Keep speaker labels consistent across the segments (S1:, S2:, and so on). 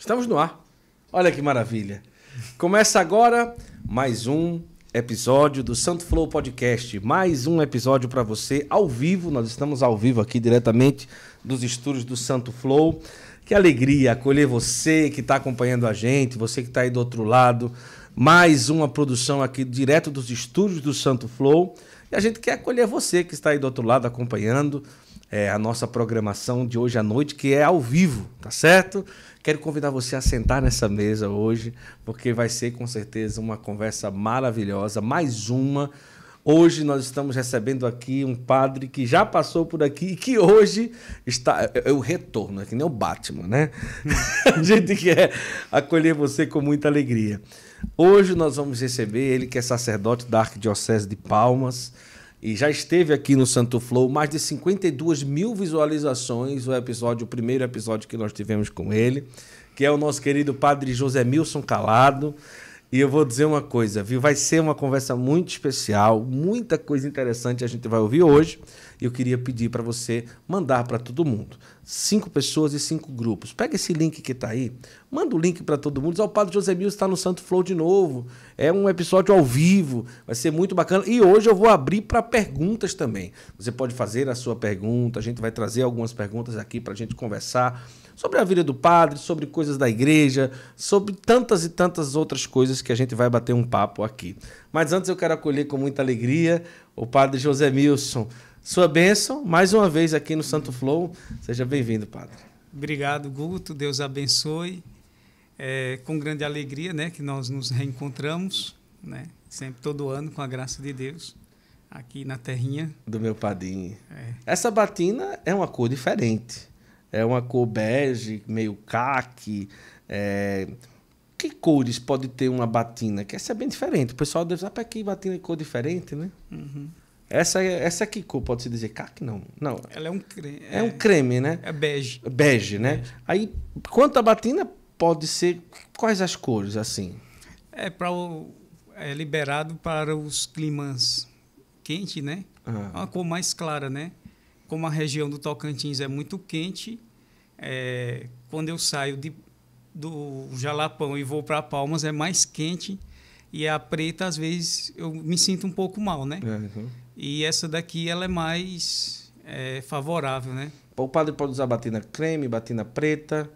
S1: Estamos no ar. Olha que maravilha. Começa agora mais um episódio do Santo Flow Podcast. Mais um episódio para você ao vivo. Nós estamos ao vivo aqui diretamente dos estúdios do Santo Flow. Que alegria acolher você que está acompanhando a gente, você que está aí do outro lado. Mais uma produção aqui direto dos estúdios do Santo Flow. E a gente quer acolher você que está aí do outro lado acompanhando é, a nossa programação de hoje à noite, que é ao vivo, tá certo? Quero convidar você a sentar nessa mesa hoje, porque vai ser com certeza uma conversa maravilhosa, mais uma. Hoje nós estamos recebendo aqui um padre que já passou por aqui e que hoje está. É, é o retorno, é que nem o Batman, né? a gente quer acolher você com muita alegria. Hoje nós vamos receber ele, que é sacerdote da Arquidiocese de Palmas e já esteve aqui no Santo Flow, mais de 52 mil visualizações, o episódio, o primeiro episódio que nós tivemos com ele, que é o nosso querido padre José Milson Calado. E eu vou dizer uma coisa, viu? Vai ser uma conversa muito especial, muita coisa interessante a gente vai ouvir hoje. E eu queria pedir para você mandar para todo mundo. Cinco pessoas e cinco grupos. Pega esse link que está aí, manda o link para todo mundo. Diz, o Padre José Mil está no Santo Flow de novo. É um episódio ao vivo, vai ser muito bacana. E hoje eu vou abrir para perguntas também. Você pode fazer a sua pergunta, a gente vai trazer algumas perguntas aqui para a gente conversar sobre a vida do padre, sobre coisas da igreja, sobre tantas e tantas outras coisas que a gente vai bater um papo aqui. Mas antes eu quero acolher com muita alegria o padre José Milson. Sua bênção, mais uma vez aqui no Santo Flow. Seja bem-vindo, padre.
S2: Obrigado, Guto. Deus abençoe. É com grande alegria né, que nós nos reencontramos, né, sempre todo ano, com a graça de Deus aqui na terrinha.
S1: Do meu padrinho. É. Essa batina é uma cor diferente. É uma cor bege, meio caque. É... Que cores pode ter uma batina? Que essa é bem diferente. O pessoal deve usar para que batina é cor diferente, né? Uhum. Essa, é, essa que cor pode se dizer caque? Não. não. Ela é um creme. É, é um creme, né? É bege. Bege, né? Aí, quanto à batina, pode ser quais as cores, assim?
S2: É, para o, é liberado para os climas quentes, né? Ah. É uma cor mais clara, né? como a região do Tocantins é muito quente, é, quando eu saio de, do Jalapão e vou para Palmas é mais quente e a preta às vezes eu me sinto um pouco mal, né? É, então. E essa daqui ela é mais é, favorável, né?
S1: O padre pode usar batina creme, batina preta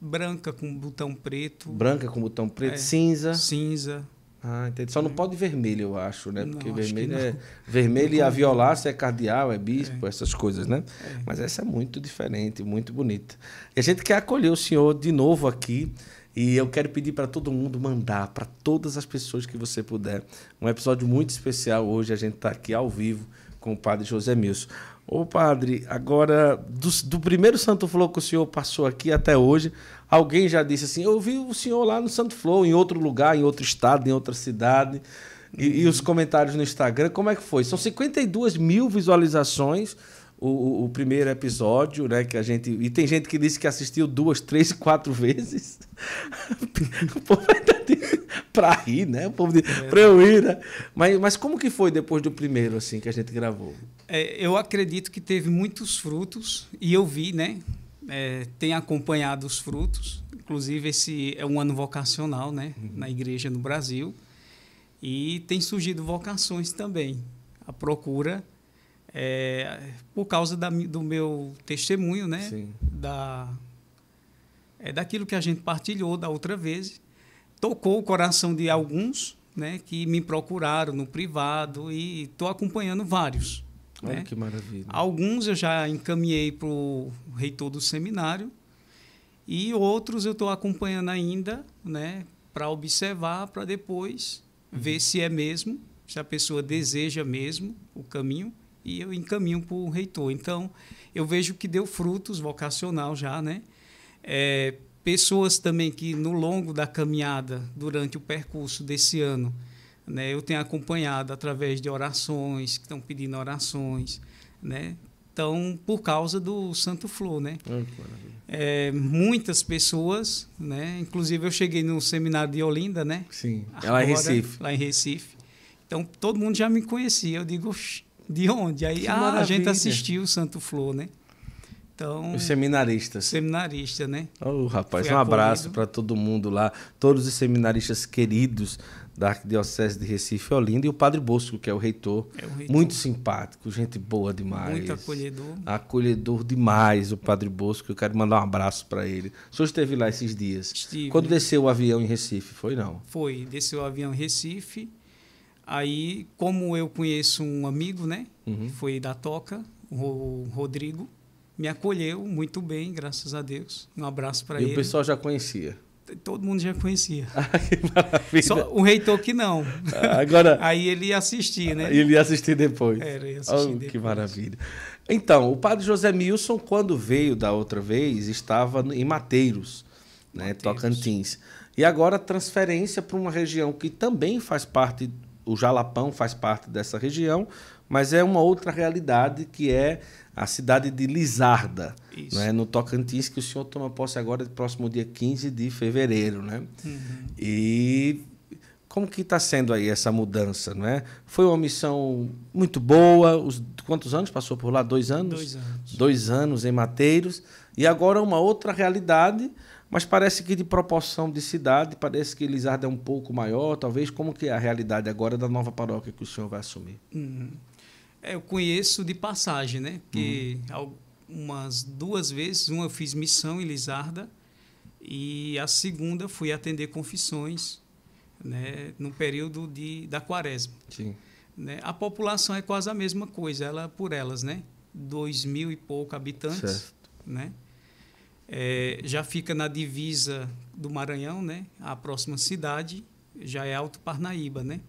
S2: branca com botão preto. Branca com botão preto, é, cinza.
S1: Cinza. Ah, entendi. Só não pode vermelho, eu acho, né? Não, Porque vermelho é. Vermelho e a violácea é cardeal, é bispo, é. essas coisas, né? É. Mas essa é muito diferente, muito bonita. E a gente quer acolher o senhor de novo aqui. E eu quero pedir para todo mundo mandar, para todas as pessoas que você puder. Um episódio muito especial hoje. A gente está aqui ao vivo com o padre José Milson. Ô padre, agora, do, do primeiro Santo Flow que o senhor passou aqui até hoje, alguém já disse assim: eu vi o senhor lá no Santo Flow, em outro lugar, em outro estado, em outra cidade. E, uhum. e os comentários no Instagram, como é que foi? São 52 mil visualizações o, o, primeiro episódio, né? Que a gente. E tem gente que disse que assistiu duas, três, quatro vezes. o povo pra rir, né? O povo diz, é pra eu ir, né? Mas, mas como que foi depois do primeiro, assim, que a gente gravou?
S2: É, eu acredito que teve muitos frutos e eu vi, né? É, tem acompanhado os frutos. Inclusive, esse é um ano vocacional, né? Uhum. Na igreja no Brasil. E tem surgido vocações também. A procura... É, por causa da, do meu testemunho, né? Sim. Da, é daquilo que a gente partilhou da outra vez tocou o coração de alguns né, que me procuraram no privado e estou acompanhando vários. Olha né? que maravilha. Alguns eu já encaminhei para o reitor do seminário e outros eu estou acompanhando ainda né, para observar, para depois uhum. ver se é mesmo, se a pessoa deseja mesmo o caminho e eu encaminho para o reitor. Então, eu vejo que deu frutos vocacional já, né? É, pessoas também que no longo da caminhada, durante o percurso desse ano, né, eu tenho acompanhado através de orações, que estão pedindo orações, né? Então, por causa do Santo Flor, né? é, muitas pessoas, né? Inclusive, eu cheguei no seminário de Olinda, né? Sim, Agora, é lá em Recife. Lá em Recife. Então, todo mundo já me conhecia. Eu digo, de onde? Aí, ah, a gente assistiu o Santo Flor, né? Então, os
S1: seminaristas. Seminarista, né? Oh, rapaz, um acolhido. abraço para todo mundo lá, todos os seminaristas queridos da Arquidiocese de Recife Olinda e o Padre Bosco, que é o reitor. É o reitor. Muito simpático, gente boa demais. Muito acolhedor. Acolhedor demais o Padre Bosco. Eu quero mandar um abraço para ele. O senhor esteve lá esses dias? Estive. Quando desceu o avião em Recife, foi não?
S2: Foi, desceu o avião em Recife. Aí, como eu conheço um amigo, né? Uhum. Foi da Toca, o Rodrigo me acolheu muito bem, graças a Deus. Um abraço para ele. E o pessoal
S1: já conhecia?
S2: Todo mundo já conhecia. Ah, que maravilha. Só o reitor que não.
S1: Ah, agora. Aí ele ia assistir, né? Ele ia assistir depois. Era, ia assistir oh, depois. Que maravilha. Então, o padre José Milson, quando veio da outra vez, estava em Mateiros, né? Mateiros. Tocantins. E agora transferência para uma região que também faz parte, o Jalapão faz parte dessa região, mas é uma outra realidade que é a cidade de Lizarda, né? no Tocantins, que o senhor toma posse agora, próximo dia 15 de fevereiro. Né? Uhum. E como que está sendo aí essa mudança, não é? Foi uma missão muito boa. Os, quantos anos passou por lá? Dois anos? Dois anos. Dois anos em Mateiros. E agora uma outra realidade, mas parece que de proporção de cidade, parece que Lizarda é um pouco maior, talvez. Como que é a realidade agora da nova paróquia que o senhor vai assumir?
S2: Uhum. É, eu conheço de passagem, né? Porque uhum. umas duas vezes, uma eu fiz missão em Lizarda e a segunda fui atender confissões, né? No período de, da quaresma. Sim. Né? A população é quase a mesma coisa, ela por elas, né? Dois mil e pouco habitantes, certo. né? É, já fica na divisa do Maranhão, né? A próxima cidade já é Alto Parnaíba, né?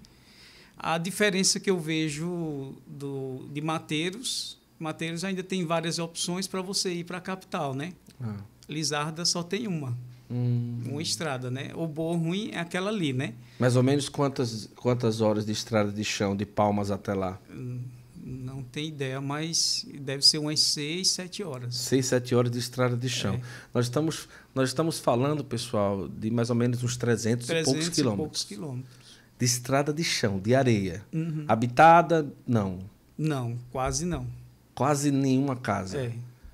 S2: A diferença que eu vejo do, de Mateiros, Mateiros ainda tem várias opções para você ir para a capital, né? Ah. Lizarda só tem uma.
S1: Hum. Uma
S2: estrada, né? O boa ruim é aquela ali, né?
S1: Mais ou menos quantas, quantas horas de estrada de chão, de palmas até lá? Hum,
S2: não tenho ideia, mas deve ser umas 6, 7 horas. 6,
S1: 7 horas de estrada de chão. É. Nós, estamos, nós estamos falando, pessoal, de mais ou menos uns 300, 300 e poucos quilômetros. E poucos quilômetros de estrada de chão, de areia. Uhum. Habitada, não.
S2: Não, quase não.
S1: Quase nenhuma casa. É.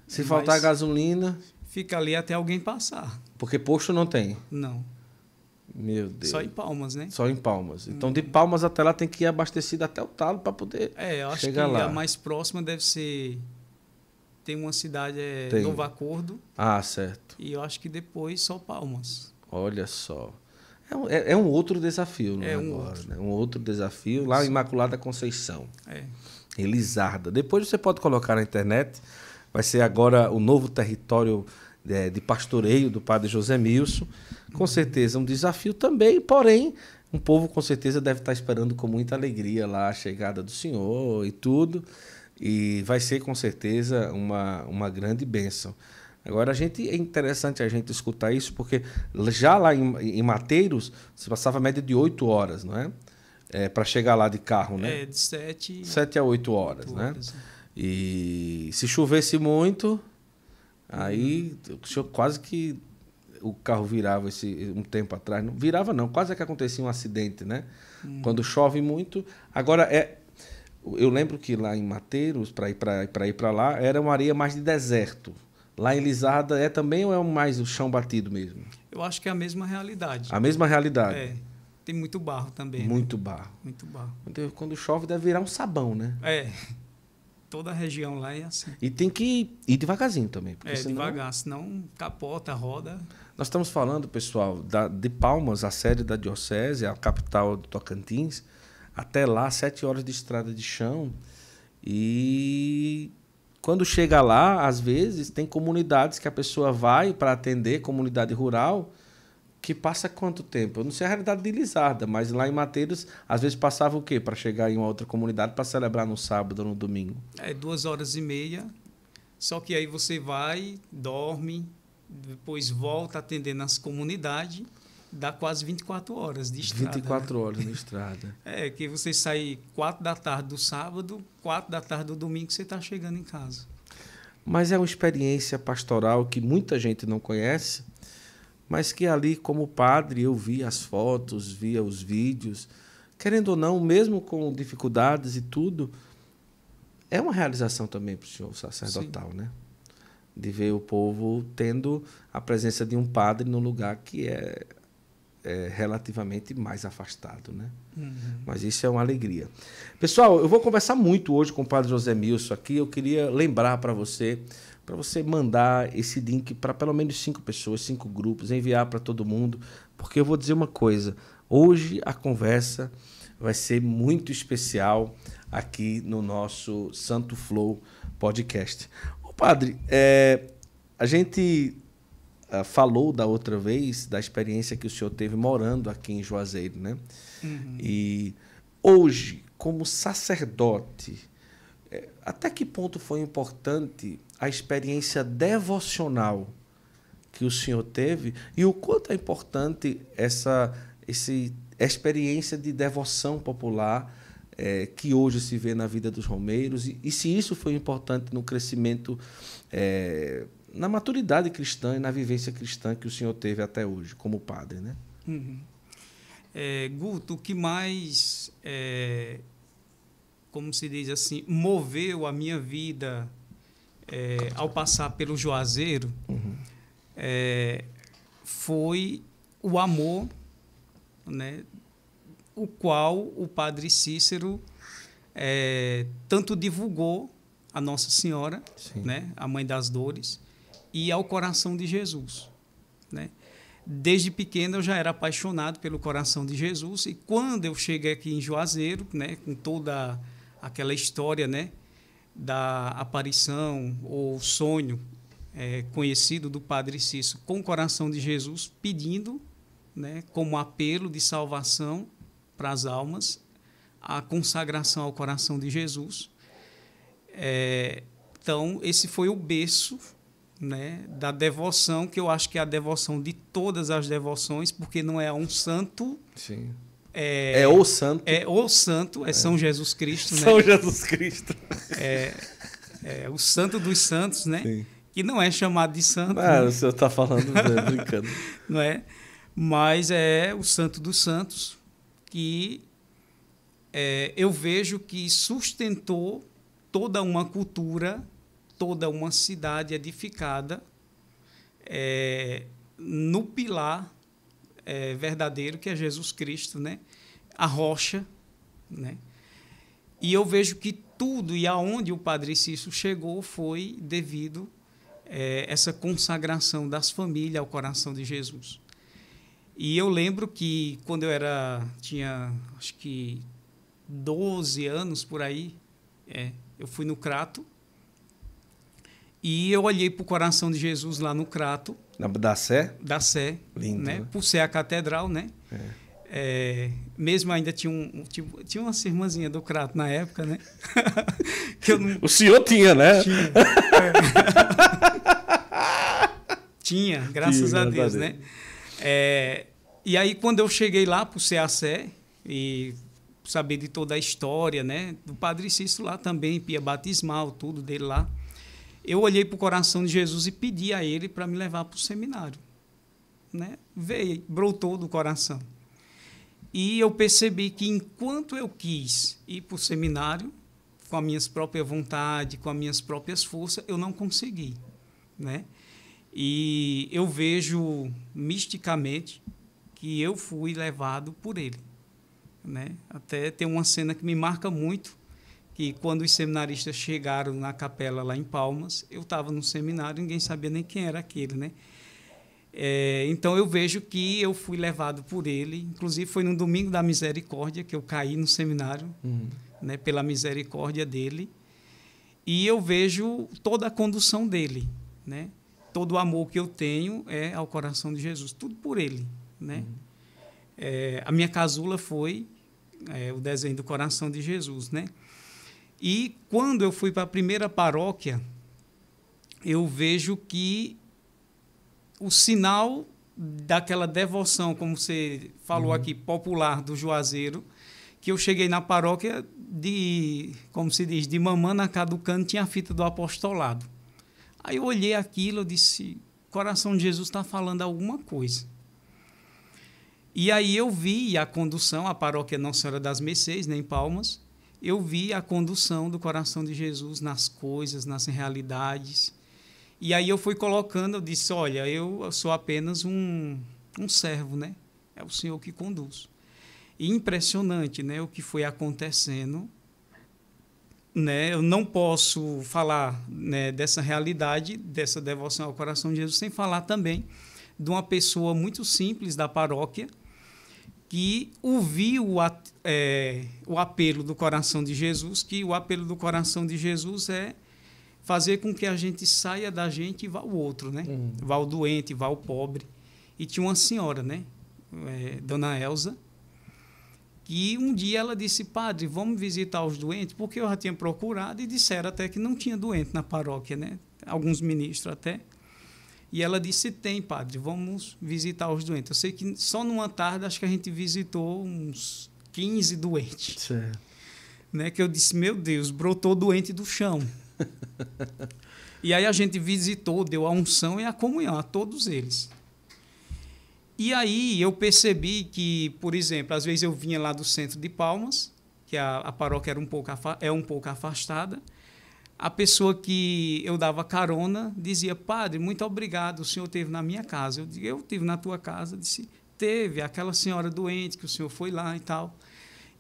S1: Se Mas faltar
S2: gasolina. Fica ali até alguém passar.
S1: Porque posto não tem? Não. Meu Deus. Só em Palmas, né? Só em Palmas. Então, de uhum. Palmas até lá tem que ir abastecido até o talo para poder É, eu acho chegar que lá. a
S2: mais próxima deve ser... Tem uma cidade, é tem. Novo Acordo.
S1: Ah, certo.
S2: E eu acho que depois só Palmas.
S1: Olha só. É, é, é um outro desafio, né? É um, agora, outro. Né? um outro desafio lá em Imaculada Conceição. É. Elizarda. Depois você pode colocar na internet. Vai ser agora o novo território é, de pastoreio do padre José Milson. Com uhum. certeza um desafio também, porém, um povo com certeza deve estar esperando com muita alegria lá a chegada do Senhor e tudo. E vai ser com certeza uma, uma grande bênção. Agora a gente é interessante a gente escutar isso porque já lá em, em Mateiros se passava a média de 8 horas, não é? é para chegar lá de carro, né? É, de 7 7 a 8 horas, né? horas né? E se chovesse muito, aí quase que o carro virava esse um tempo atrás, não virava não, quase que acontecia um acidente, né? Hum. Quando chove muito. Agora é eu lembro que lá em Mateiros, para ir para ir para lá, era uma areia mais de deserto. Lá em Lisada é também ou é mais o chão batido mesmo?
S2: Eu acho que é a mesma realidade. A mesma realidade. É. Tem muito barro também. Né? Muito né? barro. Muito barro.
S1: Quando chove deve virar um sabão, né?
S2: É. Toda a região lá é assim.
S1: E tem que ir devagarzinho também. é, senão...
S2: devagar, senão capota, roda.
S1: Nós estamos falando, pessoal, da, de Palmas, a sede da Diocese, a capital do Tocantins, até lá, sete horas de estrada de chão. E quando chega lá, às vezes, tem comunidades que a pessoa vai para atender, comunidade rural, que passa quanto tempo? Eu não sei a realidade de Lizarda, mas lá em Mateiros, às vezes passava o quê? Para chegar em uma outra comunidade para celebrar no sábado ou no domingo?
S2: É duas horas e meia. Só que aí você vai, dorme, depois volta atendendo as comunidades dá quase 24 horas de estrada. 24 né? horas na estrada. É, que você sai 4 da tarde do sábado, 4 da tarde do domingo, você está chegando em casa.
S1: Mas é uma experiência pastoral que muita gente não conhece, mas que ali, como padre, eu via as fotos, via os vídeos. Querendo ou não, mesmo com dificuldades e tudo, é uma realização também para o senhor sacerdotal, Sim. né? de ver o povo tendo a presença de um padre no lugar que é é, relativamente mais afastado. Né? Uhum. Mas isso é uma alegria. Pessoal, eu vou conversar muito hoje com o Padre José Milson aqui. Eu queria lembrar para você para você mandar esse link para pelo menos cinco pessoas, cinco grupos, enviar para todo mundo, porque eu vou dizer uma coisa. Hoje a conversa vai ser muito especial aqui no nosso Santo Flow podcast. padre, é, a gente ah, falou da outra vez da experiência que o senhor teve morando aqui em Juazeiro, né? Uhum. E hoje, como sacerdote, eh, até que ponto foi importante a experiência devocional que o senhor teve e o quanto é importante essa esse experiência de devoção popular é, que hoje se vê na vida dos romeiros e, e, se isso foi importante no crescimento é, na maturidade cristã e na vivência cristã que o senhor teve até hoje como padre, né?
S2: Uhum. É, Guto, o que mais, é, como se diz assim, moveu a minha vida é, ao passar pelo Juazeiro uhum. É, foi o amor, né? O qual o Padre Cícero é, tanto divulgou a Nossa Senhora, Sim. né? A Mãe das Dores e ao coração de Jesus. Né? Desde pequeno eu já era apaixonado pelo coração de Jesus e quando eu cheguei aqui em Juazeiro, né, com toda aquela história né, da aparição ou sonho é, conhecido do Padre Cício com o coração de Jesus, pedindo né, como apelo de salvação para as almas a consagração ao coração de Jesus. É, então, esse foi o berço né, da devoção, que eu acho que é a devoção de todas as devoções, porque não é um santo. Sim. É, é, o santo. É o santo, é, é. São Jesus Cristo. Né? São Jesus Cristo. É, é, o santo dos santos, né? Sim. Que não é chamado de santo. Ah, né? o senhor está falando né? brincando. não é? Mas é o santo dos santos que é, eu vejo que sustentou toda uma cultura toda uma cidade edificada é, no pilar é, verdadeiro que é Jesus Cristo, né? A rocha, né? E eu vejo que tudo e aonde o Padre Cício chegou foi devido é, essa consagração das famílias ao coração de Jesus. E eu lembro que quando eu era tinha acho que 12 anos por aí, é, eu fui no Crato e eu olhei para o coração de Jesus lá no Crato.
S1: Na, da Sé?
S2: Da Sé. Lindo. Né? Né? Por ser a catedral, né? É. É, mesmo ainda tinha um. tipo tinha uma irmãzinha do Crato na época, né? não... O senhor tinha, né? Tinha. É. tinha, graças tinha, a Deus, né? Deus. né? e aí, quando eu cheguei lá para o Sé e saber de toda a história, né? Do Padre Cícero lá também, pia batismal, tudo dele lá eu olhei para o coração de Jesus e pedi a ele para me levar para o seminário. Né? Veio, brotou do coração. E eu percebi que enquanto eu quis ir para o seminário, com a minha própria vontade, com as minhas próprias forças, eu não consegui. Né? E eu vejo misticamente que eu fui levado por ele. Né? Até tem uma cena que me marca muito, que quando os seminaristas chegaram na capela lá em Palmas, eu estava no seminário, ninguém sabia nem quem era aquele, né? É, então eu vejo que eu fui levado por ele, inclusive foi no domingo da misericórdia que eu caí no seminário, uhum. né, pela misericórdia dele, e eu vejo toda a condução dele, né? Todo o amor que eu tenho é ao coração de Jesus, tudo por ele, né? Uhum. É, a minha casula foi é, o desenho do coração de Jesus, né? E quando eu fui para a primeira paróquia, eu vejo que o sinal daquela devoção, como você falou uhum. aqui, popular do Juazeiro, que eu cheguei na paróquia de, como se diz, de mamã na casa tinha a fita do apostolado. Aí eu olhei aquilo, eu disse, coração de Jesus está falando alguma coisa. E aí eu vi a condução, a paróquia Nossa Senhora das Mercês, né, Palmas, eu vi a condução do coração de Jesus nas coisas, nas realidades. E aí eu fui colocando, eu disse, olha, eu sou apenas um, um servo, né? É o Senhor que conduz. E impressionante, né, o que foi acontecendo. Né? Eu não posso falar né, dessa realidade, dessa devoção ao coração de Jesus, sem falar também de uma pessoa muito simples da paróquia, que ouvi o, é, o apelo do coração de Jesus, que o apelo do coração de Jesus é fazer com que a gente saia da gente e vá ao outro, né? Uhum. Vá ao doente, vá ao pobre. E tinha uma senhora, né? É, Dona Elza, que um dia ela disse, padre, vamos visitar os doentes, porque eu já tinha procurado e disseram até que não tinha doente na paróquia, né? Alguns ministros até. E ela disse: tem, padre, vamos visitar os doentes. Eu sei que só numa tarde acho que a gente visitou uns 15 doentes. Certo. Né? Que eu disse: meu Deus, brotou doente do chão. e aí a gente visitou, deu a unção e a comunhão a todos eles. E aí eu percebi que, por exemplo, às vezes eu vinha lá do centro de Palmas, que a, a paróquia era um pouco é um pouco afastada a pessoa que eu dava carona dizia: Padre, muito obrigado, o senhor teve na minha casa. Eu digo: Eu tive na tua casa. Eu disse: Teve, aquela senhora doente que o senhor foi lá e tal.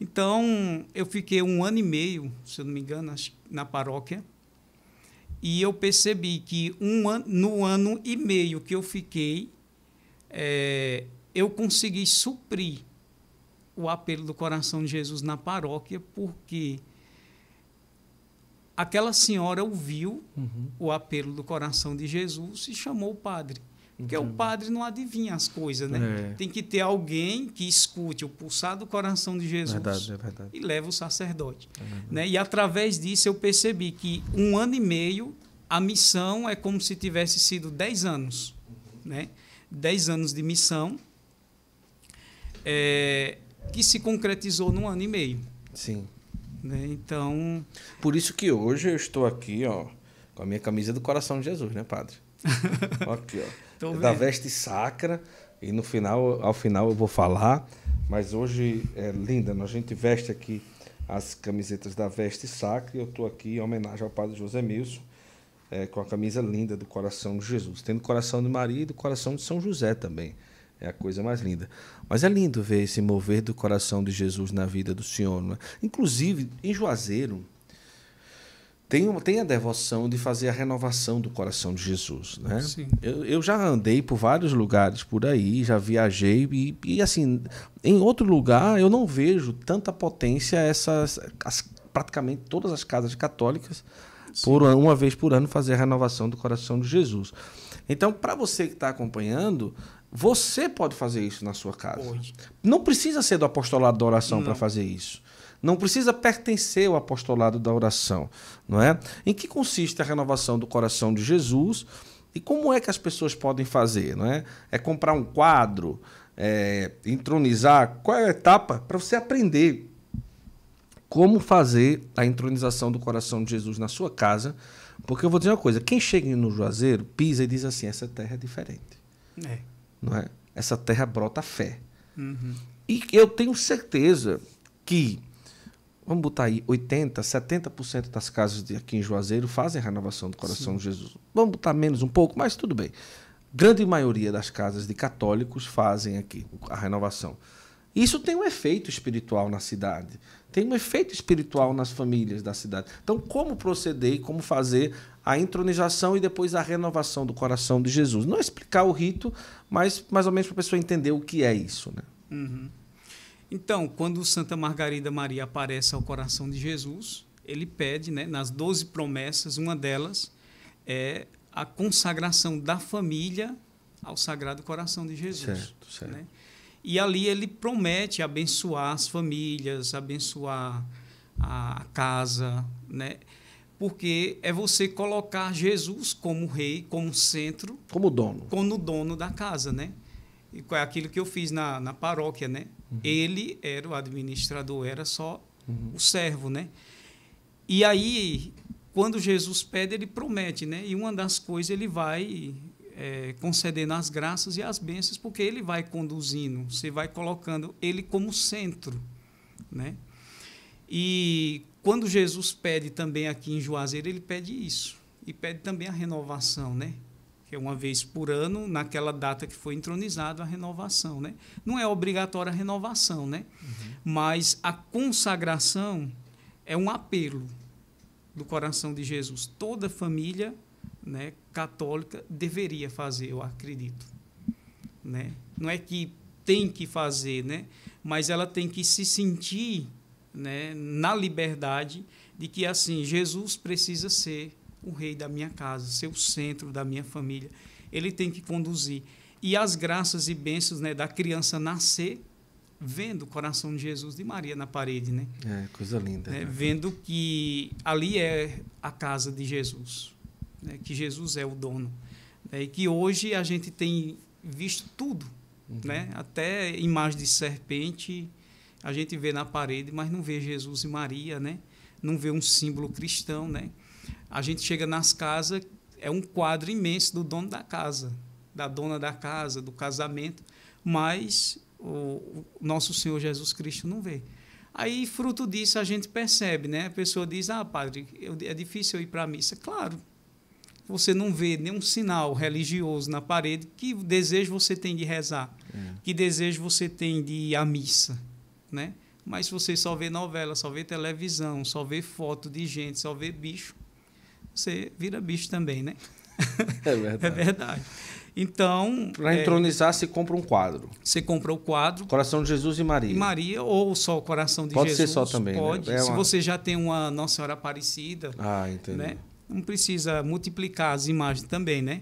S2: Então, eu fiquei um ano e meio, se eu não me engano, na paróquia. E eu percebi que um an no ano e meio que eu fiquei, é, eu consegui suprir o apelo do coração de Jesus na paróquia, porque Aquela senhora ouviu uhum. o apelo do coração de Jesus e chamou o padre. Porque o padre não adivinha as coisas, né? É. Tem que ter alguém que escute o pulsar do coração de Jesus verdade, é verdade. e leva o sacerdote. É né? E através disso eu percebi que um ano e meio a missão é como se tivesse sido dez anos, né? Dez anos de missão eh, que se concretizou num ano e meio.
S1: Sim. Né? Então. Por isso que hoje eu estou aqui, ó, com a minha camisa do coração de Jesus, né, padre? aqui, ó. da veste sacra. E no final, ao final eu vou falar. Mas hoje é linda, né? a gente veste aqui as camisetas da veste sacra. E eu estou aqui em homenagem ao padre José Milson. É, com a camisa linda do coração de Jesus, tendo o coração de Maria e do coração de São José também. É a coisa mais linda. Mas é lindo ver esse mover do coração de Jesus na vida do Senhor. É? Inclusive, em Juazeiro, tem, uma, tem a devoção de fazer a renovação do coração de Jesus. Né? Sim. Eu, eu já andei por vários lugares por aí, já viajei, e, e assim, em outro lugar eu não vejo tanta potência essas. As, praticamente todas as casas católicas, Sim. por uma vez por ano, fazer a renovação do coração de Jesus. Então, para você que está acompanhando, você pode fazer isso na sua casa. Pode. Não precisa ser do apostolado da oração para fazer isso. Não precisa pertencer ao apostolado da oração, não é? Em que consiste a renovação do coração de Jesus e como é que as pessoas podem fazer, não é? É comprar um quadro, é, entronizar. Qual é a etapa para você aprender como fazer a entronização do coração de Jesus na sua casa? Porque eu vou dizer uma coisa: quem chega no Juazeiro pisa e diz assim, essa terra é diferente. É. Não é? Essa terra brota fé. Uhum. E eu tenho certeza que, vamos botar aí, 80%, 70% das casas de aqui em Juazeiro fazem renovação do coração Sim. de Jesus. Vamos botar menos um pouco, mas tudo bem. Grande maioria das casas de católicos fazem aqui a renovação. Isso tem um efeito espiritual na cidade tem um efeito espiritual nas famílias da cidade. Então, como proceder e como fazer a entronização e depois a renovação do coração de Jesus? Não é explicar o rito, mas mais ou menos para a pessoa entender o que é isso. Né? Uhum.
S2: Então, quando Santa Margarida Maria aparece ao coração de Jesus, ele pede, né, nas doze promessas, uma delas é a consagração da família ao Sagrado Coração de Jesus. Certo, certo. Né? E ali ele promete abençoar as famílias, abençoar a casa, né? Porque é você colocar Jesus como rei, como centro, como dono, como dono da casa, né? E é aquilo que eu fiz na, na paróquia, né? Uhum. Ele era o administrador, era só uhum. o servo, né? E aí, quando Jesus pede, ele promete, né? E uma das coisas ele vai é, concedendo as graças e as bênçãos, porque ele vai conduzindo, você vai colocando ele como centro. Né? E quando Jesus pede também aqui em Juazeiro, ele pede isso. E pede também a renovação, né? que é uma vez por ano, naquela data que foi entronizado a renovação, né? Não é obrigatória a renovação, né? Uhum. Mas a consagração é um apelo do coração de Jesus. Toda família, né, católica deveria fazer, eu acredito. Né? Não é que tem que fazer, né? mas ela tem que se sentir né, na liberdade de que, assim, Jesus precisa ser o rei da minha casa, ser o centro da minha família. Ele tem que conduzir. E as graças e bênçãos né, da criança nascer vendo o coração de Jesus de Maria na parede, né?
S1: É, coisa linda. É, né? Vendo
S2: que ali é a casa de Jesus né, que Jesus é o dono. Né, e que hoje a gente tem visto tudo, uhum. né? até imagem de serpente a gente vê na parede, mas não vê Jesus e Maria, né? não vê um símbolo cristão. Né? A gente chega nas casas, é um quadro imenso do dono da casa, da dona da casa, do casamento, mas o, o nosso Senhor Jesus Cristo não vê. Aí, fruto disso, a gente percebe, né? A pessoa diz, ah, padre, eu, é difícil eu ir para a missa. Claro, você não vê nenhum sinal religioso na parede, que desejo você tem de rezar? É. Que desejo você tem de ir à missa? Né? Mas se você só vê novela, só vê televisão, só vê foto de gente, só vê bicho, você vira bicho também, né? É verdade. é verdade. Então. Para é, entronizar,
S1: é, você compra um quadro. Você
S2: compra o quadro.
S1: Coração de Jesus e Maria. E
S2: Maria, ou só o coração de pode Jesus. Pode ser só também. Né? Pode. Né? É uma... Se você já tem uma Nossa Senhora Aparecida. Ah, entendi. Né? não precisa multiplicar as imagens também, né?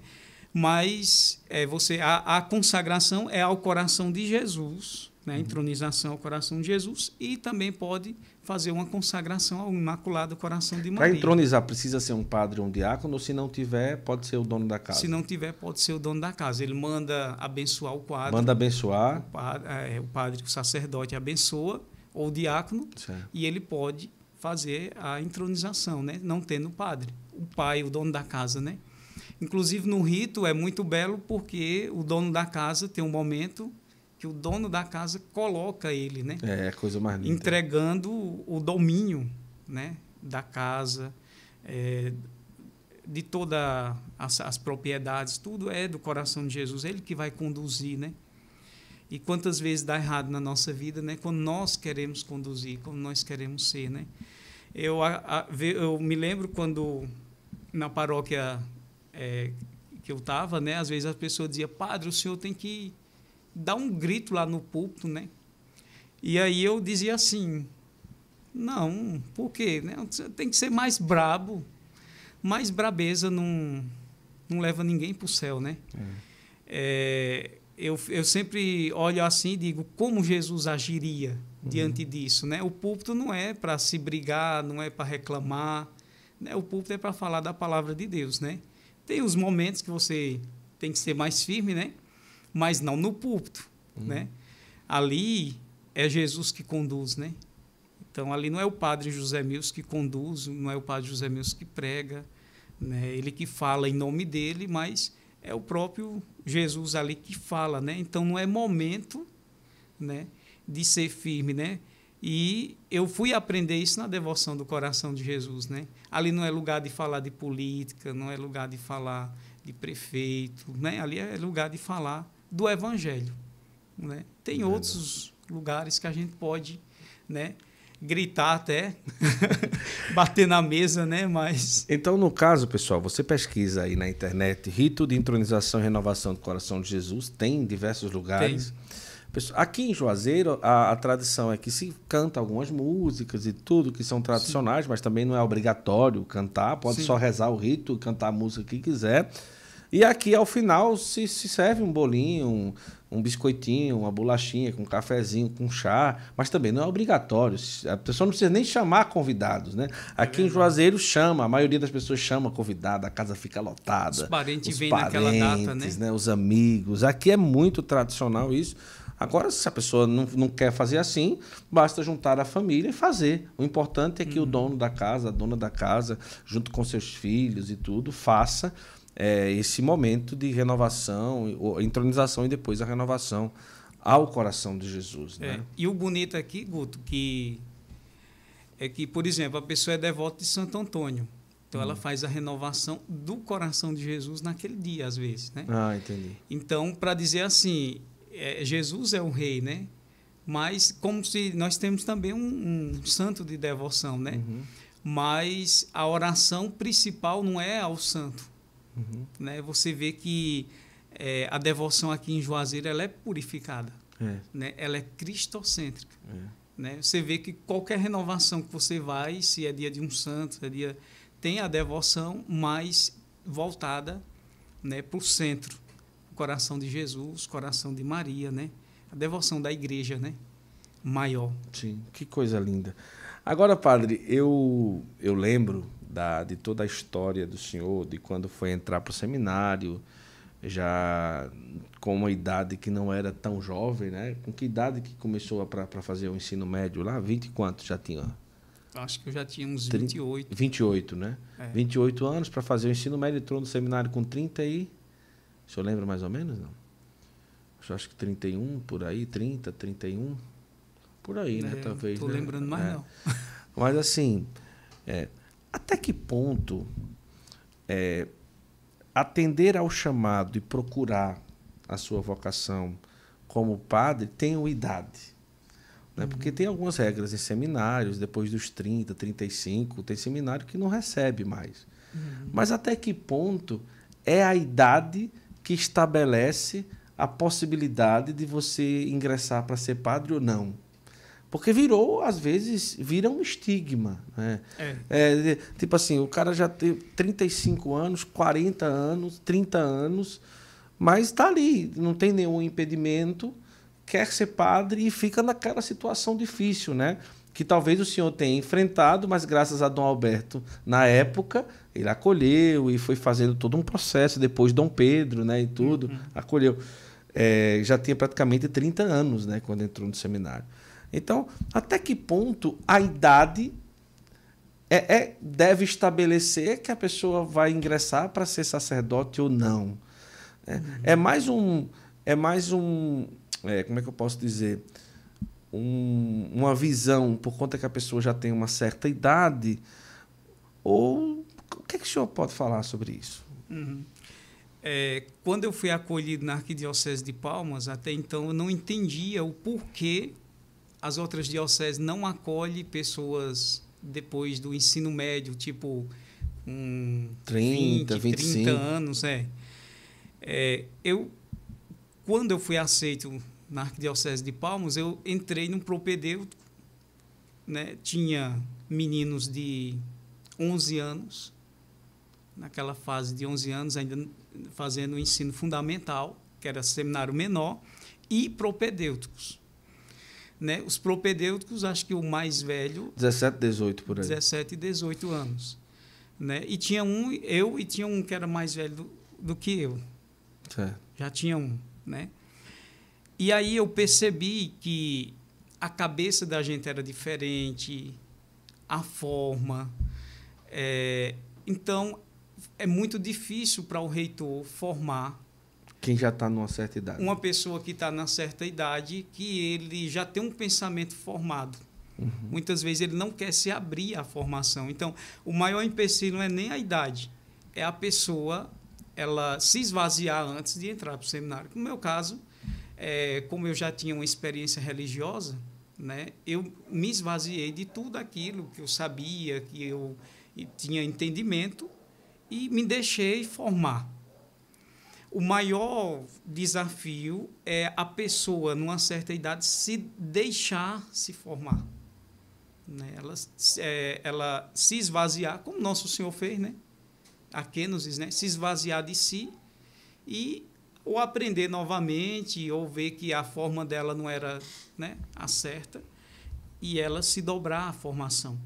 S2: Mas é, você a, a consagração é ao coração de Jesus, né? Uhum. Entronização ao coração de Jesus e também pode fazer uma consagração ao Imaculado Coração de Maria. Para entronizar,
S1: precisa ser um padre ou um diácono, ou se não tiver, pode ser o dono da casa? Se não
S2: tiver, pode ser o dono da casa. Ele manda abençoar o quadro. Manda abençoar. O padre, é, o, padre, o sacerdote abençoa, ou o diácono, certo. e ele pode fazer a entronização, né? não tendo padre o pai, o dono da casa, né? Inclusive no rito é muito belo porque o dono da casa tem um momento que o dono da casa coloca ele, né? É,
S1: é coisa mais linda.
S2: Entregando o domínio, né, da casa, é, de todas as, as, propriedades, tudo é do coração de Jesus, ele que vai conduzir, né? E quantas vezes dá errado na nossa vida, né? Quando nós queremos conduzir, quando nós queremos ser, né? Eu, a, a, eu me lembro quando na paróquia é, que eu estava, né? Às vezes as pessoas diziam, padre, o senhor tem que dar um grito lá no púlpito, né? E aí eu dizia assim, não, por quê? Né? Tem que ser mais brabo. Mais brabeza não, não leva ninguém para o céu, né? É. É, eu, eu sempre olho assim e digo, como Jesus agiria uhum. diante disso, né? O púlpito não é para se brigar, não é para reclamar, né? O púlpito é para falar da palavra de Deus, né? Tem os momentos que você tem que ser mais firme, né? Mas não no púlpito, uhum. né? Ali é Jesus que conduz, né? Então ali não é o padre José Mills que conduz, não é o padre José Mills que prega, né? Ele que fala em nome dele, mas é o próprio Jesus ali que fala, né? Então não é momento, né, de ser firme, né? E eu fui aprender isso na devoção do coração de Jesus, né? Ali não é lugar de falar de política, não é lugar de falar de prefeito, né? Ali é lugar de falar do evangelho, né? Tem é outros lugares que a gente pode, né, gritar até,
S1: bater na mesa, né? Mas. Então, no caso, pessoal, você pesquisa aí na internet, rito de intronização e renovação do coração de Jesus, tem em diversos lugares. Tem. Aqui em Juazeiro, a, a, tradição é que se canta algumas músicas e tudo que são tradicionais, Sim. mas também não é obrigatório cantar, pode Sim. só rezar o rito, cantar a música que quiser. E aqui, ao final, se, se serve um bolinho, um, um biscoitinho, uma bolachinha, com um cafezinho, com chá, mas também não é obrigatório. A pessoa não precisa nem chamar convidados, né? É aqui é em Juazeiro chama, a maioria das pessoas chama convidado, a casa fica lotada. Os
S2: parentes os vêm parentes, naquela data, né?
S1: né? Os amigos. Aqui é muito tradicional isso. Agora, se a pessoa não, não quer fazer assim, basta juntar a família e fazer. O importante é que uhum. o dono da casa, a dona da casa, junto com seus filhos e tudo, faça é, esse momento de renovação, ou, entronização e depois a renovação ao coração de Jesus. Né? É,
S2: e o bonito aqui, Guto, que é que, por exemplo, a pessoa é devota de Santo Antônio. Então ela hum. faz a renovação do coração de Jesus naquele dia, às vezes, né? Ah, entendi. Então, para dizer assim, é, Jesus é o rei, né? Mas como se nós temos também um, um santo de devoção, né? Uhum. Mas a oração principal não é ao santo, uhum. né? Você vê que é, a devoção aqui em Juazeiro ela é purificada, é. né? Ela é cristocêntrica, é. né? Você vê que qualquer renovação que você vai, se é dia de um santo, se é dia tem a devoção mais voltada, né, para o centro o coração de Jesus, o coração de Maria, né? A devoção da igreja, né?
S1: Maior. Sim, que coisa linda. Agora, padre, eu, eu lembro da, de toda a história do senhor, de quando foi entrar para o seminário, já com uma idade que não era tão jovem, né? Com que idade que começou para fazer o ensino médio lá? 20 e quanto já tinha?
S2: Acho que eu já tinha uns Vinte 28.
S1: 28, né? É. 28 anos para fazer o ensino médio, entrou no seminário com 30 e... O senhor lembra mais ou menos? Não. acho senhor que 31 por aí, 30, 31? Por aí, né? É, talvez. Não estou né? lembrando mais, é. não. Mas assim, é, até que ponto é, atender ao chamado e procurar a sua vocação como padre tem uma idade? Né? Uhum. Porque tem algumas regras em seminários, depois dos 30, 35, tem seminário que não recebe mais. Uhum. Mas até que ponto é a idade que estabelece a possibilidade de você ingressar para ser padre ou não. Porque virou, às vezes, vira um estigma. Né? É. É, tipo assim, o cara já tem 35 anos, 40 anos, 30 anos, mas está ali, não tem nenhum impedimento, quer ser padre e fica naquela situação difícil, né? que talvez o senhor tenha enfrentado, mas graças a Dom Alberto, na época, ele acolheu e foi fazendo todo um processo. Depois, Dom Pedro né, e tudo, uhum. acolheu. É, já tinha praticamente 30 anos né, quando entrou no seminário. Então, até que ponto a idade é, é deve estabelecer que a pessoa vai ingressar para ser sacerdote ou não? É, uhum. é mais um. É mais um. É, como é que eu posso dizer? um, uma visão por conta que a pessoa já tem uma certa idade? Ou o que, é que o senhor pode falar sobre isso?
S2: Uhum. É, quando eu fui acolhido na Arquidiocese de Palmas, até então eu não entendia o porquê as outras dioceses não acolhem pessoas depois do ensino médio, tipo um 30, 20, 25. 30 anos. É. é eu, quando eu fui aceito na Arquidiocese de Palmas, eu entrei num propedêutico, né? tinha meninos de 11 anos, naquela fase de 11 anos, ainda fazendo o ensino fundamental, que era seminário menor, e propedêuticos. Né? Os propedêuticos, acho que o mais velho... 17, 18, por aí. 17 e 18 anos. Né? E tinha um, eu, e tinha um que era mais velho do, do que eu. Certo. Já tinha um, né? E aí eu percebi que a cabeça da gente era diferente, a forma. É, então, é muito difícil para o reitor formar.
S1: Quem já está numa certa idade. Uma
S2: pessoa que está na certa idade, que ele já tem um pensamento formado. Uhum. Muitas vezes ele não quer se abrir à formação. Então, o maior empecilho não é nem a idade, é a pessoa ela se esvaziar antes de entrar para o seminário. No meu caso, é, como eu já tinha uma experiência religiosa, né, eu me esvaziei de tudo aquilo que eu sabia, que eu tinha entendimento e me deixei formar. O maior desafio é a pessoa, numa certa idade, se deixar se formar. Né? Ela, é, ela se esvaziar, como Nosso Senhor fez, né? A Kenosis, né? Se esvaziar de si e ou aprender novamente, ou ver que a forma dela não era né, a certa, e ela se dobrar a formação.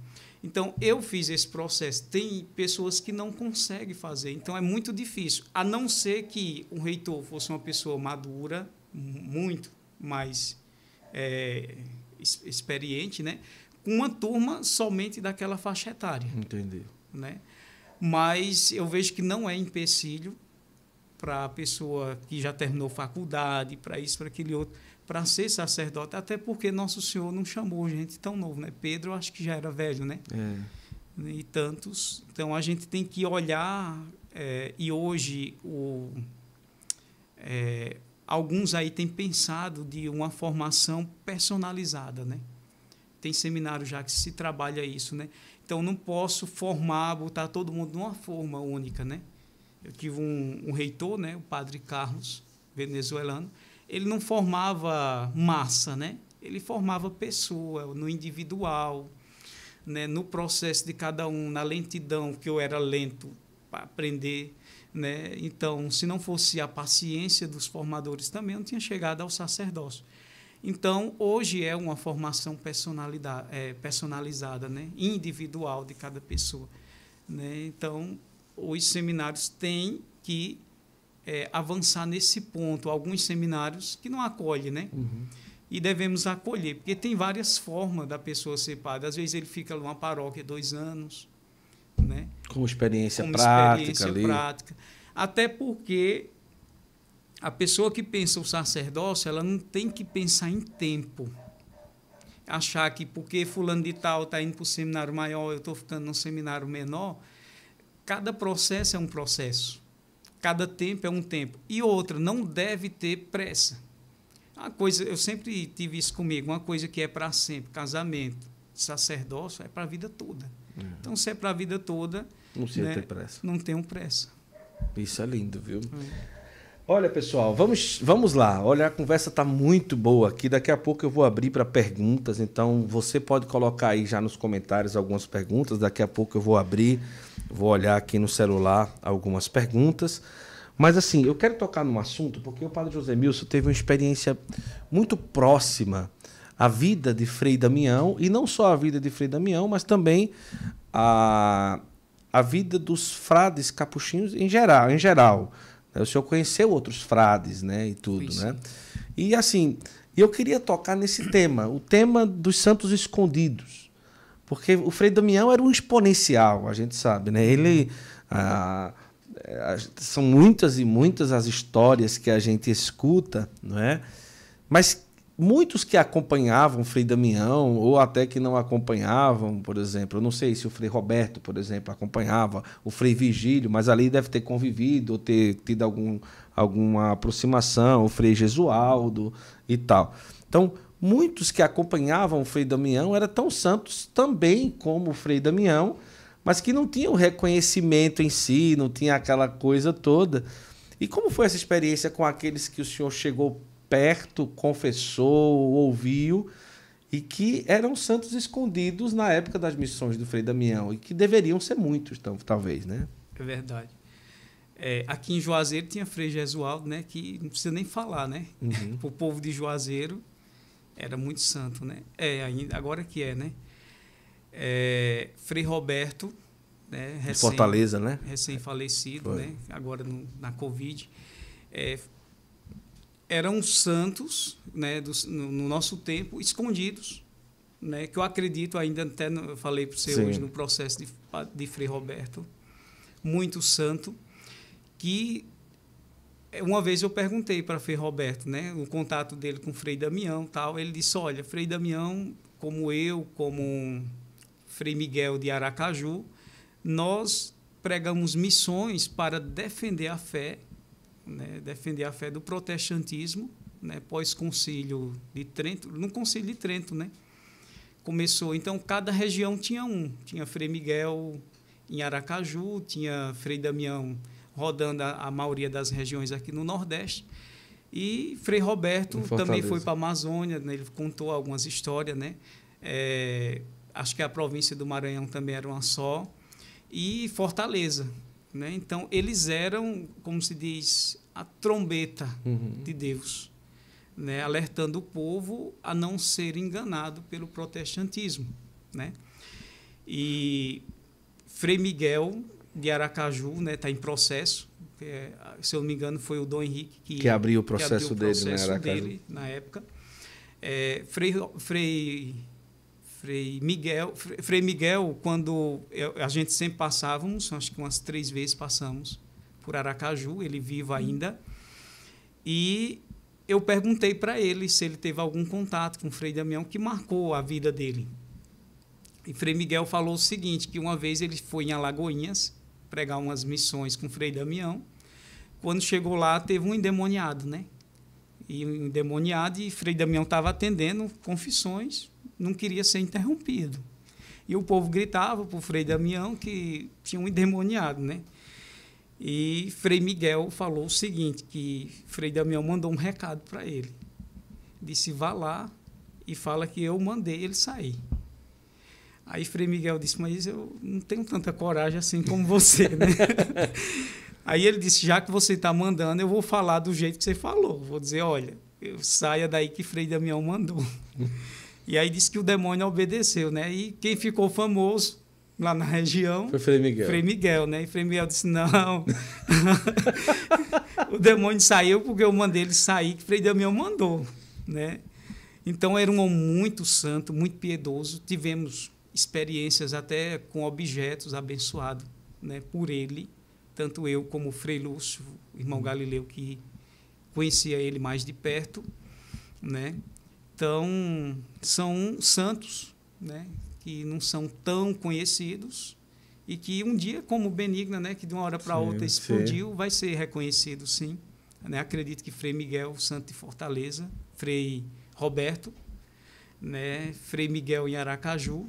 S2: Então, eu fiz esse processo. Tem pessoas que não conseguem fazer, então é muito difícil. A não ser que o reitor fosse uma pessoa madura, muito mais é, experiente, né? com uma turma somente daquela faixa etária. Entendi. Né? Mas eu vejo que não é empecilho para a pessoa que já terminou faculdade, para isso, para aquele outro, para ser sacerdote, até porque Nosso Senhor não chamou gente tão novo, né? Pedro, acho que já era velho, né? É. Né, e tantos. Então a gente tem que olhar, é, e hoje o, é, alguns aí têm pensado de uma formação personalizada, né? Tem seminário já que se trabalha isso, né? Então não posso formar, botar todo mundo numa forma única, né? Eu tive um, um reitor, né, o padre Carlos, venezuelano. Ele não formava massa, né? Ele formava pessoa, no individual, né, no processo de cada um, na lentidão que eu era lento para aprender, né? Então, se não fosse a paciência dos formadores também, eu não tinha chegado ao sacerdócio. Então, hoje é uma formação é, personalizada, né? individual de cada pessoa. Né? Então, os seminários têm que é, avançar nesse ponto. Alguns seminários que não acolhem, né? Uhum. E devemos acolher, porque tem várias formas da pessoa ser padre. Às vezes ele fica numa paróquia dois anos, né?
S1: Com experiência Com prática experiência ali.
S2: prática. Até porque a pessoa que pensa o sacerdócio, ela não tem que pensar em tempo. Achar que porque fulano de tal está indo para o seminário maior, eu estou ficando no seminário menor, Cada processo é um processo. Cada tempo é um tempo. E outra, não deve ter pressa. É uma coisa, eu sempre tive isso comigo, uma coisa que é para sempre, casamento, sacerdócio, é para a vida toda. Uhum. Então, se é para a vida toda, não, né, ter pressa. não um pressa.
S1: Isso é lindo, viu? É. Olha, pessoal, vamos, vamos lá. Olha, a conversa está muito boa aqui. Daqui a pouco eu vou abrir para perguntas. Então, você pode colocar aí já nos comentários algumas perguntas. Daqui a pouco eu vou abrir, vou olhar aqui no celular algumas perguntas. Mas, assim, eu quero tocar num assunto, porque o padre José Milson teve uma experiência muito próxima à vida de Frei Damião, e não só a vida de Frei Damião, mas também a, a vida dos frades capuchinhos em geral. Em geral o senhor conheceu outros frades, né? E tudo, Isso. né? E assim, eu queria tocar nesse tema, o tema dos santos escondidos. Porque o Frei Damião era um exponencial, a gente sabe, né? Ele. Ah, são muitas e muitas as histórias que a gente escuta, não é? Mas muitos que acompanhavam Frei Damião, ou até que não acompanhavam, por exemplo, eu não sei se o Frei Roberto, por exemplo, acompanhava, o Frei Vigílio, mas ali deve ter convivido, ou ter tido algum, alguma aproximação, o Frei Jesualdo e tal. Então, muitos que acompanhavam o Frei Damião eram tão santos também como o Frei Damião, mas que não tinham reconhecimento em si, não tinha aquela coisa toda. E como foi essa experiência com aqueles que o senhor chegou perto, confessou, ouviu, e que eram santos escondidos na época das missões do Frei Damião, e que deveriam ser muitos, então, talvez, né?
S2: É verdade. É, aqui em Juazeiro tinha Frei Jesualdo, né? Que não precisa nem falar, né? Uhum. o povo de Juazeiro era muito santo, né? É, ainda, agora que é, né? É, Frei Roberto, né? Recém, de Fortaleza, né? Recém-falecido, né? Agora no, na Covid. É, eram santos né, do, no, no, nosso tempo, escondidos, né, que eu acredito ainda, até no, eu falei para você Sim. hoje no processo de, de Frei Roberto, muito santo, que uma vez eu perguntei para Frei Roberto, né, o contato dele com Frei Damião, tal, ele disse, olha, Frei Damião, como eu, como Frei Miguel de Aracaju, nós pregamos missões para defender a fé né, defender a fé do protestantismo, né, pós-concílio de Trento, no concílio de Trento, né? Começou, então cada região tinha um, tinha Frei Miguel em Aracaju, tinha Frei Damião rodando a, a maioria das regiões aqui no Nordeste. E Frei Roberto também foi para a Amazônia, né? ele contou algumas histórias, né? É, acho que a província do Maranhão também era uma só. E Fortaleza, né? Então, eles eram, como se diz, a trombeta uhum. de Deus, né? alertando o povo a não ser enganado pelo protestantismo. Né? E Frei Miguel de Aracaju está né, em processo. É, se eu não me engano, foi o Dom Henrique que, que abriu o processo, abriu o né, processo dele, processo dele na época. É, Frei, Frei, Frei Miguel, Frei Miguel, quando eu, a gente sempre passávamos, acho que umas três vezes passamos, por Aracaju, ele vivo hum. ainda. E eu perguntei para ele se ele teve algum contato com o Frei Damião que marcou a vida dele. E Frei Miguel falou o seguinte, que uma vez ele foi em Alagoinhas pregar umas missões com o Frei Damião. Quando chegou lá, teve um endemoniado, né? E um endemoniado, e Frei Damião estava atendendo confissões, não queria ser interrompido. E o povo gritava para o Frei Damião que tinha um endemoniado, né? E Frei Miguel falou o seguinte, que Frei Damião mandou um recado para ele. Disse, vá lá e fala que eu mandei ele sair. Aí Frei Miguel disse, mas eu não tenho tanta coragem assim como você, né? Aí ele disse, já que você está mandando, eu vou falar do jeito que você falou. Vou dizer, olha, saia daí que Frei Damião mandou. e aí disse que o demônio obedeceu, né? E quem ficou famoso lá na região. Foi Frei Miguel. Frei Miguel, né? E Frei Miguel disse: não. o demônio saiu porque eu mandei ele sair, que Frei Damião mandou, né? Então era um homem muito santo, muito piedoso. Tivemos experiências até com objetos abençoados né, por ele, tanto eu como o Frei Lúcio, o irmão Galileu, que conhecia ele mais de perto. Né? Então, são santos, né? que não são tão conhecidos e que um dia, como Benigna, né, que de uma hora para outra explodiu, sim. vai ser reconhecido, sim. Né? Acredito que Frei Miguel, santo de Fortaleza, Frei Roberto, né, Frei Miguel em Aracaju,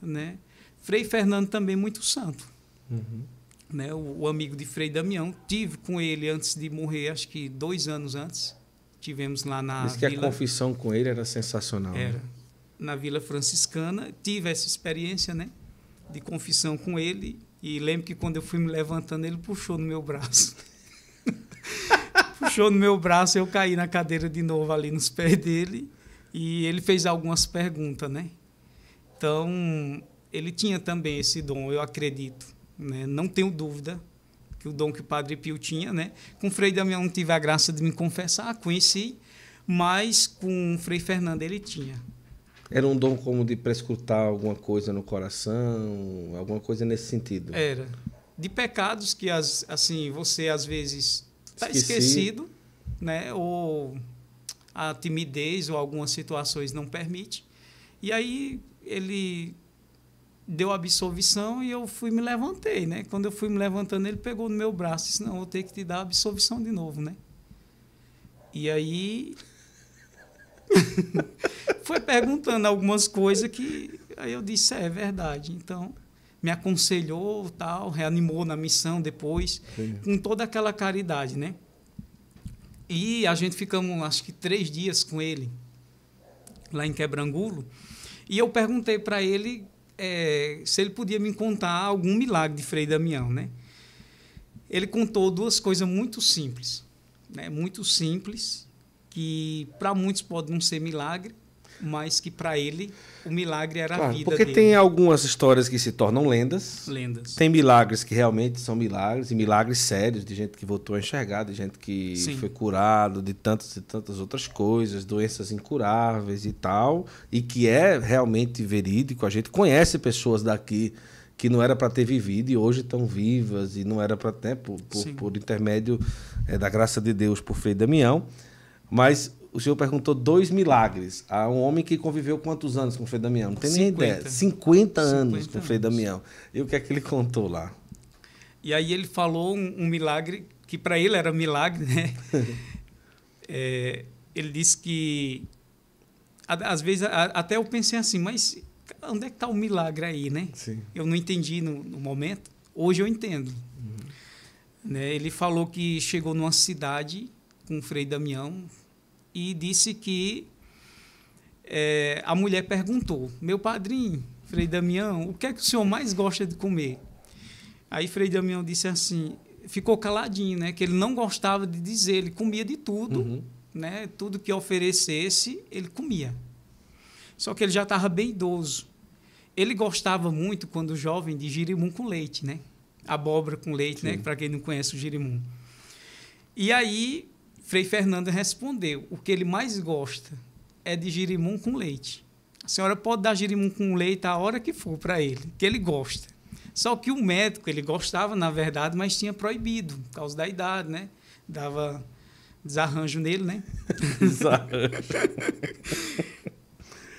S2: né? Frei Fernando também muito santo. Uhum. Né, o, o, amigo de Frei Damião. Tive com ele antes de morrer, acho que dois anos antes. Tivemos lá na. Diz que Vila. a
S1: confissão com ele era sensacional. Né? Era, né?
S2: na Vila Franciscana, tive essa experiência, né, de confissão com ele e lembro que quando eu fui me levantando ele puxou no meu braço. puxou no meu braço, eu caí na cadeira de novo ali nos pés dele e ele fez algumas perguntas, né? Então, ele tinha também esse dom, eu acredito, né? Não tenho dúvida que o dom que o Padre Pio tinha, né? Com Frei Damião não tive a graça de me confessar, conheci, mas com Frei Fernando ele tinha.
S1: Era um dom como de prescrutar alguma coisa no coração, alguma coisa nesse sentido.
S2: Era. De pecados que as, assim você às vezes está esquecido, né? Ou a timidez ou algumas situações não permite. E aí ele deu absolvição e eu fui me levantei, né? Quando eu fui me levantando, ele pegou no meu braço e disse: "Não, vou ter que te dar absolvição de novo, né?" E aí foi perguntando algumas coisas que aí eu disse, é, é verdade. Então, me aconselhou, tal, reanimou na missão depois, Sim. com toda aquela caridade, né? E a gente ficamos, acho que três dias com ele, lá em Quebrangulo. E eu perguntei para ele é, se ele podia me contar algum milagre de Frei Damião, né? Ele contou duas coisas muito simples, né? Muito simples que para muitos pode não ser milagre, mas que para ele o milagre era claro, a vida. Porque dele. tem
S1: algumas histórias que se tornam lendas. Lendas. Tem milagres que realmente são milagres, e milagres sérios, de gente que voltou a enxergar, de gente que Sim. foi curado, de tantas e tantas outras coisas, doenças incuráveis e tal, e que é realmente verídico. A gente conhece pessoas daqui que não era para ter vivido e hoje estão vivas, e não era para ter, né, por, por, por, intermédio é, da graça de Deus, por Frei Damião. Mas o senhor perguntou dois milagres a um homem que conviveu quantos anos com o Frei Damião? Não tem 50. nem ideia. 50, 50 anos com o Frei Damião. E o que é que ele contou lá?
S2: E aí ele falou um, um milagre que para ele era um milagre, né? é, ele disse que às vezes a, até eu pensei assim, mas onde é que está o milagre aí, né? Sim. Eu não entendi no, no, momento. Hoje eu entendo. Uhum. Né? Ele falou que chegou numa cidade com o Frei Damião e disse que é, a mulher perguntou: Meu padrinho, Frei Damião, o que é que o senhor mais gosta de comer? Aí Frei Damião disse assim: ficou caladinho, né? Que ele não gostava de dizer, ele comia de tudo, uhum. né? Tudo que oferecesse, ele comia. Só que ele já estava bem idoso. Ele gostava muito, quando jovem, de girimum com leite, né? Abóbora com leite, né, Sim. né? Para quem não conhece o girimum. E aí Frei Fernando respondeu: o que ele mais gosta é de girimum com leite. A senhora pode dar girimum com leite a hora que for para ele, que ele gosta. Só que o médico, ele gostava, na verdade, mas tinha proibido, por causa da idade, né? Dava desarranjo nele, né?
S1: desarranjo.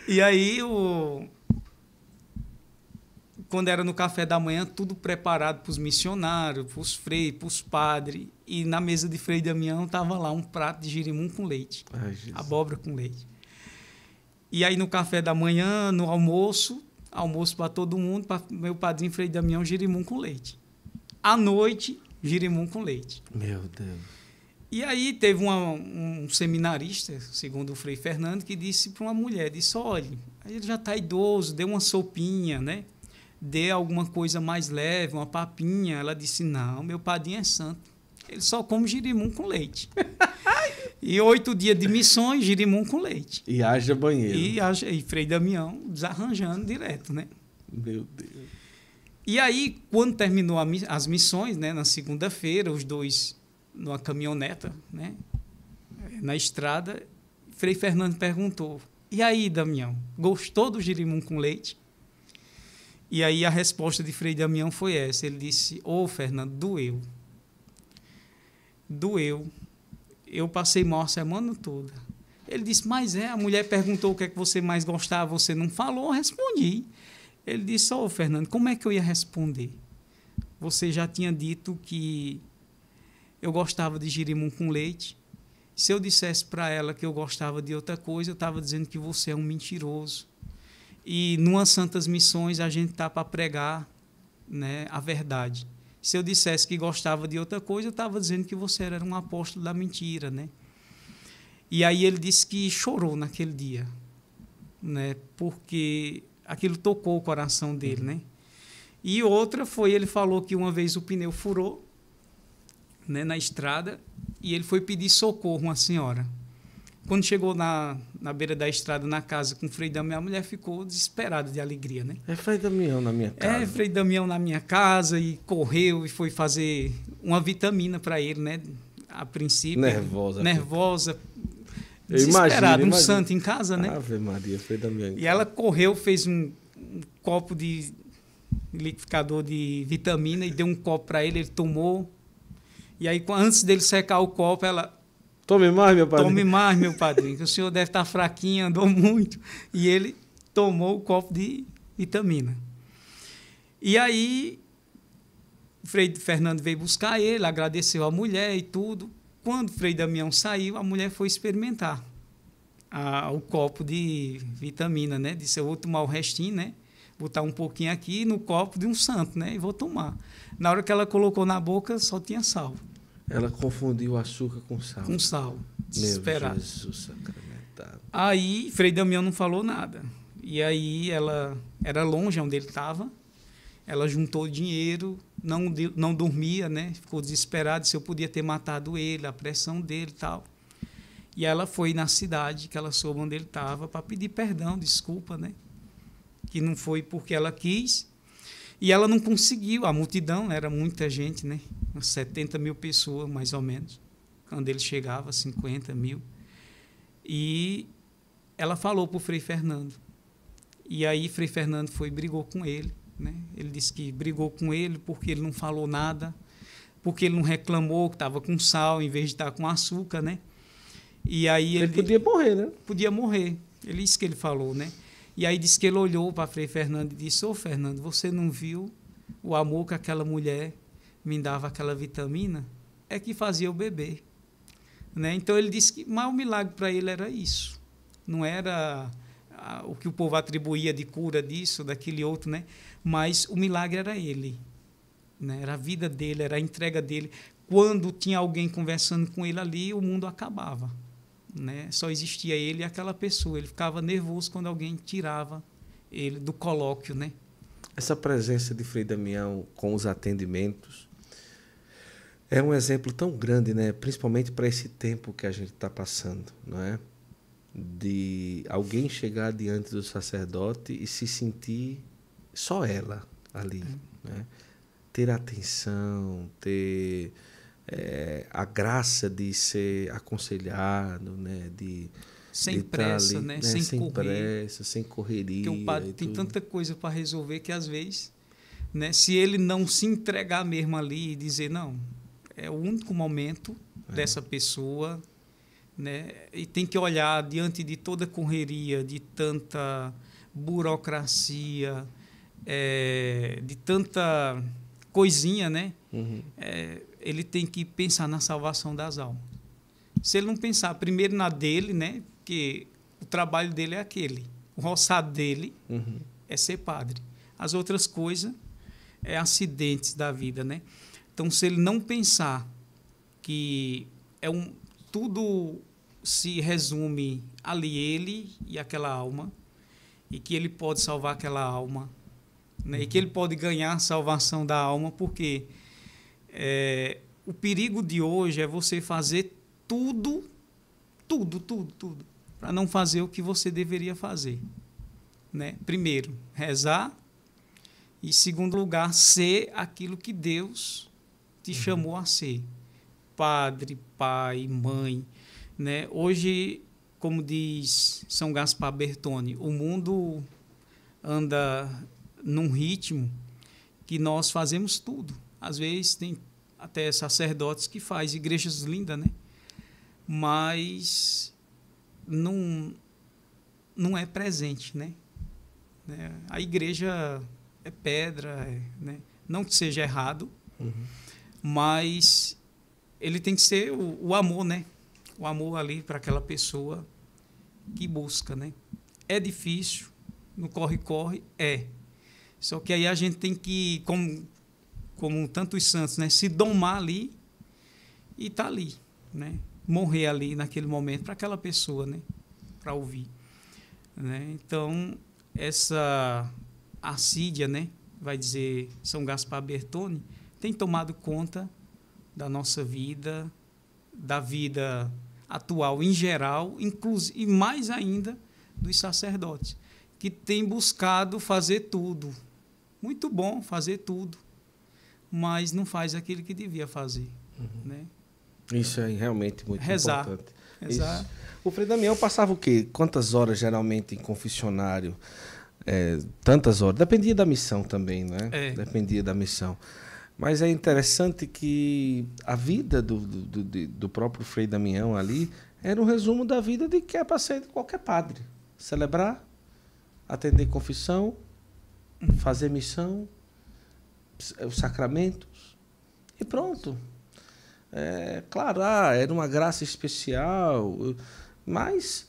S2: e aí o, quando era no café da manhã, tudo preparado para os missionários, para os freios, para os padres. E na mesa de Frei Damião estava lá um prato de girimum com leite, Ai, abóbora com leite. E aí no café da manhã, no almoço, almoço para todo mundo, para meu padrinho Frei Damião, girimum com leite. À noite, girimum com leite.
S1: Meu Deus.
S2: E aí teve uma, um seminarista, segundo o Frei Fernando, que disse para uma mulher, disse, olha, ele já está idoso, deu uma sopinha, né? dê alguma coisa mais leve, uma papinha. Ela disse: Não, meu padrinho é santo. Ele só come girimum com leite. e oito dias de missões, girimum com leite.
S1: E haja banheiro. E,
S2: haja, e Frei Damião desarranjando direto, né?
S1: Meu Deus.
S2: E aí, quando terminou a, as missões, né, na segunda-feira, os dois numa caminhoneta, né, na estrada, Frei Fernando perguntou: E aí, Damião, gostou do girimum com leite? E aí a resposta de Frei Damião foi essa. Ele disse: Ô oh, Fernando, doeu. Doeu. Eu passei mal a semana toda. Ele disse: Mas é, a mulher perguntou o que é que você mais gostava, você não falou, eu respondi. Ele disse: Ô oh, Fernando, como é que eu ia responder? Você já tinha dito que eu gostava de girimum com leite. Se eu dissesse para ela que eu gostava de outra coisa, eu estava dizendo que você é um mentiroso e numa Santas Missões a gente tá para pregar, né, a verdade. Se eu dissesse que gostava de outra coisa, eu estava dizendo que você era um apóstolo da mentira, né? E aí ele disse que chorou naquele dia, né? Porque aquilo tocou o coração dele, uhum. né? E outra foi ele falou que uma vez o pneu furou, né, na estrada e ele foi pedir socorro a uma senhora. Quando chegou na, na beira da estrada, na casa com o Frei Damião, a mulher ficou desesperada de alegria, né?
S1: É Frei Damião na minha é, casa.
S2: É, Frei Damião na minha casa e correu e foi fazer uma vitamina para ele, né? A princípio. Nervosa. Nervosa. Eu desesperada, um santo em casa, né?
S1: Ave Maria, Frei Damião. E
S2: ela correu, fez um, um copo de liquidificador de vitamina e deu um copo para ele, ele tomou. E aí, antes dele secar o copo, ela Tome mais, meu padrinho. Tome mais, meu padrinho, que o senhor deve estar fraquinho, andou muito. E ele tomou o copo de vitamina. E aí, Frei Fernando veio buscar ele, agradeceu a mulher e tudo. Quando Frei Damião saiu, a mulher foi experimentar a, o copo de vitamina, né? Disse, eu vou tomar o restinho, né? Botar um pouquinho aqui no copo de um santo, né? E vou tomar. Na hora que ela colocou na boca, só tinha sal.
S1: Ela confundiu açúcar com sal. Com sal. Desesperado. Meu Jesus sacramentado.
S2: Aí Frei Damião não falou nada. E aí ela era longe onde ele estava. Ela juntou dinheiro, não não dormia, né? Ficou desesperada se eu podia ter matado ele, a pressão dele, tal. E ela foi na cidade que ela soube onde ele estava para pedir perdão, desculpa, né? Que não foi porque ela quis. E ela não conseguiu, a multidão, né? era muita gente, né? 70 mil pessoas, mais ou menos, quando ele chegava, 50 mil. E ela falou para o Frei Fernando. E aí Frei Fernando foi brigou com ele. Né? Ele disse que brigou com ele porque ele não falou nada, porque ele não reclamou que estava com sal em vez de estar tá com açúcar, né? E aí ele, ele podia morrer, né? Podia morrer. Ele isso que ele falou, né? E aí disse que ele olhou para Frei Fernando e disse: "Ô Fernando, você não viu o amor que aquela mulher me dava aquela vitamina, é que fazia o bebê, Né? Então ele disse que mas o milagre para ele era isso. Não era ah, o que o povo atribuía de cura disso, daquele outro, né? mas o milagre era ele. Né? Era a vida dele, era a entrega dele. Quando tinha alguém conversando com ele ali, o mundo acabava. Né? Só existia ele e aquela pessoa. Ele ficava nervoso quando alguém tirava ele do colóquio, né?
S1: Essa presença de Frei Damião com os atendimentos é um exemplo tão grande, né? principalmente para esse tempo que a gente está passando, não é? de alguém chegar diante do sacerdote e se sentir só ela ali, é. né? ter atenção, ter é, a graça de ser aconselhado, né? de sem tá pressa, ali, né, né? Sem, sem correr, pressa, sem correria. Porque o padre tem tudo. tanta
S2: coisa para resolver que às vezes, né? Se ele não se entregar mesmo ali e dizer não, é o único momento é. dessa pessoa, né? E tem que olhar diante de toda correria, de tanta burocracia, é, de tanta coisinha, né? Uhum. É, ele tem que pensar na salvação das almas. Se ele não pensar primeiro na dele, né? Porque o trabalho dele é aquele. O roçado dele uhum. é ser padre. As outras coisas é acidentes da vida, né? Então, se ele não pensar que é um tudo se resume ali ele e aquela alma e que ele pode salvar aquela alma né? e que ele pode ganhar a salvação da alma porque é, o perigo de hoje é você fazer tudo tudo tudo tudo para não fazer o que você deveria fazer né primeiro rezar e segundo lugar ser aquilo que Deus te uhum. chamou a ser padre, pai, mãe, né? Hoje, como diz São Gaspar Bertone, o mundo anda num ritmo que nós fazemos tudo. Às vezes tem até sacerdotes que faz igrejas lindas, né? Mas não não é presente, né? né? A igreja é pedra, é, né? Não que seja errado, uhum. Mas ele tem que ser o, o amor, né? O amor ali para aquela pessoa que busca, né? É difícil, no corre-corre, é. Só que aí a gente tem que, como, como tantos santos, né? Se domar ali e tá ali, né? Morrer ali naquele momento para aquela pessoa, né? Para ouvir, né? Então, essa assídia, né? Vai dizer São Gaspar Bertone, tem tomado conta da nossa vida, da vida atual em geral, inclusive, e mais ainda dos sacerdotes, que tem buscado fazer tudo. Muito bom fazer tudo, mas não faz aquilo que devia fazer. Uhum. Né?
S1: Isso é realmente muito Rezar. importante. Rezar. O Frei Damião passava o quê? Quantas horas geralmente em confessionário? É, tantas horas. Dependia da missão também, né? É. Dependia da missão. Mas é interessante que a vida do, do, do, do próprio Frei Damião ali era um resumo da vida de que é para ser qualquer padre. Celebrar, atender confissão, fazer missão, eh, os sacramentos e pronto. É, claro, ah, era uma graça especial, mas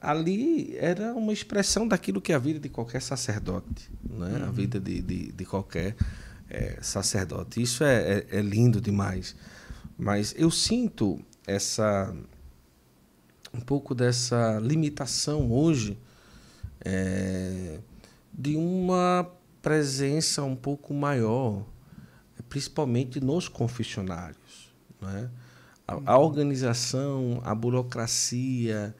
S1: ali era uma expressão daquilo que é a vida de qualquer sacerdote, né? Uhum. a vida de, de, de qualquer é, sacerdote. Isso é, é, é lindo demais. Mas eu sinto essa um pouco dessa limitação hoje é, de uma presença um pouco maior, principalmente nos confessionários. É? A, a, uhum. organização, a burocracia,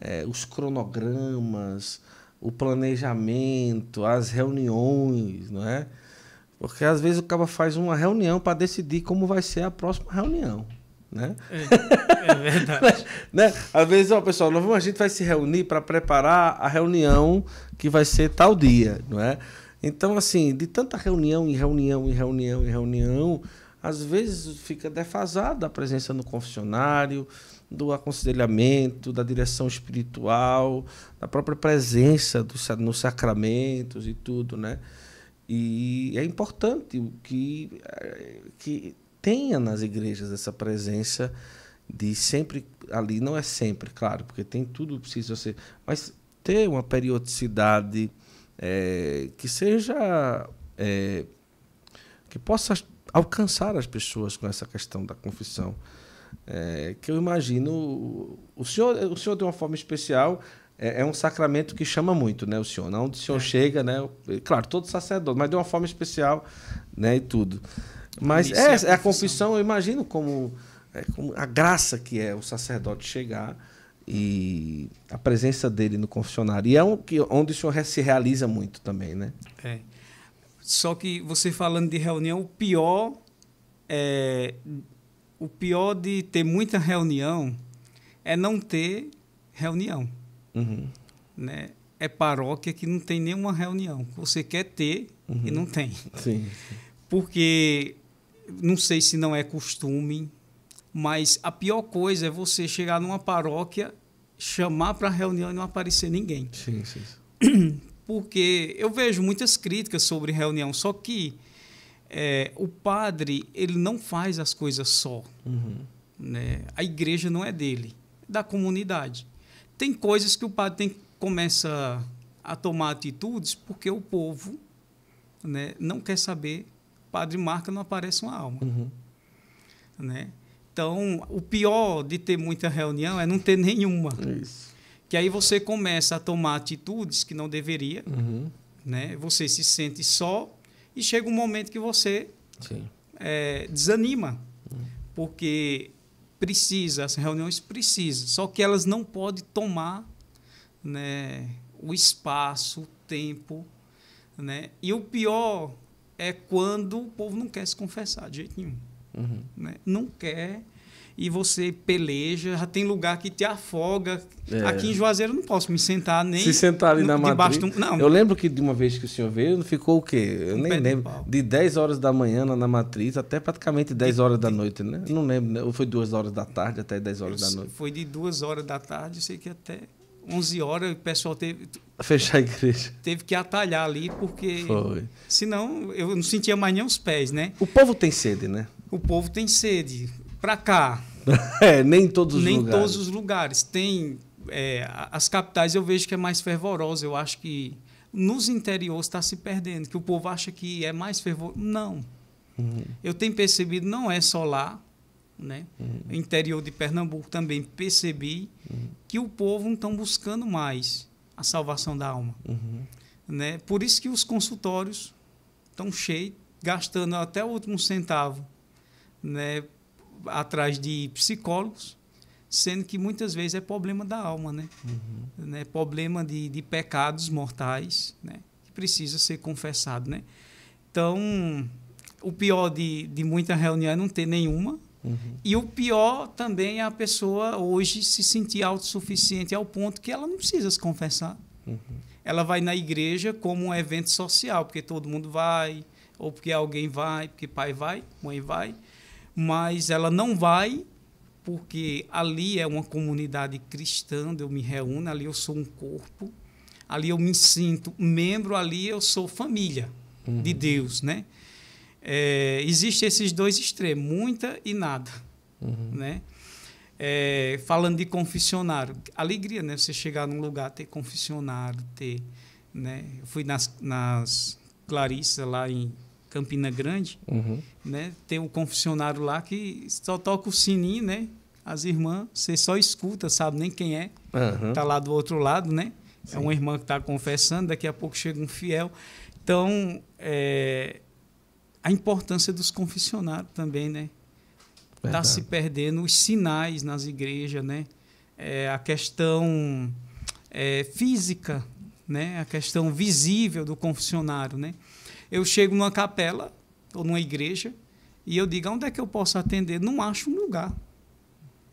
S1: é, os cronogramas, o planejamento, as reuniões, não é? Porque às vezes o cara faz uma reunião para decidir como vai ser a próxima reunião. Né? É, é verdade. né? Às vezes, ó, pessoal, nós vamos, a gente vai se reunir para preparar a reunião que vai ser tal dia, não é? Então, assim, de tanta reunião em reunião, em reunião, em reunião, às vezes fica defasada a presença no confessionário, do aconselhamento, da direção espiritual, da própria presença do, nos sacramentos e tudo, né? E é importante que, eh, que tenha nas igrejas essa presença de sempre ali não é sempre claro porque tem tudo que precisa ser mas ter uma periodicidade é, que seja é, que possa alcançar as pessoas com essa questão da confissão é, que eu imagino o senhor o senhor de uma forma especial é, é, um sacramento que chama muito, né, o senhor. Não, onde o senhor é. chega, né? Claro, todo sacerdote, mas de uma forma especial, né, e tudo. Mas é, é, a confissão. confissão, eu imagino como, é, como a graça que é o sacerdote chegar e a presença dele no confessionário. E é um, que, onde o senhor se realiza muito também, né?
S2: É. Só que você falando de reunião, o pior é, o pior de ter muita reunião é não ter reunião. Uhum. Né? É paróquia que não tem nenhuma reunião. Você quer ter uhum. e não tem. Uhum. Sim, Porque não sei se não é costume, mas a pior coisa é você chegar numa paróquia, chamar para reunião e não aparecer ninguém.
S1: sim. sim.
S2: Porque eu vejo muitas críticas sobre reunião, só que é, o padre ele não faz as coisas só. Uhum. Né? A igreja não é dele, é da comunidade tem coisas que o padre tem, começa a tomar atitudes porque o povo né, não quer saber. Padre Marca não aparece uma alma. Uhum. Né? Então, o pior de ter muita reunião é não ter nenhuma. Isso. Que aí você começa a tomar atitudes que não deveria, uhum. né? Você se sente só e chega um momento que você é, desanima, uhum. porque precisa, as reuniões precisam, só que elas não podem tomar né, o espaço, o tempo. Né? E o pior é quando o povo não quer se confessar de jeito nenhum. Uhum. Né? Não quer e você peleja, já tem lugar que te afoga. É. Aqui em Juazeiro eu não posso me sentar nem. Se sentar ali no, na matriz. não. Eu
S1: lembro que de uma vez que o senhor veio, ficou o quê? Eu nem lembro. De, 10 horas da manhã na, matriz até praticamente 10 horas da noite, né? não lembro, né? ou foi 2 horas da tarde até 10 horas eu, da noite.
S2: Foi de 2 horas da tarde, sei que até 11 horas o pessoal teve.
S1: Fechar a igreja.
S2: Teve que atalhar ali, porque. Foi. Senão eu não sentia mais nem os pés, né? O povo tem sede, né? O povo tem sede para cá.
S1: é, nem todos os nem lugares. Nem todos os
S2: lugares. Tem é, as capitais eu vejo que é mais fervorosa. Eu acho que nos interiores está se perdendo, que o povo acha que é mais fervoroso. Não. Uhum. Eu tenho percebido, não é só lá, né? Uhum. Interior de Pernambuco também percebi uhum. que o povo não estão buscando mais a salvação da alma, uhum. né? Por isso que os consultórios estão cheios, gastando até o último centavo, né? atrás de psicólogos, sendo que muitas vezes é problema da alma, né? Uhum. né? Problema de, de pecados mortais, né? Que precisa ser confessado, né? Então, o pior de, de muita reunião é não ter nenhuma. Uhum. E o pior também é a pessoa hoje se sentir autossuficiente ao ponto que ela não precisa se confessar. Uhum. Ela vai na igreja como um evento social, porque todo mundo vai, ou porque alguém vai, porque pai vai, mãe vai mas ela não vai porque ali é uma comunidade cristã, eu me reúno, ali eu sou um corpo, ali eu me sinto membro, ali eu sou família uhum. de Deus, né? É, Existem esses dois extremos, muita e nada, uhum. né? É, falando de confessionário, alegria, né? Você chegar num lugar, ter confessionário, ter... Né? Eu fui nas, nas Clarissa, lá em Campina Grande, uhum. né? Tem um confessionário lá que só toca o sininho, né? As irmãs, você só escuta, sabe nem quem é. Uhum. Tá lá do outro lado, né? Sim. É uma irmã que está confessando, daqui a pouco chega um fiel. Então, é, a importância dos confessionários também, né? Está se perdendo os sinais nas igrejas, né? É, a questão é, física, né? A questão visível do confessionário, né? eu chego numa capela ou numa igreja e eu digo, onde é que eu posso atender? Não acho um lugar.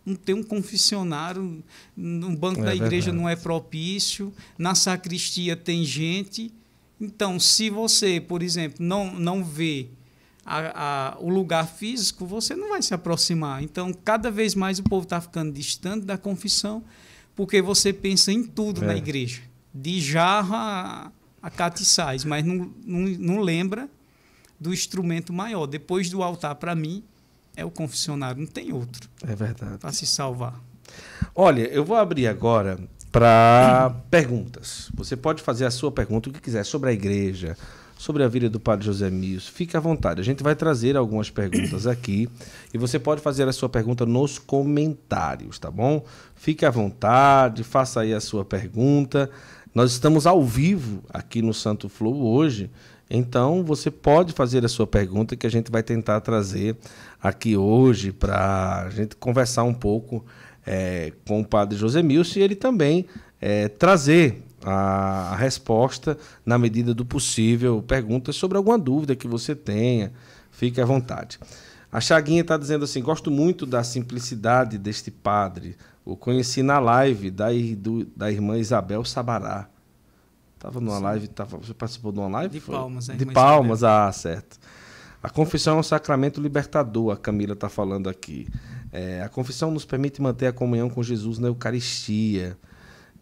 S2: Não tem um confessionário, no banco é da igreja verdade. não é propício, na sacristia tem gente. Então, se você, por exemplo, não, não vê a, a, o lugar físico, você não vai se aproximar. Então, cada vez mais o povo está ficando distante da confissão, porque você pensa em tudo é. na igreja. De jarra a Cate Sais, mas não, não, não lembra do instrumento maior. Depois do altar, para mim, é o confessionário, não tem outro. É verdade. Para se salvar.
S1: Olha, eu vou abrir agora para perguntas. Você pode fazer a sua pergunta, o que quiser, sobre a igreja, sobre a vida do Padre José Mios. Fique à vontade. A gente vai trazer algumas perguntas aqui e você pode fazer a sua pergunta nos comentários, tá bom? Fique à vontade, faça aí a sua pergunta. Nós estamos ao vivo aqui no Santo Flow hoje, então você pode fazer a sua pergunta que a gente vai tentar trazer aqui hoje para a gente conversar um pouco é, com o padre José Milce e ele também é, trazer a, a resposta, na medida do possível, perguntas sobre alguma dúvida que você tenha. Fique à vontade. A Chaguinha está dizendo assim: gosto muito da simplicidade deste padre. O conheci na live da, do, da irmã Isabel Sabará. Tava numa Sim. live, tava, você participou de uma live? De foi? Palmas, hein? Né, de Palmas, ah, certo. A confissão é um sacramento libertador, a Camila está falando aqui. É, a confissão nos permite manter a comunhão com Jesus na Eucaristia.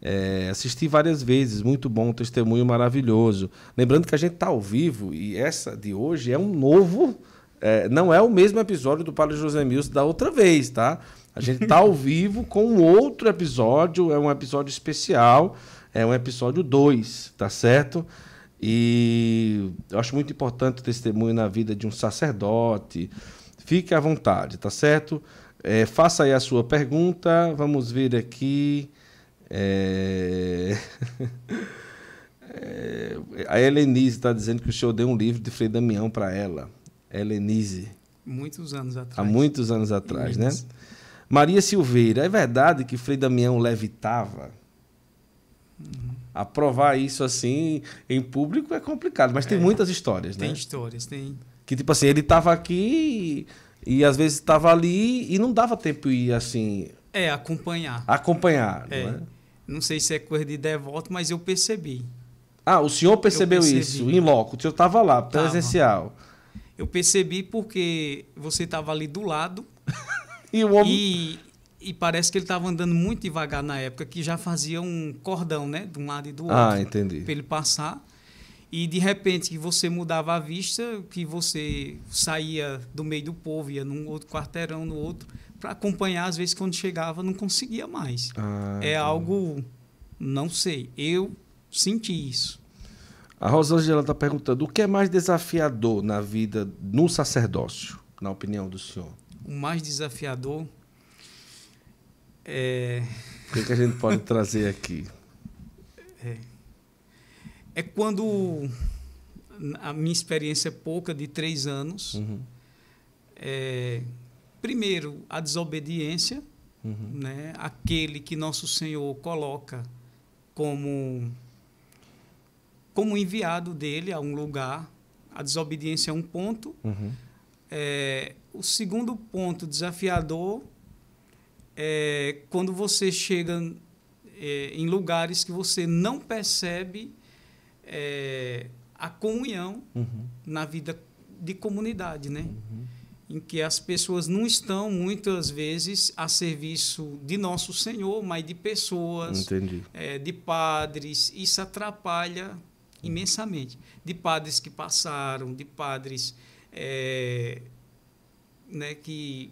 S1: É, assisti várias vezes, muito bom, testemunho maravilhoso. Lembrando que a gente está ao vivo e essa de hoje é um novo. É, não é o mesmo episódio do Padre José Milson da outra vez, tá? A gente está ao vivo com outro episódio, é um episódio especial, é um episódio 2, tá certo? E eu acho muito importante o testemunho na vida de um sacerdote. Fique à vontade, tá certo? É, faça aí a sua pergunta. Vamos ver aqui. É... é, a Helenise está dizendo que o senhor deu um livro de Frei Damião para ela. Helenise. Muitos anos atrás. Há muitos anos atrás, né? Muitos. né? Maria Silveira, é verdade que Frei Damião levitava? Uhum. Aprovar isso assim em público é complicado, mas tem é. muitas histórias, tem né? Tem
S2: histórias, tem.
S1: Que tipo assim, ele estava aqui e às vezes estava ali e não dava tempo ir assim. É, acompanhar. Acompanhar, é. não
S2: é? Não sei se é coisa de devoto, mas eu percebi.
S1: Ah, o senhor percebeu isso em loco? O senhor estava lá, presencial. Tava.
S2: Eu percebi porque você estava ali do lado e o homem. E, e parece que ele estava andando muito devagar na época, que já fazia um cordão, né? De um lado e do ah, outro. Ah, entendi. Para ele passar. E de repente que você mudava a vista, que você saía do meio do povo, ia num outro quarteirão, no outro, para acompanhar, às vezes quando chegava não conseguia mais. Ah, é algo, não sei, eu
S1: senti isso. A Rosângela está perguntando, o que é mais desafiador na vida, no sacerdócio, na opinião do senhor?
S2: o mais desafiador. É...
S1: O que, é que a gente pode trazer aqui?
S2: É. é, quando a minha experiência é pouca de três anos. Uhum. É, primeiro, a desobediência, uhum. né? aquele que nosso Senhor coloca como, como enviado dele a um lugar. A desobediência é um ponto. Uhum. É, o segundo ponto desafiador é quando você chega é, em lugares que você não percebe é, a comunhão uhum. na vida de comunidade, né? Uhum. Em que as pessoas não estão muitas vezes a serviço de nosso Senhor, mas de pessoas, é, de padres. Isso atrapalha uhum. imensamente. De padres que passaram, de padres é, né, que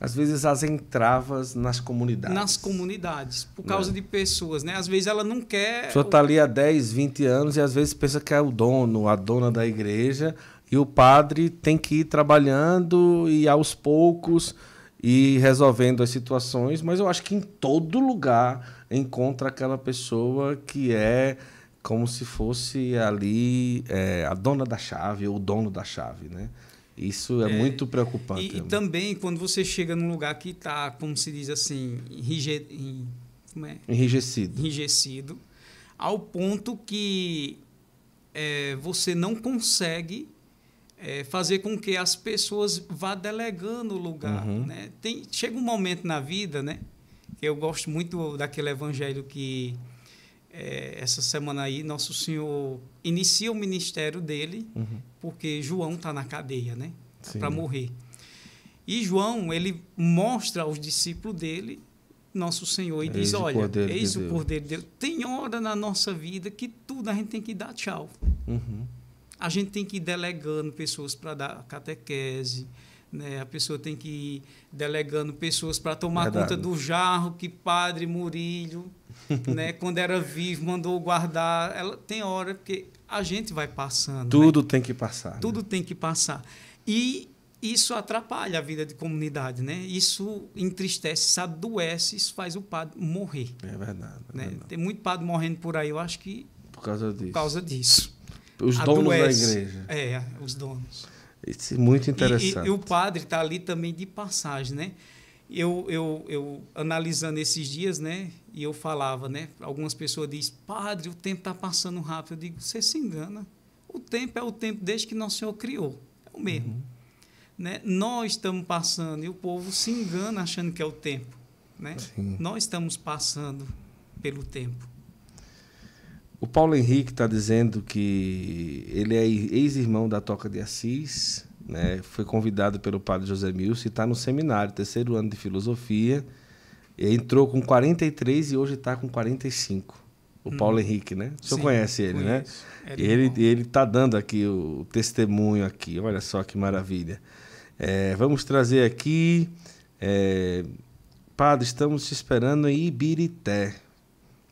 S1: às vezes as entravas nas comunidades.
S2: Nas comunidades, por né? causa é. de pessoas, né? Às vezes ela não quer. A pessoa está ali há
S1: 10, 20 anos e às vezes pensa que é o dono, a dona da igreja, e o padre tem que ir trabalhando e aos poucos e resolvendo as situações, mas eu acho que em todo lugar encontra aquela pessoa que é como se fosse ali é, a dona da chave ou o dono da chave, né? Isso é, é, muito preocupante. E, e,
S2: também quando você chega num lugar que está, como se diz assim, é? enrijecido. enrijecido, ao ponto que é, você não consegue é, fazer com que as pessoas vá delegando o lugar. Uhum. Né? Tem, chega um momento na vida, né? Eu gosto muito daquele evangelho que é, essa semana aí nosso Senhor inicia o ministério dele, uhum. porque João está na cadeia, né? para morrer. E João, ele mostra aos discípulos dele nosso Senhor e é, eis diz: Olha, eis de o poder de Deus. Tem hora na nossa vida que tudo a gente tem que dar tchau. Uhum. A gente tem que ir delegando pessoas para dar catequese, né? a pessoa tem que ir delegando pessoas para tomar Verdade. conta do jarro que Padre Murilho né? Quando era vivo, mandou guardar. Ela tem hora porque a gente vai passando. Né? Tudo
S1: né? tem que passar. Né?
S2: Tudo né? tem que passar. E isso atrapalha a vida de comunidade, né? Isso entristece, isso adoece, isso faz o padre morrer. É verdade. É né? verdade. Tem muito padre morrendo por aí, eu acho que.
S1: Por causa disso. Por causa disso. Os donos da igreja.
S2: É, os donos. Isso é muito interessante. E, e, e o padre está ali também de passagem, né? Eu, eu, eu analisando esses dias, né? E eu falava, né? Algumas pessoas dizem, padre, o tempo está passando rápido. Eu digo, você se engana. O tempo é o tempo desde que nosso Senhor criou. É o mesmo. Uhum. Né? Nós estamos passando e o povo se engana achando que é o tempo. Né? Nós estamos passando pelo tempo.
S1: O Paulo Henrique está dizendo que ele é ex-irmão da Toca de Assis, né? foi convidado pelo padre José Milson e está no seminário, terceiro ano de filosofia entrou com 43 e hoje está com 45. O hum. Paulo Henrique, né? O senhor Sim, conhece ele, né? conheço. né? ele, ele tá dando aqui o testemunho aqui. Olha só que maravilha. É, vamos trazer aqui. É, padre, estamos te esperando em Ibirité.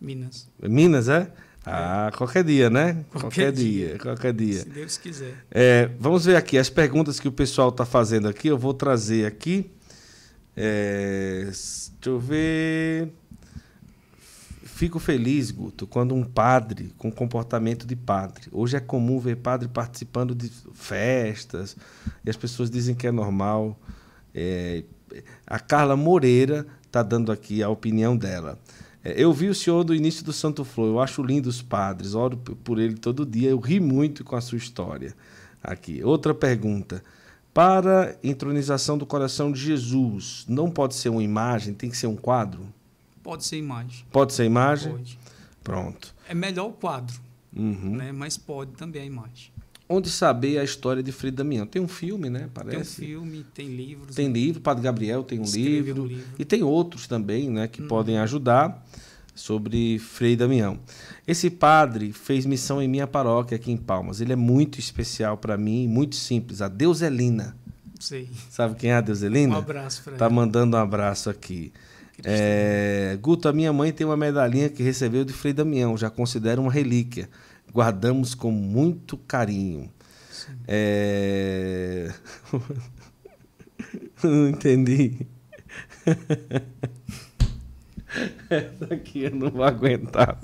S1: Minas. É Minas, é? é? Ah, qualquer dia, né? Qualquer, qualquer dia, dia, qualquer dia. Se Deus quiser. É, vamos ver aqui as perguntas que o pessoal está fazendo aqui. Eu vou trazer aqui. É, deixa eu ver. Fico feliz, Guto, quando um padre com comportamento de padre. Hoje é comum ver padre participando de festas e as pessoas dizem que é normal. É, a Carla Moreira está dando aqui a opinião dela. É, eu vi o senhor do início do Santo Flor, eu acho lindo os padres, oro por ele todo dia, eu ri muito com a sua história. Aqui, outra pergunta. Para entronização do coração de Jesus, não pode ser uma imagem, tem que ser um quadro?
S2: Pode ser imagem. Pode ser imagem? Pode. Pronto. É melhor o quadro, uhum. né? mas pode também a imagem.
S1: Onde saber a história de Frei Damião? Tem um filme, né? Parece. Tem um filme, tem livros. Tem né? livro, Padre Gabriel tem um livro, um livro, E tem outros também, né? Que uhum. podem ajudar sobre Frei Damião. Esse padre fez missão em minha paróquia aqui em Palmas. Ele é muito especial para mim, muito simples. A Deuselina. Sei. Sabe quem é a Deuselina? Um abraço para Tá mandando um abraço aqui. É, Guto, a minha mãe tem uma medalhinha que recebeu de Frei Damião, já considero uma relíquia. Guardamos com muito carinho. É... Não entendi. Essa aqui eu não vou aguentar.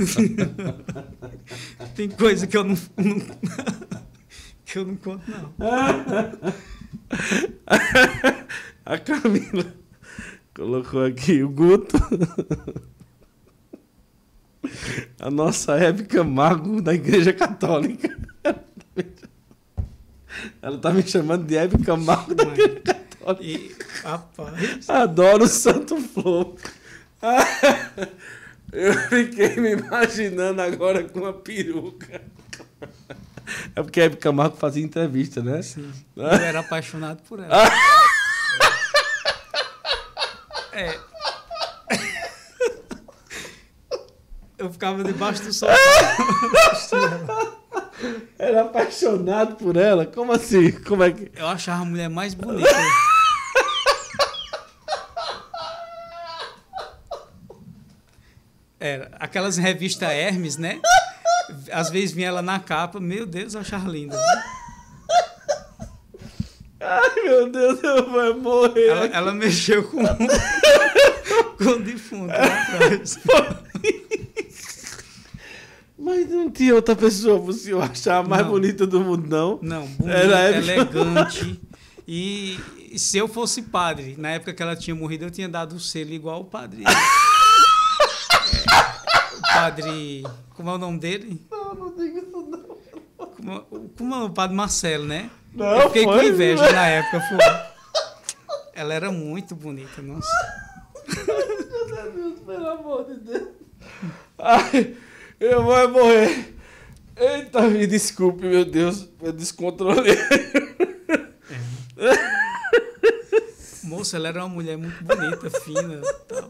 S1: Tem coisa que eu
S2: não, não que eu não conto, não.
S1: A Camila colocou aqui o Guto. A nossa épica mago da Igreja Católica. Ela tá me chamando de épica mago da Igreja Católica. E, rapaz. Adoro o Santo Flor. Eu fiquei me imaginando agora com uma peruca. É porque a Hebe Camargo fazia entrevista, né? Sim. Eu era apaixonado
S2: por ela. é.
S1: Eu ficava debaixo do sol. Era apaixonado por ela? Como assim? Como é que... Eu
S2: achava a mulher mais bonita. Era. É, aquelas revistas Hermes, né? Às vezes vinha ela na capa. Meu Deus, eu achava linda. Ai, meu Deus, eu vou morrer. Ela, ela mexeu com, com o defunto lá atrás.
S1: Mas não tinha outra pessoa você senhor achar a mais não. bonita do mundo, não? Não, bonita, Era elegante.
S2: e se eu fosse padre, na época que ela tinha morrido, eu tinha dado o selo igual o padre. padre. Como é o nome dele? Não, não diga isso não. Como, é, como é o padre Marcelo, né? Não, Eu fiquei com inveja né? na época, foi. Ela era muito bonita, nossa.
S1: Meu Deus, pelo amor de Deus. Ai, eu vou morrer. Eita, me desculpe, meu Deus. Eu descontrolei. É. Moça, ela
S2: era uma mulher muito bonita, fina. Tá?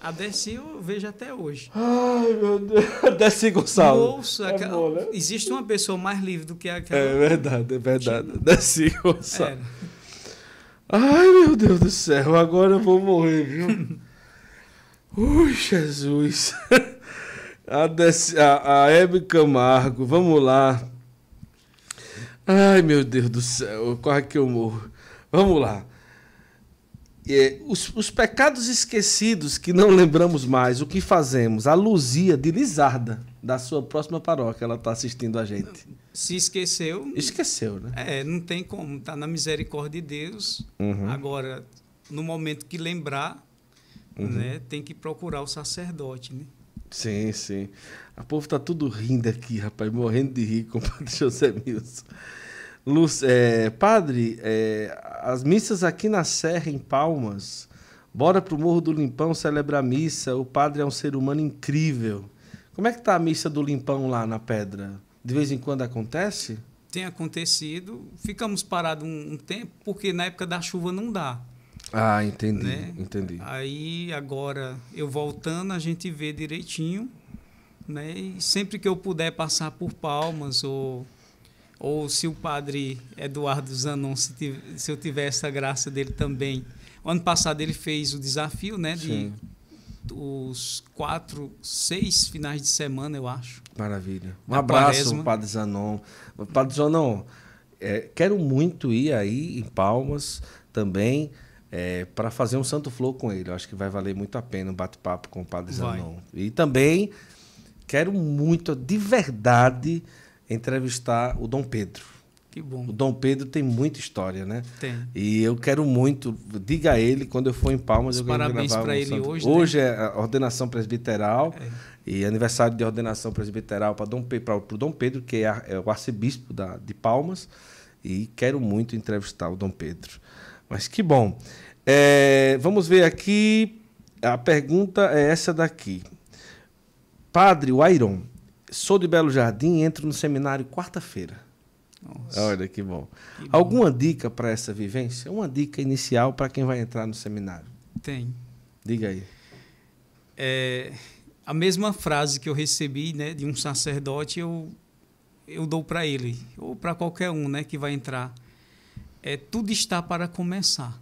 S2: A Desi eu vejo até hoje.
S1: Ai, meu Deus. Desi Gonçalves.
S2: Nossa, é aquela, bom, né? existe uma pessoa mais livre do que aquela. É
S1: verdade, é verdade. Que... Tipo, Desi Gonçalo. É. Ai, meu Deus do céu, agora eu vou morrer, viu? Ui, Jesus. A, Desi, a, a Hebe Camargo, vamos lá. Ai, meu Deus do céu, quase que eu morro. Vamos lá é, os, os, pecados esquecidos que não lembramos mais, o que fazemos? A Luzia de Lizarda, da sua próxima paróquia, ela está assistindo a gente.
S2: Se esqueceu. Esqueceu, né? É, não tem como. Está na misericórdia de Deus. Uhum. Agora, no momento que lembrar, uhum. né, tem que procurar o sacerdote, né?
S1: Sim, sim. A povo tá tudo rindo aqui, rapaz, morrendo de rir com o padre José Milson. Luz, é, padre, é, as missas aqui na Serra, em Palmas. Bora pro Morro do Limpão celebrar a missa. O padre é um ser humano incrível. Como é que tá a missa do Limpão lá na Pedra? De vez em quando acontece?
S2: Tem acontecido. Ficamos parados um, um tempo, porque na época da chuva não dá.
S1: Ah, entendi, né? entendi.
S2: Aí agora eu voltando a gente vê direitinho, né? E sempre que eu puder passar por Palmas ou ou se o padre Eduardo Zanon, se, se eu tiver essa graça dele também. O ano passado ele fez o desafio, né? De Sim. os quatro, seis finais de semana, eu acho.
S1: Maravilha. Um abraço, quaresma. Padre Zanon. Padre Zanon, é, quero muito ir aí em Palmas também. É, para fazer um santo flor com ele. Eu acho que vai valer muito a pena um bate-papo com o Padre vai. Zanon. E também quero muito, de verdade, entrevistar o Dom Pedro. Que bom. O Dom Pedro tem muita história, né? Tem. E eu quero muito, diga a ele, quando eu for em Palmas, Os eu quero parabéns Parabéns para ele hoje. Hoje né? é ordenação presbiteral é. e aniversário de ordenação presbiteral para Dom, o Dom Pedro, que é, é o arcebispo da, de Palmas. E quero muito entrevistar o Dom Pedro. Mas que bom. É, vamos ver aqui. A pergunta é essa daqui. Padre Wairon, Sou de Belo Jardim, entro no seminário quarta-feira. Olha que bom. Que Alguma bom. dica para essa vivência? Uma dica inicial para quem vai entrar no seminário? Tem. Diga aí.
S2: É, a mesma frase que eu recebi né, de um sacerdote, eu, eu dou para ele, ou para qualquer um né, que vai entrar. É, tudo está para começar.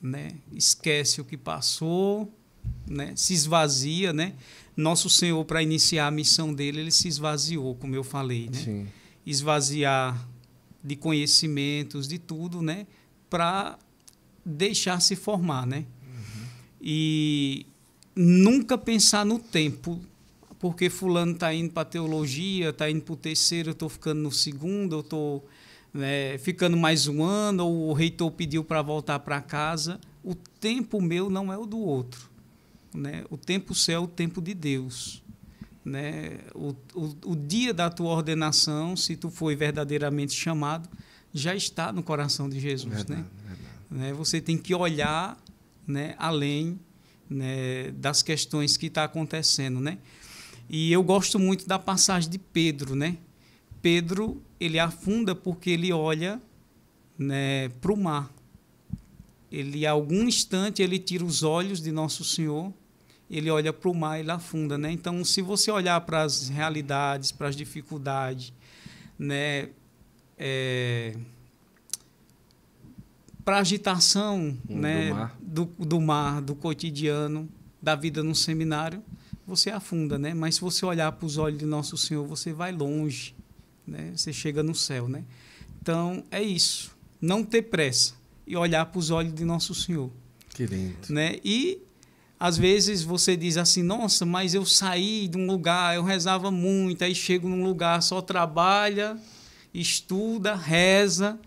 S2: Né? Esquece o que passou, né? se esvazia, né? Nosso Senhor, para iniciar a missão dele, ele se esvaziou, como eu falei, né? Sim. Esvaziar de conhecimentos, de tudo, né? Para deixar se formar, né? Uhum. E nunca pensar no tempo, porque fulano está indo para teologia, está indo para o terceiro, eu estou ficando no segundo, eu estou né, ficando mais um ano, ou o reitor pediu para voltar para casa. O tempo meu não é o do outro. Né? O tempo céu é o tempo de Deus. Né? O, o, o dia da tua ordenação, se tu foi verdadeiramente chamado, já está no coração de Jesus. Né? Verdade, né? Verdade. né? Você tem que olhar né, além né, das questões que está acontecendo. Né? E eu gosto muito da passagem de Pedro. Né? Pedro ele afunda porque ele olha né, para o mar. Ele, algum instante, ele tira os olhos de Nosso Senhor ele olha para o mar e lá afunda, né? Então, se você olhar para as realidades, para as dificuldades, né? É, para a agitação hum, né, do né, mar. Do, do mar, do cotidiano, da vida no seminário, você afunda, né? Mas se você olhar para os olhos de Nosso Senhor, você vai longe, né? Você chega no céu, né? Então, é isso. Não ter pressa e olhar para os olhos de Nosso Senhor. Que lindo. Né? E às vezes você diz assim, nossa, mas eu saí de um lugar, eu rezava muito, aí chego num lugar, só trabalha, estuda, reza,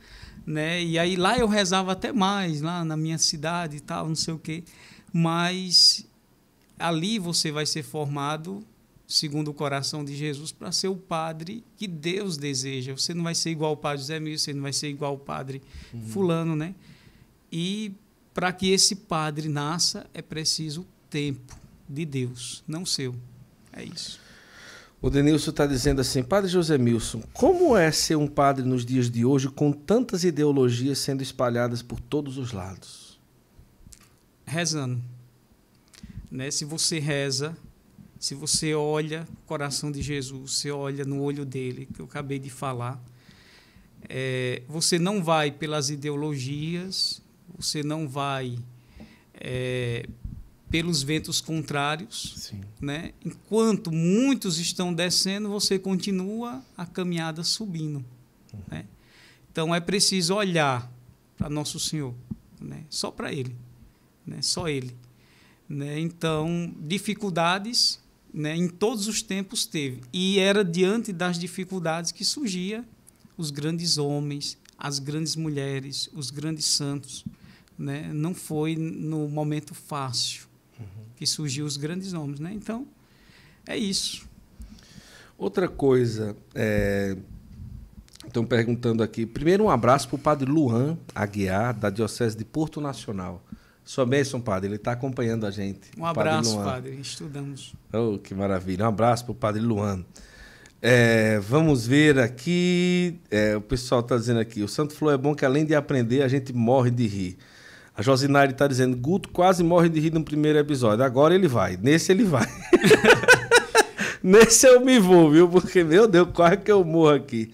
S2: né? E aí lá eu rezava até mais, lá na minha cidade e tal, não sei o quê. Mas ali você vai ser formado segundo o coração de Jesus, para ser o padre que Deus deseja. Você não vai ser igual o padre José Milton, você não vai ser igual o padre uhum. fulano, né? E para que esse padre nasça, é preciso tempo de Deus, não seu. É isso.
S1: O Denilson está dizendo assim, Padre José Milson, como é ser um padre nos dias de hoje com tantas ideologias sendo espalhadas por todos os lados?
S2: Rezando. Né? Se você reza, se você olha o coração de Jesus, você olha no olho dele, que eu acabei de falar, é, você não vai pelas ideologias, você não vai é, pelos ventos contrários, Sim. né? Enquanto muitos estão descendo, você continua a caminhada subindo, uhum. né? Então é preciso olhar para nosso Senhor, né? Só para Ele, né? Só Ele, né? Então dificuldades, né? Em todos os tempos teve e era diante das dificuldades que surgia os grandes homens, as grandes mulheres, os grandes santos, né? Não foi no momento fácil que surgiu os grandes nomes, né? Então, é isso.
S1: Outra coisa, é... estão perguntando aqui. Primeiro, um abraço para o padre Luan Aguiar, da Diocese de Porto Nacional. Sua bênção, padre, ele está acompanhando a gente. Um abraço, padre, padre,
S2: estudamos.
S1: Oh, que maravilha. Um abraço para o padre Luan. É, vamos ver aqui. É, o pessoal está dizendo aqui: o Santo Flor é bom que além de aprender, a gente morre de rir. A Josinari está dizendo: Guto quase morre de rir no primeiro episódio. Agora ele vai. Nesse ele vai. Nesse eu me vou, viu? Porque, meu Deus, quase que eu morro aqui.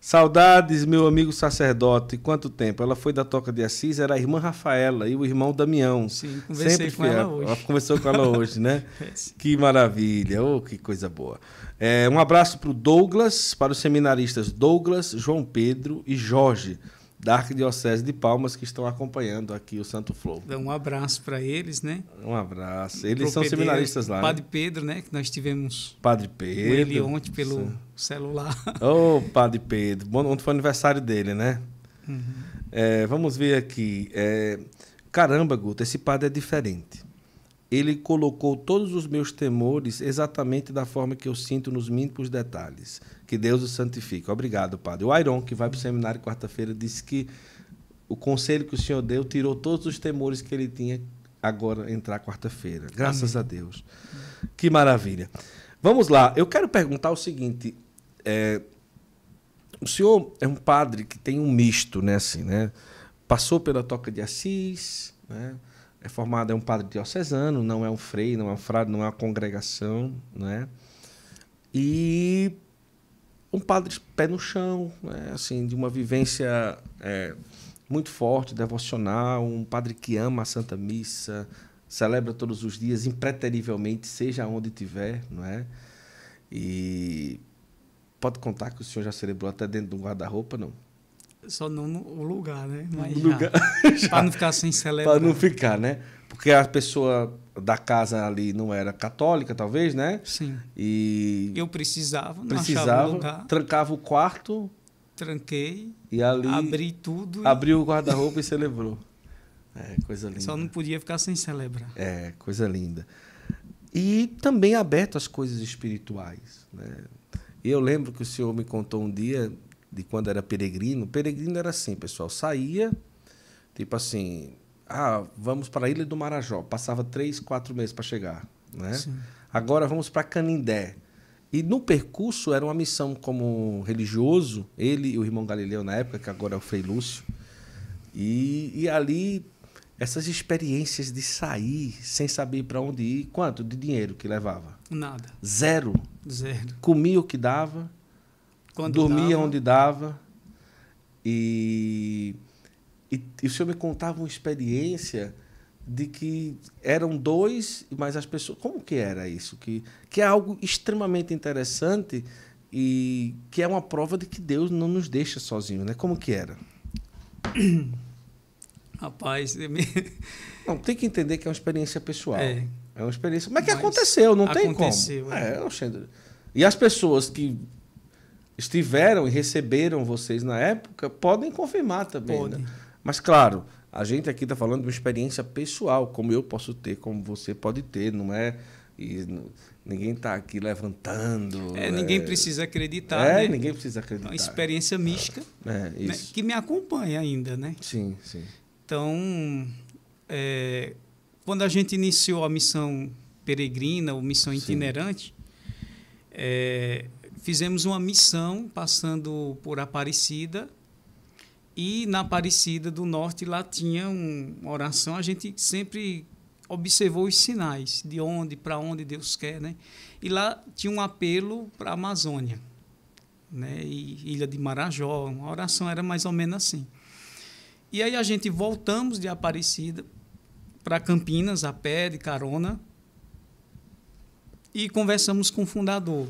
S1: Saudades, meu amigo sacerdote. Quanto tempo? Ela foi da Toca de Assis, era a irmã Rafaela e o irmão Damião. Sim, Sempre com ela, ela hoje. Ela conversou com ela hoje, né? que maravilha, oh, que coisa boa. É, um abraço para o Douglas, para os seminaristas Douglas, João Pedro e Jorge da Arquidiocese de Palmas que estão acompanhando aqui o Santo Flow.
S2: Dá um abraço para eles, né?
S1: Um abraço. Eles Pro são Pedro, seminaristas lá. Né? Padre
S2: né? Pedro, né? Que nós tivemos. Padre Pedro. Ele ontem pelo Sim. celular.
S1: Ô, oh, Padre Pedro. Bom, ontem foi aniversário dele, né? Uhum. É, vamos ver aqui. É, caramba, Guto, esse padre é diferente ele colocou todos os meus temores exatamente da forma que eu sinto nos mínimos detalhes. Que Deus o santifique. Obrigado, padre. O Airon, que vai para o seminário quarta-feira, disse que o conselho que o senhor deu tirou todos os temores que ele tinha agora entrar quarta-feira. Graças Amém. a Deus. Que maravilha. Vamos lá. Eu quero perguntar o seguinte. É, o senhor é um padre que tem um misto, né? Assim, né? Passou pela Toca de Assis, né? é formado, é um padre diocesano, não é um freio, não é um frade, não é uma congregação, né? E um padre pé no chão, né? assim, de uma vivência é, muito forte, devocional, um padre que ama a Santa Missa, celebra todos os dias, impreterivelmente, seja onde tiver, não é? E pode contar que o senhor já celebrou até dentro de um guarda-roupa, não?
S2: Só não o lugar, né? Mas lugar. Já, pra não ficar sem celebrar. Pra não ficar,
S1: né? Porque a pessoa da casa ali não era católica, talvez, né? Sim. E. Eu precisava, não precisava, lugar.
S2: Trancava o quarto. Tranquei.
S1: E ali. Abri tudo. Abriu e... o guarda-roupa e celebrou. É, coisa linda. Só não
S2: podia ficar sem
S1: celebrar. É, coisa linda. E também aberto às coisas espirituais, né? E eu lembro que o senhor me contou um dia de quando era peregrino. Peregrino era assim, pessoal, saía, tipo assim, ah, vamos para a Ilha do Marajó, passava três, quatro meses para chegar, né? Agora vamos para Canindé. E no percurso era uma missão como religioso, ele e o irmão Galileu na época, que agora é o Frei Lúcio. E, e ali essas experiências de sair sem saber para onde ir, quanto de dinheiro que levava? Nada. Zero. Zero. Comia o que dava,
S2: quando dormia dava. onde
S1: dava. E, e, e o senhor me contava uma experiência de que eram dois, mas as pessoas. Como que era isso? Que, que é algo extremamente interessante e que é uma prova de que Deus não nos deixa sozinhos, né? Como que era?
S2: Rapaz, me...
S1: não tem que entender que é uma experiência pessoal. É, é uma experiência, mas que aconteceu, não aconteceu, tem como. É. é e as pessoas que estiveram e receberam vocês na época podem confirmar também. Pode. Né? Mas, claro, a gente aqui está falando de uma experiência pessoal, como eu posso ter, como você pode ter, não é? E ninguém está aqui levantando. É, ninguém é... precisa acreditar. É, né? ninguém precisa acreditar. É uma experiência
S2: mística é, né? que me acompanha ainda, né? Sim, sim. Então, é, quando a gente iniciou a missão peregrina ou missão itinerante, é, fizemos uma missão passando por Aparecida. E na Aparecida do Norte lá tinha uma oração, a gente sempre observou os sinais de onde para onde Deus quer, né? E lá tinha um apelo para a Amazônia, né? E Ilha de Marajó, uma oração era mais ou menos assim. E aí a gente voltamos de Aparecida para Campinas a pé de carona e conversamos com o fundador,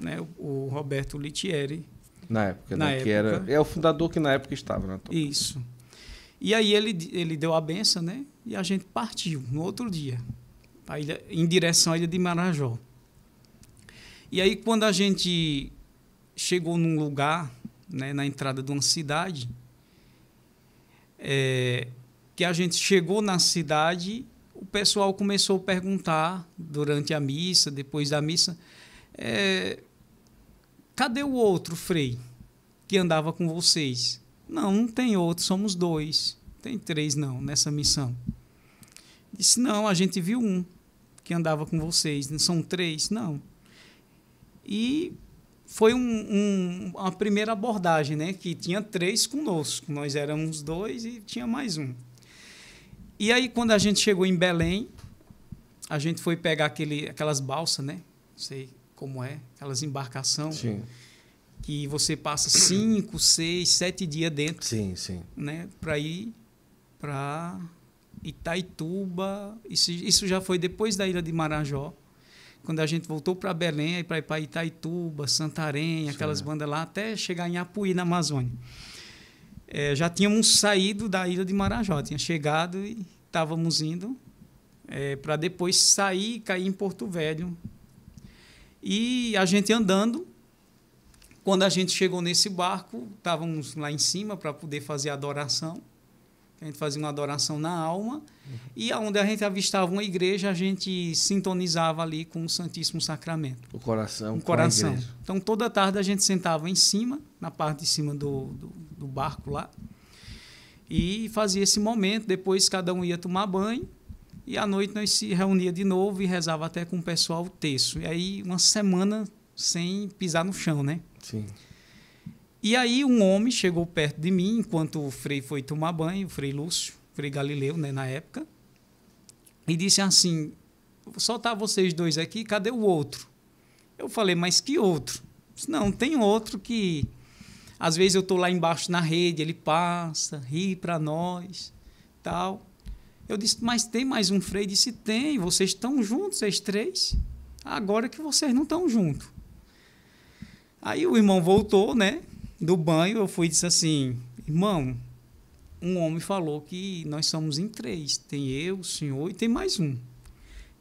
S2: né, o Roberto Litieri.
S1: Na época, né, na né? época. Que era,
S2: é o fundador que na época
S1: estava na né, toca.
S2: Isso. E aí ele, ele deu a benção, né? E a gente partiu no outro dia, ilha, em direção à ilha de Marajó. E aí quando a gente chegou num lugar, né, na entrada de uma cidade, é, que a gente chegou na cidade, o pessoal começou a perguntar durante a missa, depois da missa, é, cadê o outro Frei que andava com vocês? Não, não tem outro, somos dois. Tem três, não, nessa missão. Disse, não, a gente viu um que andava com vocês, são três? Não. E foi um, um, uma primeira abordagem, né? Que tinha três conosco, nós éramos dois e tinha mais um. E aí, quando a gente chegou em Belém, a gente foi pegar aquele, aquelas balsas, né? Não sei como é, aquelas embarcações. Sim. Que você passa cinco, seis, sete
S1: dias dentro. Sim, sim.
S2: Né, para ir para Itaituba. Isso, isso já foi depois da Ilha de Marajó. Quando a gente voltou para Belém, para ir para Itaituba, Santarém, aquelas sim. bandas lá, até chegar em Apuí, na Amazônia. É, já tínhamos saído da Ilha de Marajó, tinha chegado e estávamos indo é, para depois sair e cair em Porto Velho, e a gente andando, quando a gente chegou nesse barco, estávamos lá em cima para poder fazer a adoração. A gente fazia uma adoração na alma. Uhum. E onde a gente avistava uma igreja, a gente sintonizava ali com o Santíssimo Sacramento. O coração. O coração. então, toda tarde a gente sentava em cima, na parte de cima do, do, do barco lá. E fazia esse momento. Depois, cada um ia tomar banho. E à noite nós se reunia de novo e rezava até com o pessoal o terço. E aí uma semana sem pisar no chão, né? Sim. E aí um homem chegou perto de mim enquanto o Frei foi tomar banho, o Frei Lúcio, o Frei Galileu, né, na época, e disse assim: Vou soltar vocês dois aqui, cadê o outro?" Eu falei: "Mas que outro?" Disse, "Não, tem outro que às vezes eu tô lá embaixo na rede, ele passa, ri para nós, tal." Eu disse, mas tem mais um freio? Disse, tem, vocês estão juntos, vocês três. Agora que vocês não estão juntos. Aí o irmão voltou, né? Do banho, eu fui e disse assim, irmão, um homem falou que nós somos em três. Tem eu, o senhor e tem mais um.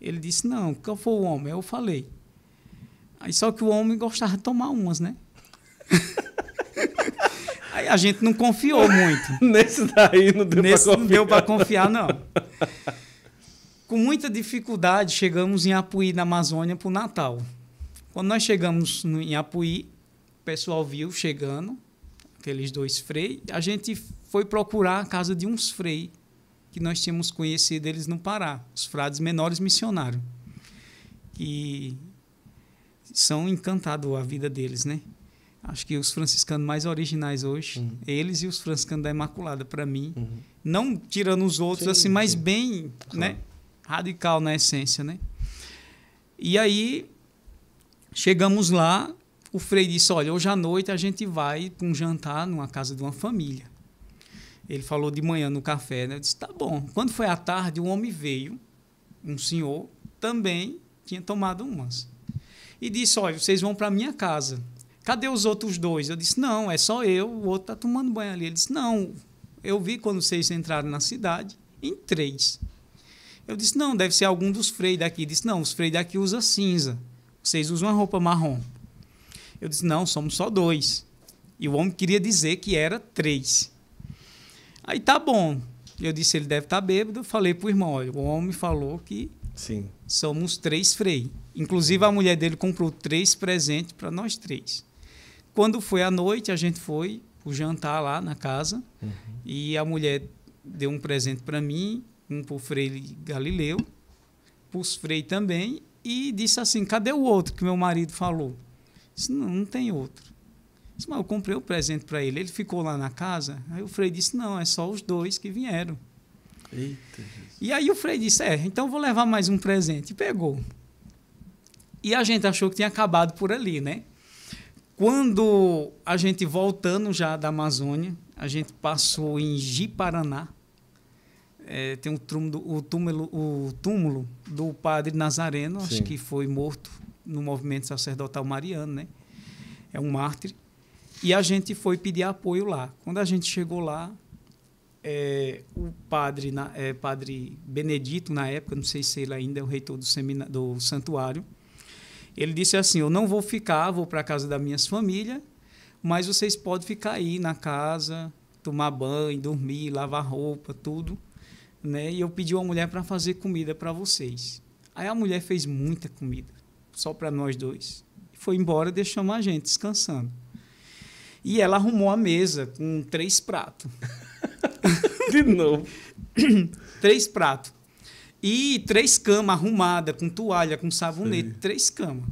S2: Ele disse, não, qual foi o homem? Eu falei. Aí só que o homem gostava de tomar umas, né? Aí a gente não confiou muito. Nesse daí não deu Nesse pra confiar. não deu para confiar, não. Com muita dificuldade, chegamos em Apuí, na Amazônia, para o Natal. Quando nós chegamos em Apuí, o pessoal viu chegando, aqueles dois freios. A gente foi procurar a casa de uns freios que nós tínhamos conhecido eles no Pará, os frades menores missionários, que são encantados a vida deles, né? acho que os franciscanos mais originais hoje, uhum. eles e os franciscanos da Imaculada, para mim, uhum. não tirando os outros, sim, assim, mas bem claro. né, radical na essência. Né? E aí, chegamos lá, o Frei disse, olha, hoje à noite a gente vai para um jantar numa casa de uma família. Ele falou de manhã no café, né? Eu disse, tá bom. Quando foi à tarde, um homem veio, um senhor, também tinha tomado umas. E disse, olha, vocês vão para minha casa cadê os outros dois? Eu disse, não, é só eu, o outro está tomando banho ali. Ele disse, não, eu vi quando vocês entraram na cidade, em três. Eu disse, não, deve ser algum dos freios daqui. Ele disse, não, os freios daqui usam cinza. Vocês usam uma roupa marrom. Eu disse, não, somos só dois. E o homem queria dizer que era três. Aí tá bom. Eu disse, ele deve estar tá bêbado. Eu falei pro irmão, olha, o homem falou que Sim. somos três freios. Inclusive a mulher dele comprou três presentes para nós três. Quando foi à noite, a gente foi o jantar lá na casa uhum. e a mulher deu um presente para mim, um para o Freire Galileu, para os Frei também, e disse assim: cadê o outro que meu marido falou? Disse, não, não tem outro. Disse, mas eu comprei o um presente para ele, ele ficou lá na casa. Aí o Frei disse: não, é só os dois que vieram. Eita, e aí o Frei disse: é, então vou levar mais um presente. E pegou. E a gente achou que tinha acabado por ali, né? Quando a gente voltando já da Amazônia, a gente passou em Jiparaná. É, tem túmulo, o, túmulo, o túmulo do padre Nazareno, Sim. acho que foi morto no movimento sacerdotal mariano, né? É um mártir. E a gente foi pedir apoio lá. Quando a gente chegou lá, é, o padre, na, é, padre Benedito, na época, não sei se ele ainda é o reitor do, do santuário, ele disse assim: Eu não vou ficar, vou para a casa da minha família, mas vocês podem ficar aí na casa, tomar banho, dormir, lavar roupa, tudo. Né? E eu pedi uma mulher para fazer comida para vocês. Aí a mulher fez muita comida, só para nós dois. Foi embora, deixou a gente descansando. E ela arrumou a mesa com três pratos. De novo. três pratos. E três camas arrumadas, com toalha, com sabonete, Sim. três camas.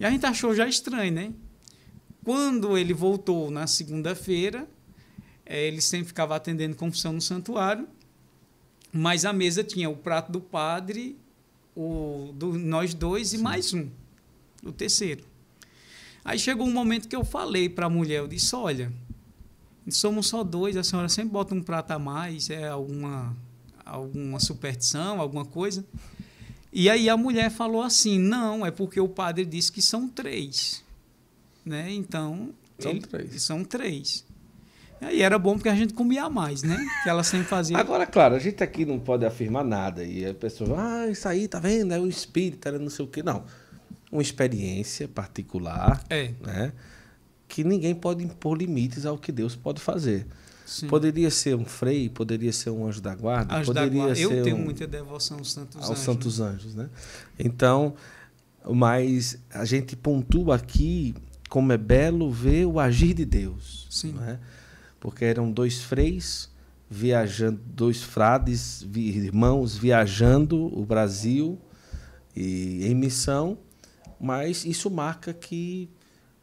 S2: E a gente achou já estranho, né? Quando ele voltou na segunda-feira, eh, ele sempre ficava atendendo confissão no santuário, mas a mesa tinha o prato do padre, o do nós dois e mais um, o terceiro. Aí chegou um momento que eu falei para a mulher, eu disse, olha, somos só dois, a senhora sempre bota um prato a mais, é alguma alguma superstição, alguma coisa. E aí a mulher falou assim: não, é porque o padre disse que são três. Né? Então. São ele, três. São três.
S1: E aí era bom porque a gente comia mais, né? Que ela sempre fazia. Agora, claro, a gente aqui não pode afirmar nada. E a pessoa, ah, isso aí, tá vendo? É o espírito, era não sei o quê. Não. Uma experiência particular. É. Né? Que ninguém pode impor limites ao que Deus pode fazer. Sim. Poderia ser um frei, poderia ser um anjo da guarda, anjo poderia da guarda. Eu tenho um, muita devoção aos santos aos anjos. santos né? anjos, né? Então, mas a gente pontua aqui como é belo ver o agir de Deus, Sim. né Porque eram dois freis viajando, dois frades, irmãos viajando o Brasil e em missão, mas isso marca que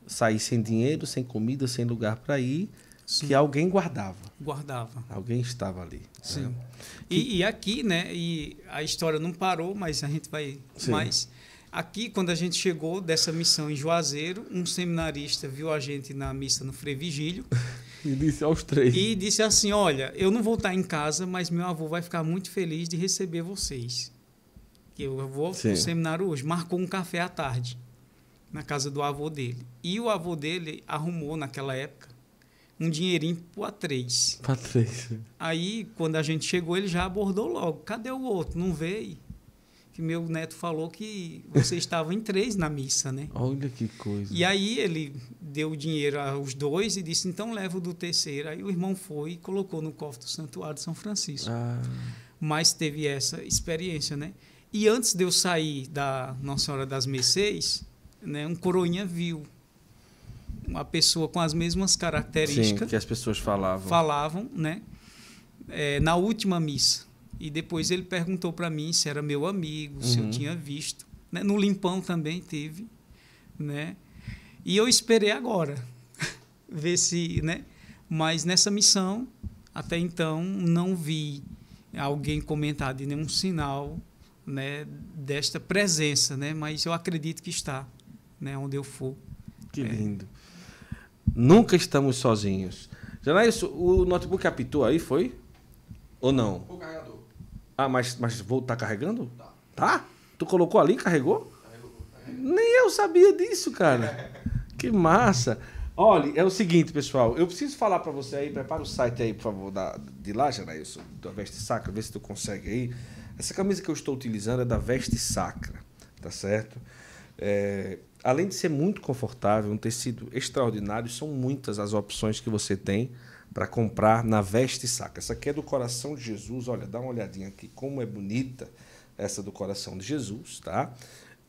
S1: sair sem dinheiro, sem comida, sem lugar para ir, Sim. que alguém guardava. Guardava. Alguém estava ali. Sim. Né?
S2: E, e, aqui, né? E a história não parou, mas a gente vai Sim. mais. Aqui, quando a gente chegou dessa missão em Juazeiro, um seminarista viu a gente na missa no Frei Vigílio.
S1: e disse aos três. E
S2: disse assim: Olha, eu não vou estar em casa, mas meu avô vai ficar muito feliz de receber vocês. Que eu vou Sim. pro seminário hoje. Marcou um café à tarde na casa do avô dele. E o avô dele arrumou, naquela época, um dinheirinho pro A3. três. 3. Aí, quando a gente chegou, ele já abordou logo. Cadê o outro? Não veio. Que meu neto falou que você estava em três na missa, né?
S1: Olha que coisa. E
S2: aí ele deu o dinheiro aos dois e disse, então leva o do terceiro. Aí o irmão foi e colocou no cofre do Santuário de São Francisco. Ah. Mas teve essa experiência, né? E antes de eu sair da Nossa Senhora das Mercês, né, um coroinha viu uma pessoa com as mesmas características Sim, que
S1: as pessoas falavam, falavam
S2: né? É, na última missa. E depois ele perguntou para mim se era meu amigo, uhum. se eu uhum. tinha visto. Né? No Limpão também teve. Né? E eu esperei agora ver se. Né? Mas nessa missão, até então, não vi alguém comentar de nenhum sinal né, desta presença. Né? Mas eu acredito que está né, onde eu
S1: for. Que é. lindo. É. Nunca estamos sozinhos. já isso o notebook apitou aí, foi? Ou não? O carregador. Ah, mas, mas vou, tá carregando? Tá. Tá? Tu colocou ali, carregou? Carregou. carregou. Nem eu sabia disso, cara. que massa. Olha, é o seguinte, pessoal. Eu preciso falar para você aí. Prepara o site aí, por favor, da, de lá, Janaíso, da Veste Sacra. Vê se tu consegue aí. Essa camisa que eu estou utilizando é da Veste Sacra, tá certo? É, além de ser muito confortável, um tecido extraordinário, são muitas as opções que você tem para comprar na veste saca. Essa aqui é do coração de Jesus, olha, dá uma olhadinha aqui como é bonita essa do coração de Jesus, tá?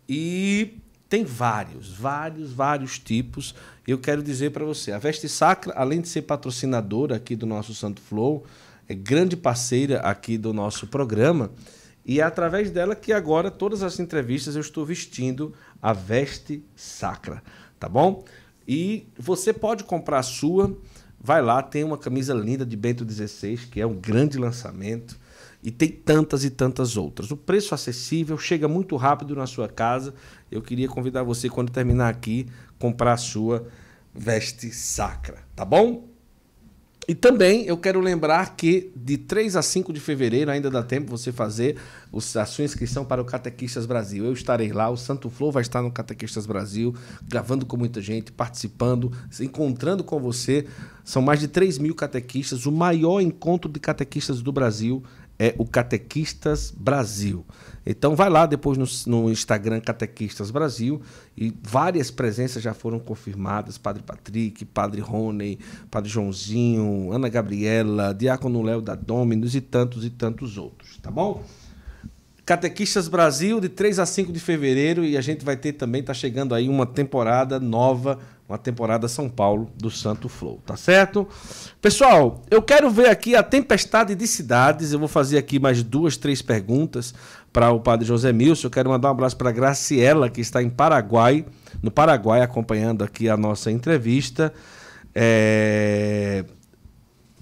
S1: E tem vários, vários, vários tipos. Eu quero dizer para você, a Veste Sacra, além de ser patrocinadora aqui do nosso Santo Flow, é grande parceira aqui do nosso programa. E é através dela que agora todas as entrevistas eu estou vestindo a veste sacra, tá bom? E você pode comprar a sua, vai lá, tem uma camisa linda de Bento XVI, que é um grande lançamento, e tem tantas e tantas outras. O preço acessível chega muito rápido na sua casa. Eu queria convidar você quando terminar aqui comprar a sua veste sacra, tá bom? E também eu quero lembrar que de 3 a 5 de fevereiro ainda dá tempo você fazer a sua inscrição para o Catequistas Brasil. Eu estarei lá, o Santo Flor vai estar no Catequistas Brasil, gravando com muita gente, participando, se encontrando com você. São mais de 3 mil catequistas. O maior encontro de catequistas do Brasil é o Catequistas Brasil. Então vai lá depois no, no, Instagram Catequistas Brasil e várias presenças já foram confirmadas: Padre Patrick, Padre Rony, Padre Joãozinho, Ana Gabriela, Diácono Léo da Dominus e tantos e tantos outros, tá bom? Catequistas Brasil de 3 a 5 de fevereiro e a gente vai ter também tá chegando aí uma temporada nova, uma temporada São Paulo do Santo Flow, tá certo? Pessoal, eu quero ver aqui a tempestade de cidades. Eu vou fazer aqui mais duas, três perguntas para o padre José Milson. Eu quero mandar um abraço para Graciela, que está em Paraguai, no Paraguai, acompanhando aqui a nossa entrevista. É...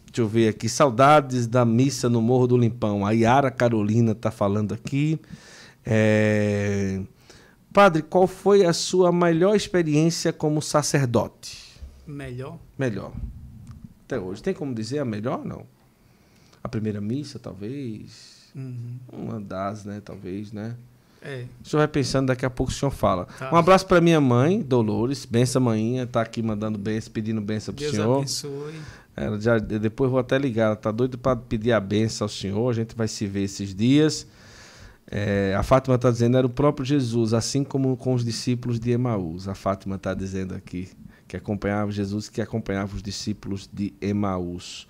S1: Deixa eu ver aqui. Saudades da missa no Morro do Limpão. A Yara Carolina está falando aqui. É... Padre, qual foi a sua melhor experiência como sacerdote? Melhor? Melhor. Até hoje. Tem como dizer a melhor? Não. A primeira missa, talvez. Uhum. Uma das, né? Talvez, né? É. O senhor vai pensando, daqui a pouco o senhor fala. Tá. Um abraço para minha mãe, Dolores. Benção, manhinha. Tá aqui mandando benção, pedindo benção pro Deus senhor. abençoe. Ela já, depois vou até ligar. Ela tá doida para pedir a benção ao senhor. A gente vai se ver esses dias. É, a Fátima está dizendo, era o próprio Jesus, assim como com os discípulos de Emaús. A Fátima está dizendo aqui que acompanhava Jesus, que acompanhava os discípulos de Emaús.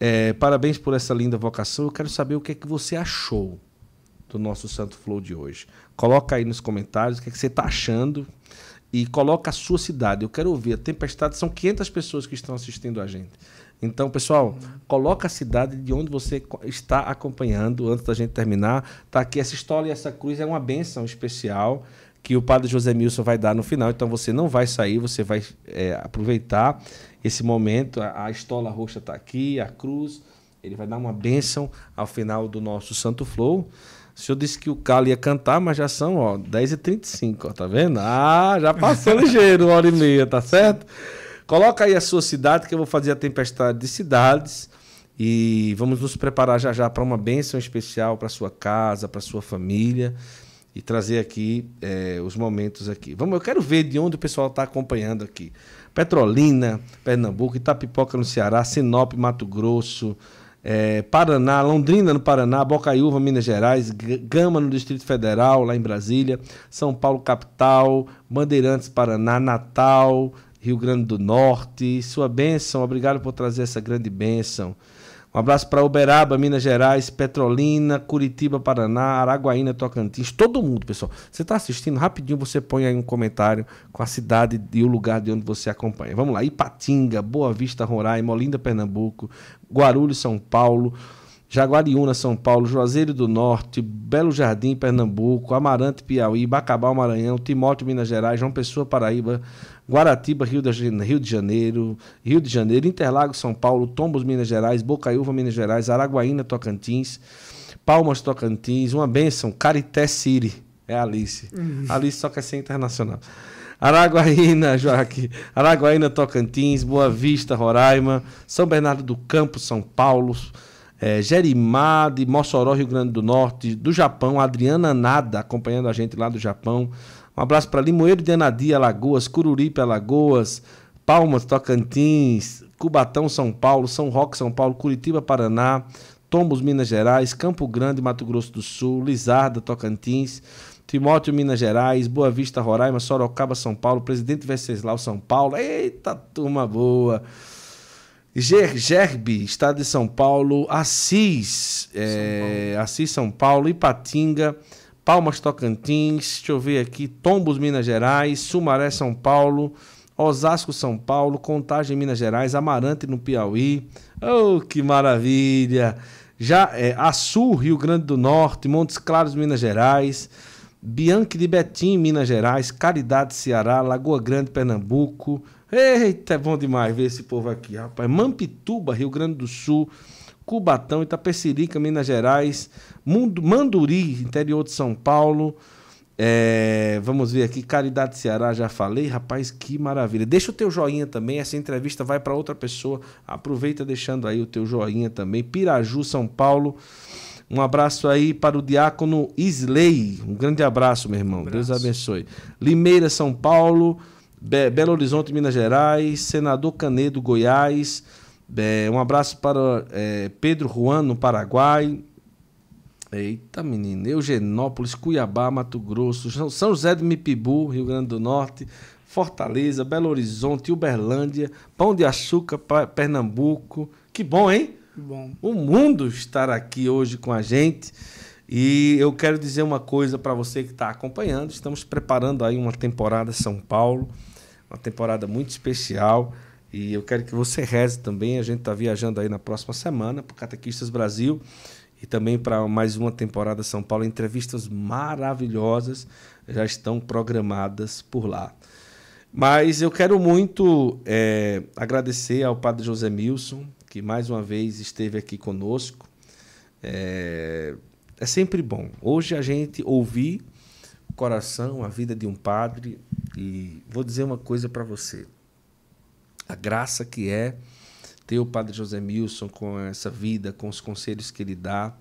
S1: É, parabéns por essa linda vocação. Eu quero saber o que é que você achou do nosso Santo Flow de hoje. Coloca aí nos comentários o que, é que você está achando e coloca a sua cidade. Eu quero ouvir. A tempestade são 500 pessoas que estão assistindo a gente. Então, pessoal, coloca a cidade de onde você está acompanhando antes da gente terminar. Tá aqui essa história e essa cruz é uma benção especial que o Padre José Milson vai dar no final. Então, você não vai sair, você vai é, aproveitar esse momento. A, a estola roxa está aqui, a cruz. Ele vai dar uma bênção ao final do nosso Santo Flow. O senhor disse que o Calo ia cantar, mas já são ó, 10h35, ó, tá vendo? Ah, já passou ligeiro, uma hora e meia, tá certo? Coloca aí a sua cidade, que eu vou fazer a tempestade de cidades. E vamos nos preparar já já para uma bênção especial para sua casa, para sua família e trazer aqui é, os momentos aqui. Vamos, eu quero ver de onde o pessoal está acompanhando aqui. Petrolina, Pernambuco, Itapipoca no Ceará, Sinop, Mato Grosso, é, Paraná, Londrina no Paraná, Bocaiúva, Minas Gerais, Gama no Distrito Federal, lá em Brasília, São Paulo capital, Bandeirantes, Paraná, Natal, Rio Grande do Norte. Sua bênção, obrigado por trazer essa grande bênção. Um abraço para Uberaba, Minas Gerais, Petrolina, Curitiba, Paraná, Araguaína, Tocantins, todo mundo, pessoal. Você está assistindo? Rapidinho você põe aí um comentário com a cidade e o lugar de onde você acompanha. Vamos lá, Ipatinga, Boa Vista, Roraima, Olinda, Pernambuco, Guarulhos, São Paulo, Jaguariúna, São Paulo, Juazeiro do Norte, Belo Jardim, Pernambuco, Amarante, Piauí, Bacabal, Maranhão, Timóteo, Minas Gerais, João Pessoa, Paraíba, Guaratiba, Rio de Janeiro, Rio de Janeiro, Interlagos, São Paulo, Tombos, Minas Gerais, Bocaiúva, Minas Gerais, Araguaína, Tocantins, Palmas, Tocantins, uma benção, Carité City, é Alice. Uhum. Alice só quer ser internacional. Araguaína, Joaquim, Araguaína, Tocantins, Boa Vista, Roraima, São Bernardo do Campo, São Paulo, é, de Mossoró, Rio Grande do Norte, do Japão, Adriana Nada, acompanhando a gente lá do Japão. Um abraço para Limoeiro de Anadia, Alagoas, Cururipe, Alagoas, Palmas, Tocantins, Cubatão, São Paulo, São Roque, São Paulo, Curitiba, Paraná, Tombos, Minas Gerais, Campo Grande, Mato Grosso do Sul, Lizarda, Tocantins, Timóteo, Minas Gerais, Boa Vista, Roraima, Sorocaba, São Paulo, Presidente Venceslau, São Paulo. Eita, turma boa! Gerbe, estado de São Paulo, Assis, São é, Paulo. Eh, Assis, São Paulo, Ipatinga, Palmas, Tocantins, deixa eu ver aqui, Tombos, Minas Gerais, Sumaré, São Paulo, Osasco, São Paulo, Contagem, Minas Gerais, Amarante, no Piauí. Oh, que maravilha! Já é, Açu, Rio Grande do Norte, Montes Claros, Minas Gerais, Bianque de Betim, Minas Gerais, Caridade, Ceará, Lagoa Grande, Pernambuco, Eita, é bom demais ver esse povo aqui, rapaz. Mampituba, Rio Grande do Sul, Cubatão, Itapecerica, Minas Gerais, Mundo, Manduri, interior de São Paulo. É, vamos ver aqui, Caridade Ceará, já falei. Rapaz, que maravilha. Deixa o teu joinha também, essa entrevista vai para outra pessoa. Aproveita deixando aí o teu joinha também. Piraju, São Paulo. Um abraço aí para o diácono Isley. Um grande abraço, meu irmão. Um abraço. Deus abençoe. Limeira, São Paulo. Be Belo Horizonte, Minas Gerais, Senador Canedo, Goiás. um abraço para é, Pedro Juan, no Paraguai. Eita, menino. Eugenópolis, Cuiabá, Mato Grosso, São José do Mipibu, Rio Grande do Norte, Fortaleza, Belo Horizonte, Uberlândia, Pão de Açúcar, Pernambuco. Que bom, hein? Que bom. O mundo estar aqui hoje com a gente. E eu quero dizer uma coisa para você que está acompanhando. Estamos preparando aí uma temporada São Paulo uma temporada muito especial. E eu quero que você reze também. A gente está viajando aí na próxima semana para Catequistas Brasil e também para mais uma temporada São Paulo. Entrevistas maravilhosas já estão programadas por lá. Mas eu quero muito é, agradecer ao Padre José Milson, que mais uma vez esteve aqui conosco. É, é sempre bom. Hoje a gente ouvir coração a vida de um padre e vou dizer uma coisa para você. A graça que é ter o padre José Milson com essa vida, com os conselhos que ele dá.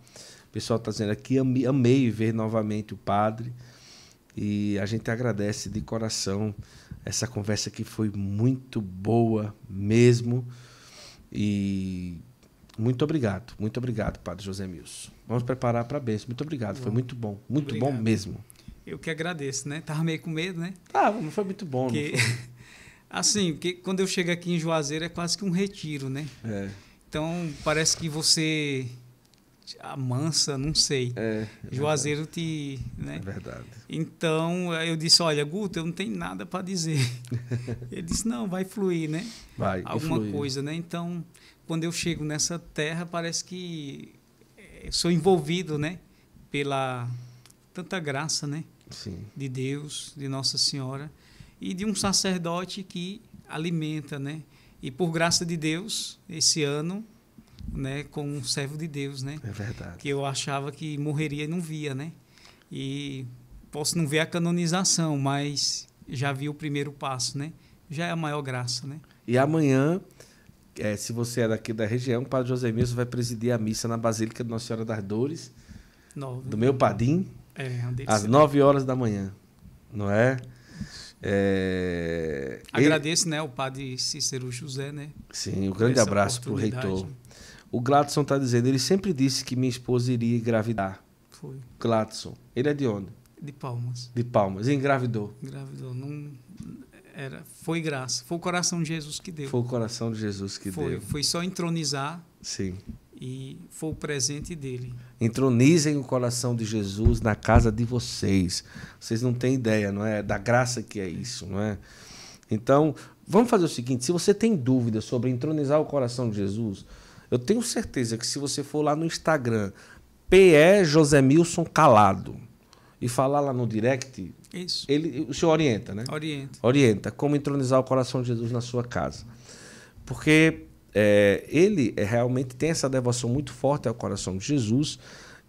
S1: O pessoal está dizendo aqui, amei ver novamente o padre. E a gente agradece de coração essa conversa que foi muito boa mesmo. E muito obrigado, muito obrigado, Padre José Milson. Vamos preparar para a bênção. Muito obrigado, foi muito bom, muito obrigado. bom mesmo.
S2: Eu que agradeço, né? Tava meio com medo, né? Tava, ah, mas foi muito bom. Que, assim, porque quando eu chego aqui em Juazeiro é quase que um retiro, né? É. Então, parece que você amansa, não sei. É, é Juazeiro te... Né? É verdade. Então, eu disse, olha, Guto, eu não tenho nada para dizer. Ele disse, não, vai fluir, né? Vai, Alguma fluir. coisa, né? Então, quando eu chego nessa terra, parece que eh, sou envolvido, né? Pela tanta graça, né? Sim. de Deus, de Nossa Senhora e de um sacerdote que alimenta, né? E por graça de Deus, esse ano, né, com um servo de Deus, né? É verdade. Que eu achava que morreria e não via, né? E posso não ver a canonização, mas já vi o primeiro passo, né? Já é a maior graça, né?
S1: E amanhã, é, se você é daqui da região, o Padre José Milson vai presidir a missa na Basílica de Nossa Senhora das Dores, do meu padim, é, é às 9 horas da manhã, não é? é... Agradeço,
S2: Ele... né, o padre Cícero José, né? Sim, um grande abraço para o reitor.
S1: O Gladson está dizendo, ele sempre disse que minha esposa iria engravidar. Foi. Gladson. Ele é de onde? De Palmas. De Palmas. engravidou?
S2: Engravidou. Não, era, foi graça. Foi o coração de Jesus que deu. Foi o coração de Jesus que foi, deu. Foi só entronizar. Sim e foi o presente dele.
S1: Entronizem o coração de Jesus na casa de vocês. Vocês não têm ideia, não é? Da graça que é isso, não é? Então, vamos fazer o seguinte: se você tem dúvidas sobre entronizar o coração de Jesus, eu tenho certeza que se você for lá no Instagram, PE José Milson Calado, e falar lá no direct, isso. Ele, o senhor orienta, né? Orienta. Orienta como entronizar o coração de Jesus na sua casa. Porque é, ele é, realmente tem essa devoção muito forte ao coração de Jesus.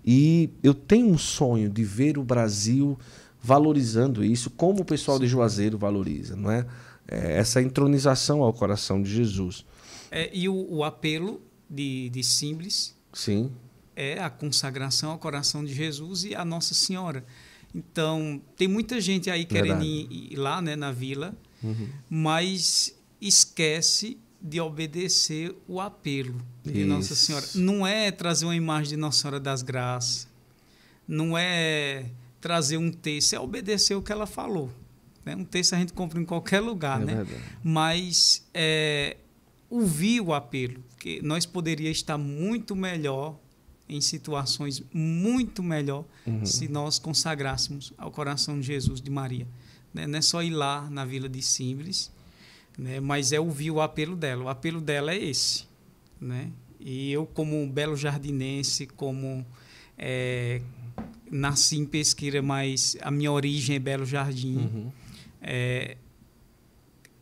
S1: E eu tenho um sonho de ver o Brasil valorizando isso, como o pessoal de Juazeiro valoriza, não é? é essa entronização ao coração de Jesus.
S2: É, e o, o, apelo de, de Simples Sim. é a consagração ao coração de Jesus e a Nossa Senhora. Então, tem muita gente aí querendo ir, ir lá né, na vila, uhum. mas esquece de obedecer o apelo Isso. de Nossa Senhora. Não é trazer uma imagem de Nossa Senhora das Graças, não é trazer um texto, é obedecer o que ela falou. Né? Um texto a gente compra em qualquer lugar, é né? Mas é, ouvir o apelo, porque nós poderíamos estar muito melhor em situações muito melhor uhum. se nós consagrássemos ao coração de Jesus de Maria. Né? Não é só ir lá na Vila de Simples, né? Mas é ouvir o apelo dela. O apelo dela é esse, né? E eu, como um belo jardinense, como é, nasci em Pesqueira, mas a minha origem é Belo Jardim, uhum. é,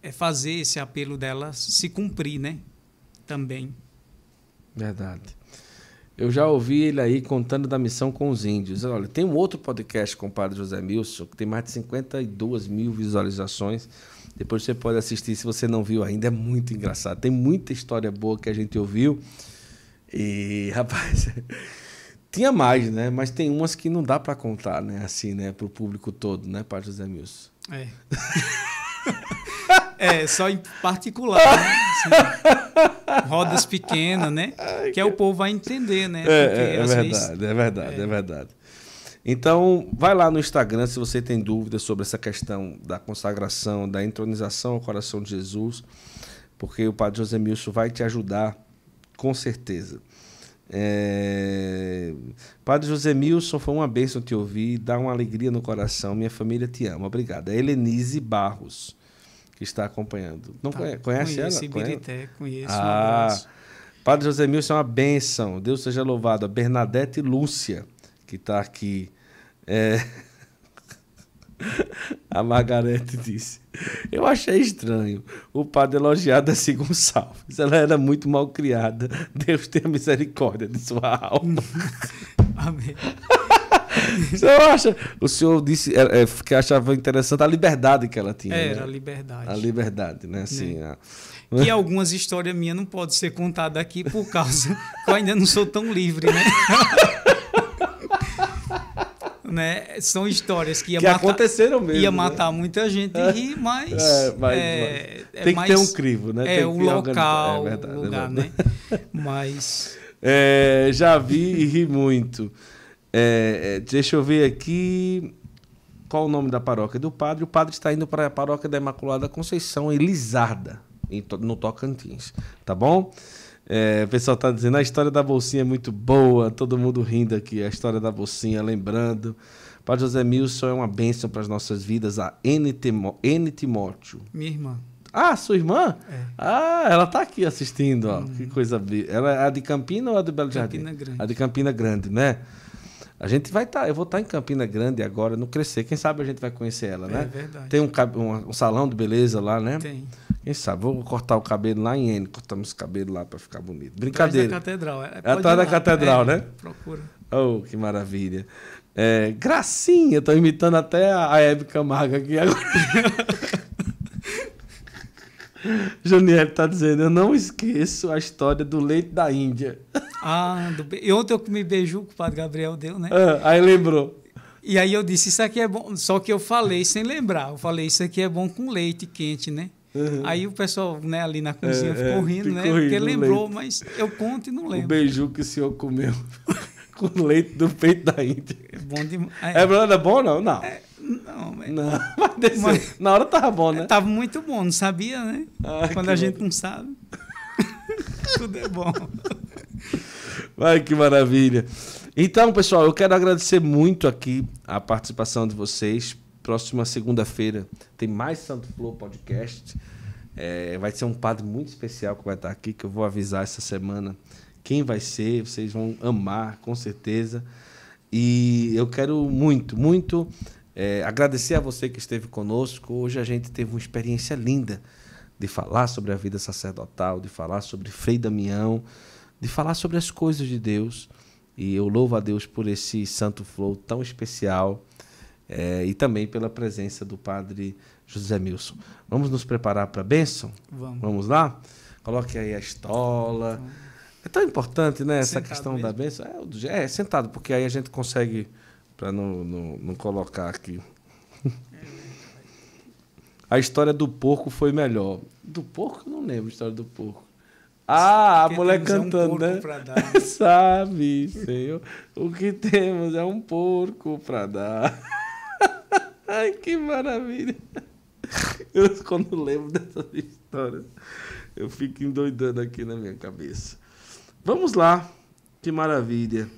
S2: é fazer esse apelo dela se cumprir, né? Também.
S1: Verdade. Eu já ouvi ele aí contando da missão com os índios. Olha, tem um outro podcast com o padre José Milson, que tem mais de 52 mil visualizações depois você pode assistir se você não viu ainda. É muito engraçado. Tem muita história boa que a gente ouviu. E, rapaz, tinha mais, né? Mas tem umas que não dá para contar, né? Assim, né? Para o público todo, né, Padre José Milson? É.
S2: é, só em particular. Né? Assim, rodas pequenas, né? Que é o povo vai entender, né? é, é, é verdade, vezes,
S1: é verdade, é verdade. Então, vai lá no Instagram se você tem dúvidas sobre essa questão da consagração, da entronização ao coração de Jesus, porque o Padre José Milson vai te ajudar, com certeza. É... Padre José Milson, foi uma bênção te ouvir, dá uma alegria no coração. Minha família te ama. Obrigada. É Helenise Barros, que está acompanhando. Não tá, conhece, conhece ela? Conhece. conheço, ah, Padre José Milson é uma bênção. Deus seja louvado. A Bernadette Lúcia, que está aqui é... A Margarete disse: Eu achei estranho o padre elogiar Darcy Gonçalves. Ela era muito mal criada. Deus tenha misericórdia de sua alma. Amém. Você acha? O senhor disse é, é, que achava interessante a liberdade que ela tinha. Era né? a liberdade. A liberdade, né? Assim, né? A... É. Que
S2: algumas histórias minhas não podem ser contadas aqui por causa que eu ainda não sou tão livre, né? né? São histórias que, ia que matar, aconteceram mesmo. Ia né? matar né? muita gente e rir, é, mas. É, mas, é, mas tem é mais, que ter um crivo, né? É, tem o local, é verdade, o é lugar, né?
S1: mas. já vi e ri muito. deixa eu ver aqui. Qual o nome da paróquia? Do padre. O padre está indo para a paróquia da Imaculada Conceição, em no Tocantins. Tá bom? É, o pessoal está dizendo a história da bolsinha é muito boa, todo mundo rindo aqui, a história da bolsinha, lembrando. Padre José Milson é uma bênção para as nossas vidas, a N, N Timóteo. Minha irmã. Ah, sua irmã? É. Ah, ela está aqui assistindo, ó. Hum. Que coisa. Ela é a de Campina ou a do Belo Jardim? Campina Grande. A de Campina Grande, né? A gente vai estar, tá, eu vou estar tá em Campina Grande agora, no Crescer. Quem sabe a gente vai conhecer ela, é, né? É verdade. Tem um, um, um salão de beleza lá, né? Tem. Quem sabe? Vou cortar o cabelo lá em N, cortamos o cabelo lá para ficar bonito. Brincadeira. Atrás da catedral. É, é atrás da catedral, é, né? Procura. Oh, que maravilha. É, gracinha, tô imitando até a Hebe Camargo aqui agora. Juniel tá dizendo, eu não esqueço a história do leite da Índia.
S2: Ah, do be... e ontem eu me beijou com o padre Gabriel deu, né? Ah, aí
S1: lembrou.
S2: E aí eu disse, isso aqui é bom. Só que eu falei sem lembrar. Eu falei, isso aqui é bom com leite quente, né? Uhum. Aí o pessoal né, ali na cozinha é, é ficou rindo, né? Rindo porque lembrou, leite. mas eu conto e não lembro. O beiju que o
S1: senhor comeu com leite do peito da Índia. É bom demais. É, é bom não? É é, não. É, não, mas, não. Mas, desse, mas, na hora tava bom, né? Tava muito
S2: bom, não sabia, né? Ah, Quando a gente não sabe, tudo é bom.
S1: Vai que maravilha. Então, pessoal, eu quero agradecer muito aqui a participação de vocês Próxima segunda-feira tem mais Santo Flow Podcast. É, vai ser um padre muito especial que vai estar aqui, que eu vou avisar essa semana quem vai ser. Vocês vão amar, com certeza. E eu quero muito, muito é, agradecer a você que esteve conosco. Hoje a gente teve uma experiência linda de falar sobre a vida sacerdotal, de falar sobre Frei Damião, de falar sobre as coisas de Deus. E eu louvo a Deus por esse Santo Flow tão especial é, e também pela presença do padre José Milson. Vamos nos preparar para a bênção? Vamos. Vamos lá? Coloque aí a estola. É tão importante, né, essa sentado questão mesmo. da bênção. É, é, sentado, porque aí a gente consegue, para não, não, não colocar aqui. É a história do porco foi melhor. Do porco? não lembro a história do porco. Ah, a mulher é cantando, né? um né? Sabe, Senhor, o que temos é um porco para dar. Ai, que maravilha. Eu, quando lembro dessas histórias, eu fico endoidando aqui na minha cabeça. Vamos lá. Que maravilha.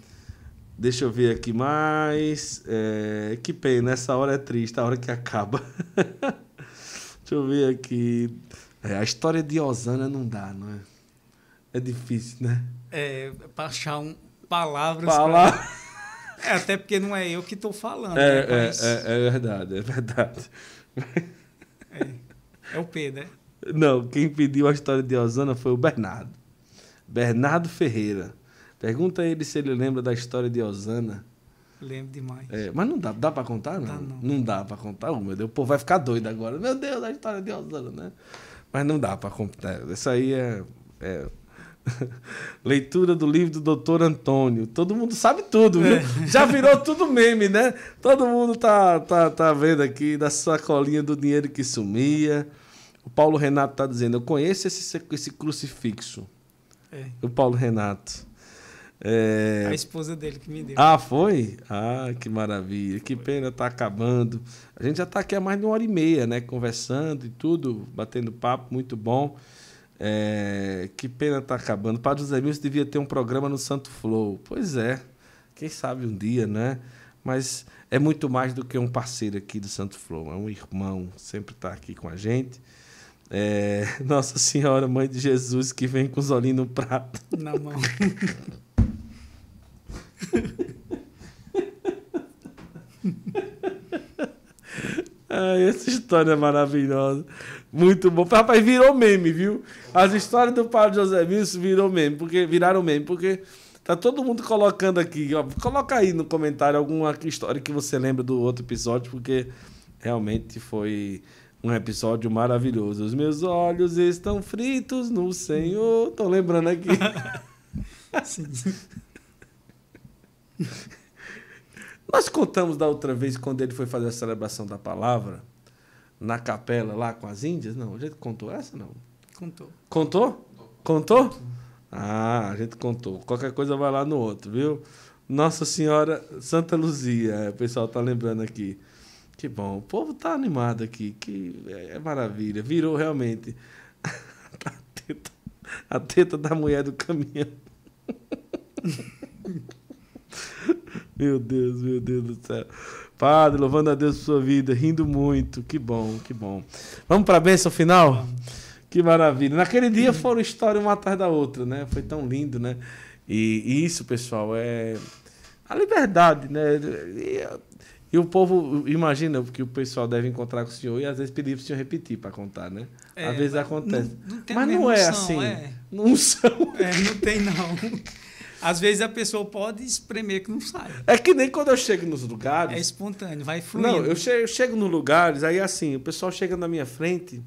S1: Deixa eu ver aqui mais. É, que pena, essa hora é triste, a hora que acaba. Deixa eu ver aqui. É, a história de Osana não dá, não é? É difícil, né?
S2: É, pra achar um, palavras. Palavras. Pra... É, até porque não é eu que estou falando. É, né? é,
S1: é, é verdade, é verdade. É, é o Pedro, né? Não, quem pediu a história de Osana foi o Bernardo. Bernardo Ferreira. Pergunta a ele se ele lembra da história de Osana.
S2: Lembro demais.
S1: É, mas não dá, dá para contar, não? Dá, não. não dá para contar, oh, meu Deus. O povo vai ficar doido agora. Meu Deus, a história de Osana, né? Mas não dá para contar. Isso aí é, é Leitura do livro do Dr. Antônio. Todo mundo sabe tudo, viu? É. Já virou tudo meme, né? Todo mundo tá, tá, tá vendo aqui da sacolinha do dinheiro que sumia. O Paulo Renato tá dizendo: Eu conheço esse, esse crucifixo. É. O Paulo Renato. É... A esposa dele que me deu. Ah, foi? Ah, que maravilha. Que pena tá acabando. A gente já tá aqui há mais de uma hora e meia, né? Conversando e tudo, batendo papo, muito bom. É, que pena tá acabando. Padre José Milson devia ter um programa no Santo Flow. Pois é, quem sabe um dia, né? Mas é muito mais do que um parceiro aqui do Santo Flow, é um irmão, sempre está aqui com a gente. É, Nossa Senhora, Mãe de Jesus, que vem com os olhinhos no prato. Na mão. Ah, essa história é maravilhosa. Muito bom. Rapaz, virou meme, viu? As histórias do Paulo José Wilson virou meme, porque viraram meme, porque tá todo mundo colocando aqui. Ó, coloca aí no comentário alguma história que você lembra do outro episódio, porque realmente foi um episódio maravilhoso. Os meus olhos estão fritos no Senhor. Tô lembrando aqui. Sim. Nós contamos da outra vez quando ele foi fazer a celebração da palavra na capela lá com as índias? Não, a gente contou essa não? Contou. Contou? Contou? Ah, a gente contou. Qualquer coisa vai lá no outro, viu? Nossa Senhora Santa Luzia, é, o pessoal tá lembrando aqui. Que bom, o povo tá animado aqui, que é, é maravilha. Virou realmente a teta, a teta da mulher do caminhão. Meu Deus, meu Deus do céu. Padre, louvando a Deus por sua vida, rindo muito. Que bom, que bom. Vamos para a bênção final? Que maravilha. Naquele dia foram histórias uma atrás da outra, né? Foi tão lindo, né? E, e isso, pessoal, é a liberdade, né? E, e o povo imagina que o pessoal deve encontrar com o senhor e às vezes pedir para o senhor repetir para contar, né? É, às vezes acontece. Não,
S2: não mas não é assim. É. Não são. É, não tem, não. Às vezes a pessoa pode espremer que não sai.
S1: É que nem quando eu chego nos lugares. É espontâneo, vai fluindo. Não, eu chego, eu chego nos lugares, aí assim, o pessoal chega na minha frente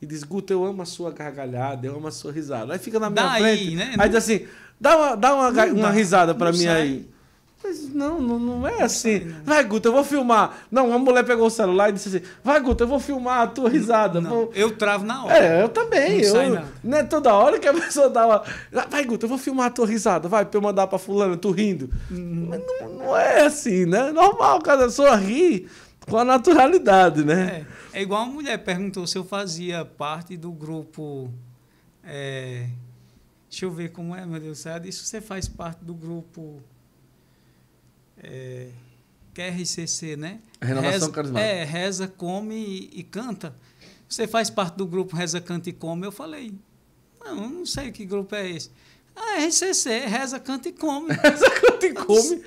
S1: e diz: Guto, eu amo a sua gargalhada, eu amo a sua risada. Aí fica na minha Daí, frente. Né? Aí diz assim: dá uma, dá uma, risada para mim sai. aí. Mas não, não, não é assim. Vai, Guto, eu vou filmar. Não, uma mulher pegou o celular e disse assim: Vai, Guto, eu vou filmar a tua risada. Não, vou... Eu travo na hora. É, eu também. Não eu, sai nada. Né, toda hora que a pessoa dá uma. Vai, Guto, eu vou filmar a tua risada. Vai, pra eu mandar pra Fulano, tu rindo. Hum. Mas não, não é assim, né? É normal, cada pessoa ri com a naturalidade, né?
S2: É, é igual uma mulher perguntou se eu fazia parte do grupo. É... Deixa eu ver como é, meu Deus. Ela isso Você faz parte do grupo é, QRCC, né? Renovação reza, Carismática. É, reza, come e, e, canta. Você faz parte do grupo Reza, Canta e Come? Eu falei, não, não sei que grupo é esse. Ah, é RCC, é né? ah, é Reza, Canta e Come. Reza, Canta e Come?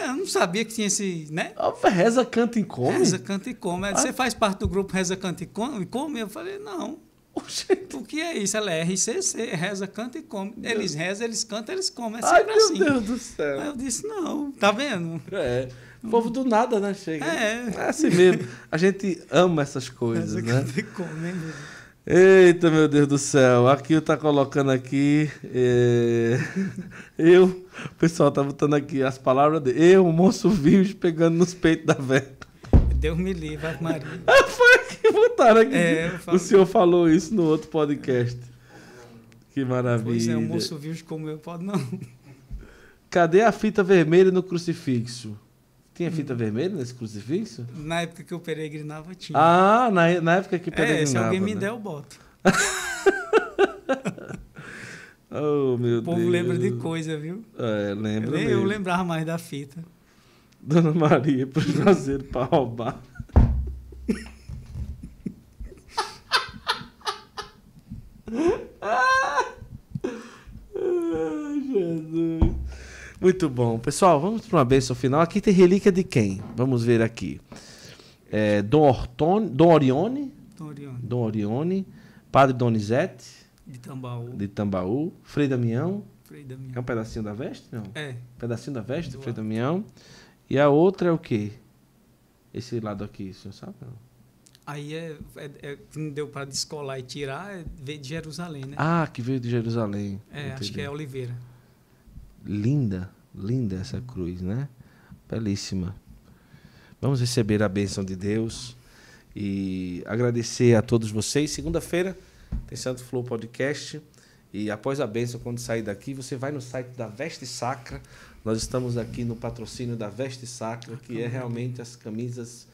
S2: Eu não sabia que tinha esse,
S1: né? Reza, Canta e Come? Reza,
S2: Canta e Come. Você faz parte do grupo Reza, Canta e Come? Eu falei, não. o que é isso? Ela é RCC, reza, canta e come. Eles rezam, eles cantam, eles comem. É Ai, meu assim. Deus do céu. Aí eu disse, não, tá vendo? É. O povo
S1: do nada, né? Chega. É. É assim mesmo. A gente ama essas coisas, reza, né? Canta e come, mesmo. Eita, meu Deus do céu. Aqui tá colocando aqui. É... Eu. O pessoal tá botando aqui as palavras de. Eu, o moço virgem pegando nos peitos da velha.
S2: Deus me livre, Ave Maria. Ah,
S1: foi que botaram aqui. É, o senhor falou isso no outro podcast. Que maravilha. Pois é, o moço
S2: viu como eu pode não.
S1: Cadê a fita vermelha no crucifixo? Tinha hum. fita vermelha nesse crucifixo?
S2: Na época que eu peregrinava, tinha. Ah, na, na época que peregrinava. É, se alguém me né? der, eu boto.
S1: oh, meu Deus. O povo Deus. lembra de coisa, viu? É, lembra. Eu, eu lembrava
S2: mais da fita.
S1: Dona Maria pro Juazeiro pra roubar.
S2: Ai,
S1: Jesus. Muito bom. Pessoal, vamos para uma bênção final. Aqui tem relíquia de quem? Vamos ver aqui. É, Dom, Ortone, Dom Orione. Dom Orione. Dom Orione. Padre Donizete. De Tambaú. De Tambaú. Frei Damião. Frei Damião. É um pedacinho da veste? Não? É. Pedacinho da veste, do Frei Damião. E a outra é o quê? Esse lado aqui, o senhor sabe? Não?
S2: Aí é, é, é, não deu para descolar e tirar, é, veio de Jerusalém, né? Ah,
S1: que veio de Jerusalém. É, Entendi. acho que é Oliveira. Linda, linda essa cruz, né? Belíssima. Vamos receber a bênção de Deus e agradecer a todos vocês. Segunda-feira tem Santo Flow Podcast. E após a bênção, quando sair daqui, você vai no site da Veste Sacra, nós estamos aqui no patrocínio da Veste Sacra, que é realmente as camisas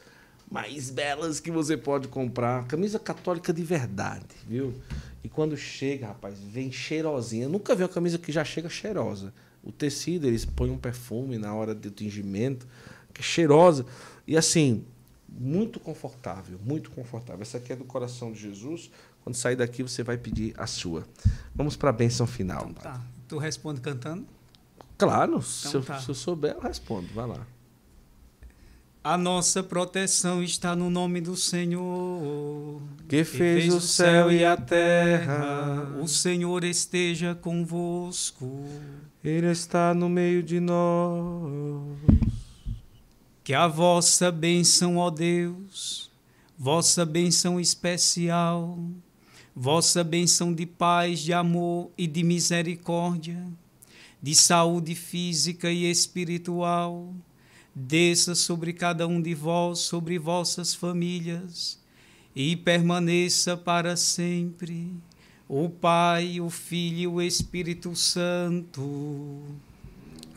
S1: mais belas que você pode comprar. Camisa católica de verdade, viu? E quando chega, rapaz, vem cheirosinha. Eu nunca vi uma camisa que já chega cheirosa. O tecido, eles põem um perfume na hora do tingimento, que é cheirosa. E assim, muito confortável, muito confortável. Essa aqui é do coração de Jesus. Quando sair daqui, você vai pedir a sua. Vamos para a bênção final. Então,
S2: tá. Tu responde cantando? Claro, então, se, eu, tá. se eu
S1: souber, eu respondo. Vai lá.
S2: A nossa proteção está no nome do Senhor, que fez, que fez o céu e a terra. O Senhor esteja convosco.
S1: Ele está no meio de nós.
S2: Que a vossa bênção, ó Deus, vossa bênção especial, vossa bênção de paz, de amor e de misericórdia de saúde física e espiritual, desça sobre cada um de vós, sobre vossas famílias, e permaneça para sempre. O Pai, o Filho e o Espírito Santo.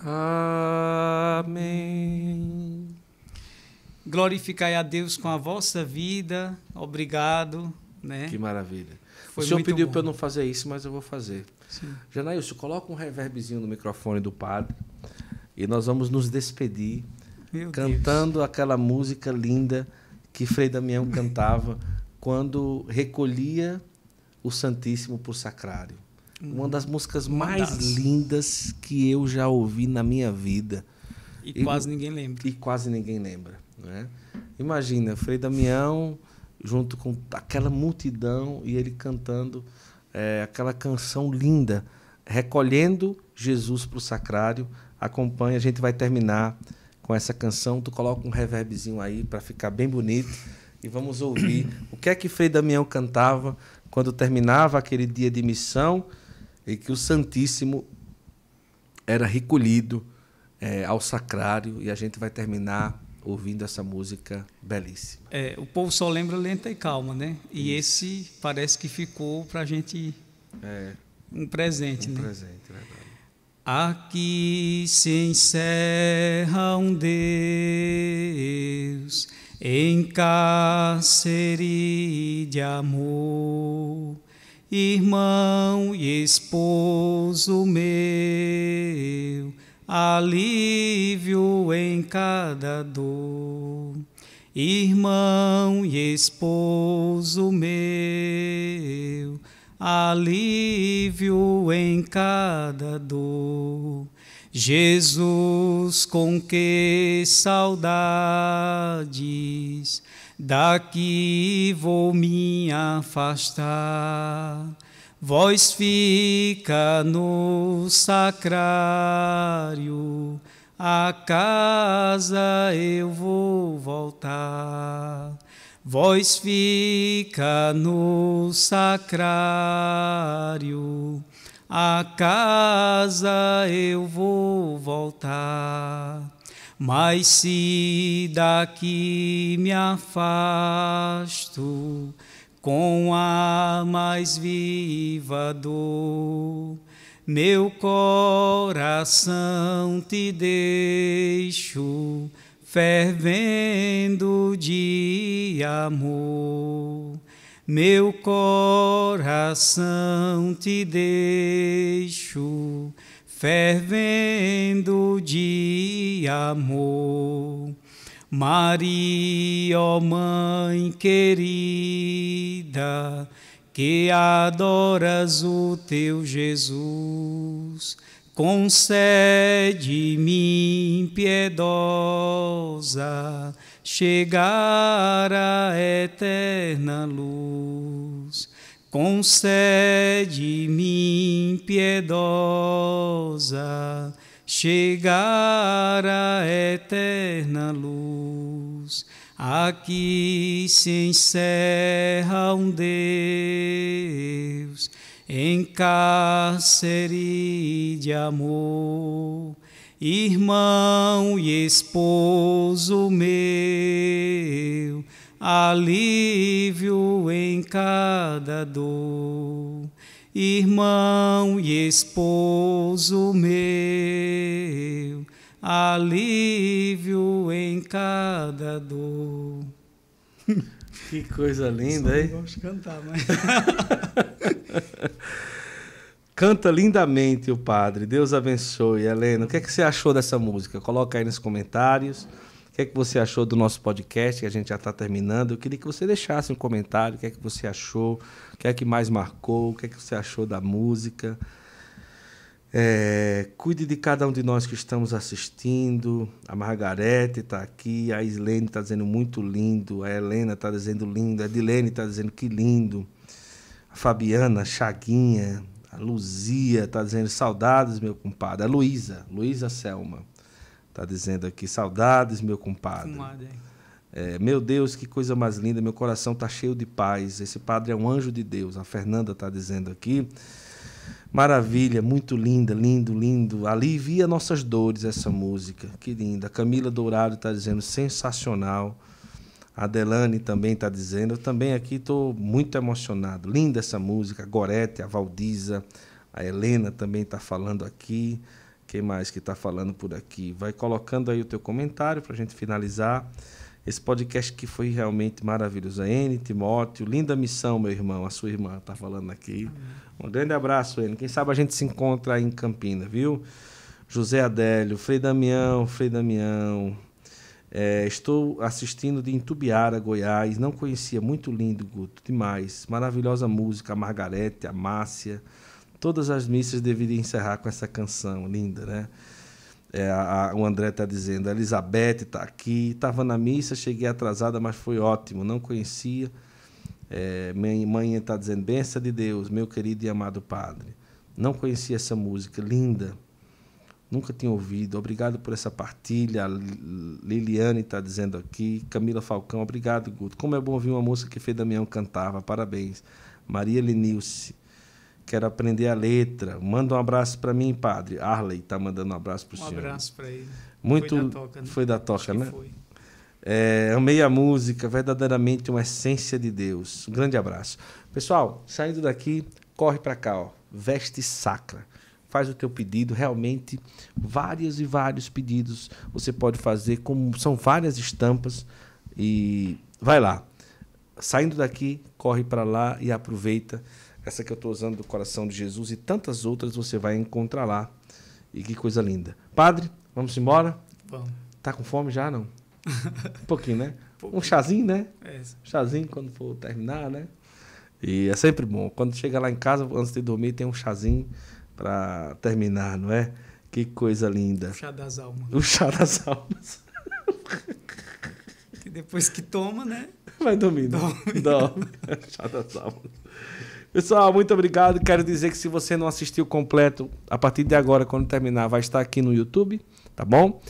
S2: Amém. Glorificai a Deus com a vossa vida. Obrigado. Né? Que maravilha. Foi o senhor pediu para eu
S1: não fazer isso, mas eu vou fazer. Sim. Janailson, coloca um reverbzinho no microfone do padre e nós vamos nos despedir Meu cantando Deus. aquela música linda que Frei Damião cantava quando recolhia o Santíssimo por Sacrário. Hum. Uma das músicas mais lindas que eu já ouvi na minha vida. E, e quase ninguém lembra. E quase ninguém lembra. Né? Imagina, Frei Damião junto com aquela multidão e ele cantando é, aquela canção linda, recolhendo Jesus para o sacrário. Acompanha, a gente vai terminar com essa canção. Tu coloca um reverbzinho aí para ficar bem bonito e vamos ouvir o que é que Frei Damião cantava quando terminava aquele dia de missão e que o Santíssimo era recolhido é, ao sacrário e a gente vai terminar ouvindo essa música belíssima.
S2: É, o povo só lembra lenta e calma, né? E Isso. esse parece que ficou para a gente é, um presente, um né? presente, né, verdade. Aqui se encerra um Deus em cárcere de amor, irmão e esposo meu alívio em cada dor. Irmão e esposo meu, alívio em cada dor. Jesus, com que saudades daqui vou me afastar vós fica no sacrário, a casa eu vou voltar. Vós fica no sacrário, a casa eu vou voltar. Mas se daqui me afasto, com a mais viva dor. Meu coração te deixo, fervendo de amor. Meu coração te deixo, fervendo de amor. Maria, ó oh Mãe querida, que adoras o teu Jesus, concede-me piedosa chegar à eterna luz. Concede-me piedosa chegar à eterna luz. Aqui se encerra um Deus em cárcere de amor, irmão e esposo meu, alívio em cada dor irmão e esposo meu, alívio em
S1: cada dor. Que coisa linda, hein? gosto de cantar, mas. Canta lindamente o padre. Deus abençoe. Helena, o que, é que você achou dessa música? Coloca aí nos comentários que é que você achou do nosso podcast, que a gente já está terminando. Eu queria que você deixasse um comentário, o que é que você achou, o que é que mais marcou, o que é que você achou da música. É, cuide de cada um de nós que estamos assistindo. A Margarete está aqui, a Islene está dizendo muito lindo, a Helena está dizendo lindo, a Dilene está dizendo que lindo, a Fabiana, a Chaguinha, a Luzia está dizendo saudades, meu compadre, a Luísa, Luísa Selma. Tá dizendo aqui, saudades, meu compadre. é, meu Deus, que coisa mais linda, meu coração tá cheio de paz. Esse padre é um anjo de Deus. A Fernanda tá dizendo aqui. Maravilha, muito linda, lindo, lindo. Alivia nossas dores essa música. Que linda. Camila Dourado está dizendo sensacional. Adelane também está dizendo. Eu também aqui estou muito emocionado. Linda essa música. A Gorete, a Valdiza, a Helena também está falando aqui quem mais que está falando por aqui? Vai colocando aí o teu comentário para a gente finalizar. Esse podcast que foi realmente maravilhoso. A N, Timóteo, linda missão, meu irmão. A sua irmã está falando aqui. Um grande abraço, N. Quem sabe a gente se encontra aí em Campina, viu? José Adélio, Frei Damião, Frei Damião. É, estou assistindo de Intubiara, Goiás. Não conhecia, muito lindo, Guto. Demais. Maravilhosa música. A Margarete, a Márcia. Todas as missas deveriam encerrar com essa canção linda, né? É, a, a, o André está dizendo, a Elizabeth está aqui, estava na missa, cheguei atrasada, mas foi ótimo, não conhecia. É, minha mãe está dizendo, benção de Deus, meu querido e amado Padre. Não conhecia essa música, linda, nunca tinha ouvido. Obrigado por essa partilha. A Liliane está dizendo aqui, Camila Falcão, obrigado, Guto. Como é bom ouvir uma música que Fê Damião cantava, parabéns. Maria Lenilce, Quero aprender a letra. Manda um abraço para mim, padre. Arley tá mandando um abraço para o um senhor. Um abraço para ele. Muito foi da toca, né? Foi da toca, né? Foi. É, amei a música, verdadeiramente uma essência de Deus. Um grande abraço. Pessoal, saindo daqui, corre para cá, ó. Veste sacra. Faz o teu pedido, realmente vários e vários pedidos você pode fazer, como são várias estampas e vai lá. Saindo daqui, corre para lá e aproveita essa que eu estou usando do coração de Jesus e tantas outras você vai encontrar lá. E que coisa linda. Padre, vamos embora? Vamos. Tá com fome já, não? Um pouquinho, né? Um chazinho, né? É Chazinho quando for terminar, né? E é sempre bom. Quando chega lá em casa, antes de dormir, tem um chazinho para terminar, não é? Que coisa linda. O chá das almas. O chá das almas.
S2: que depois que toma, né?
S1: Vai dormindo. Dorme. Dorme. chá das almas. Pessoal, muito obrigado. Quero dizer que se você não assistiu completo, a partir de agora, quando terminar, vai estar aqui no YouTube, tá bom?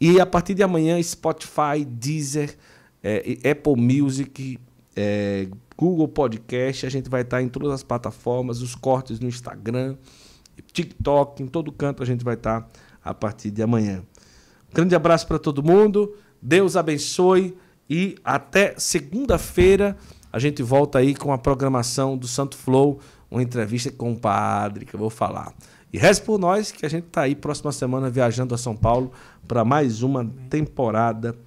S1: E a partir de amanhã, Spotify, Deezer, é, Apple Music, é, Google Podcast, a gente vai estar em todas as plataformas, os cortes no Instagram, TikTok, em todo canto a gente vai estar a partir de amanhã. Um grande abraço para todo mundo, Deus abençoe e até segunda-feira. A gente volta aí com a programação do Santo Flow, uma entrevista com o padre, que eu vou falar. E resta por nós que a gente está aí próxima semana viajando a São Paulo para mais uma temporada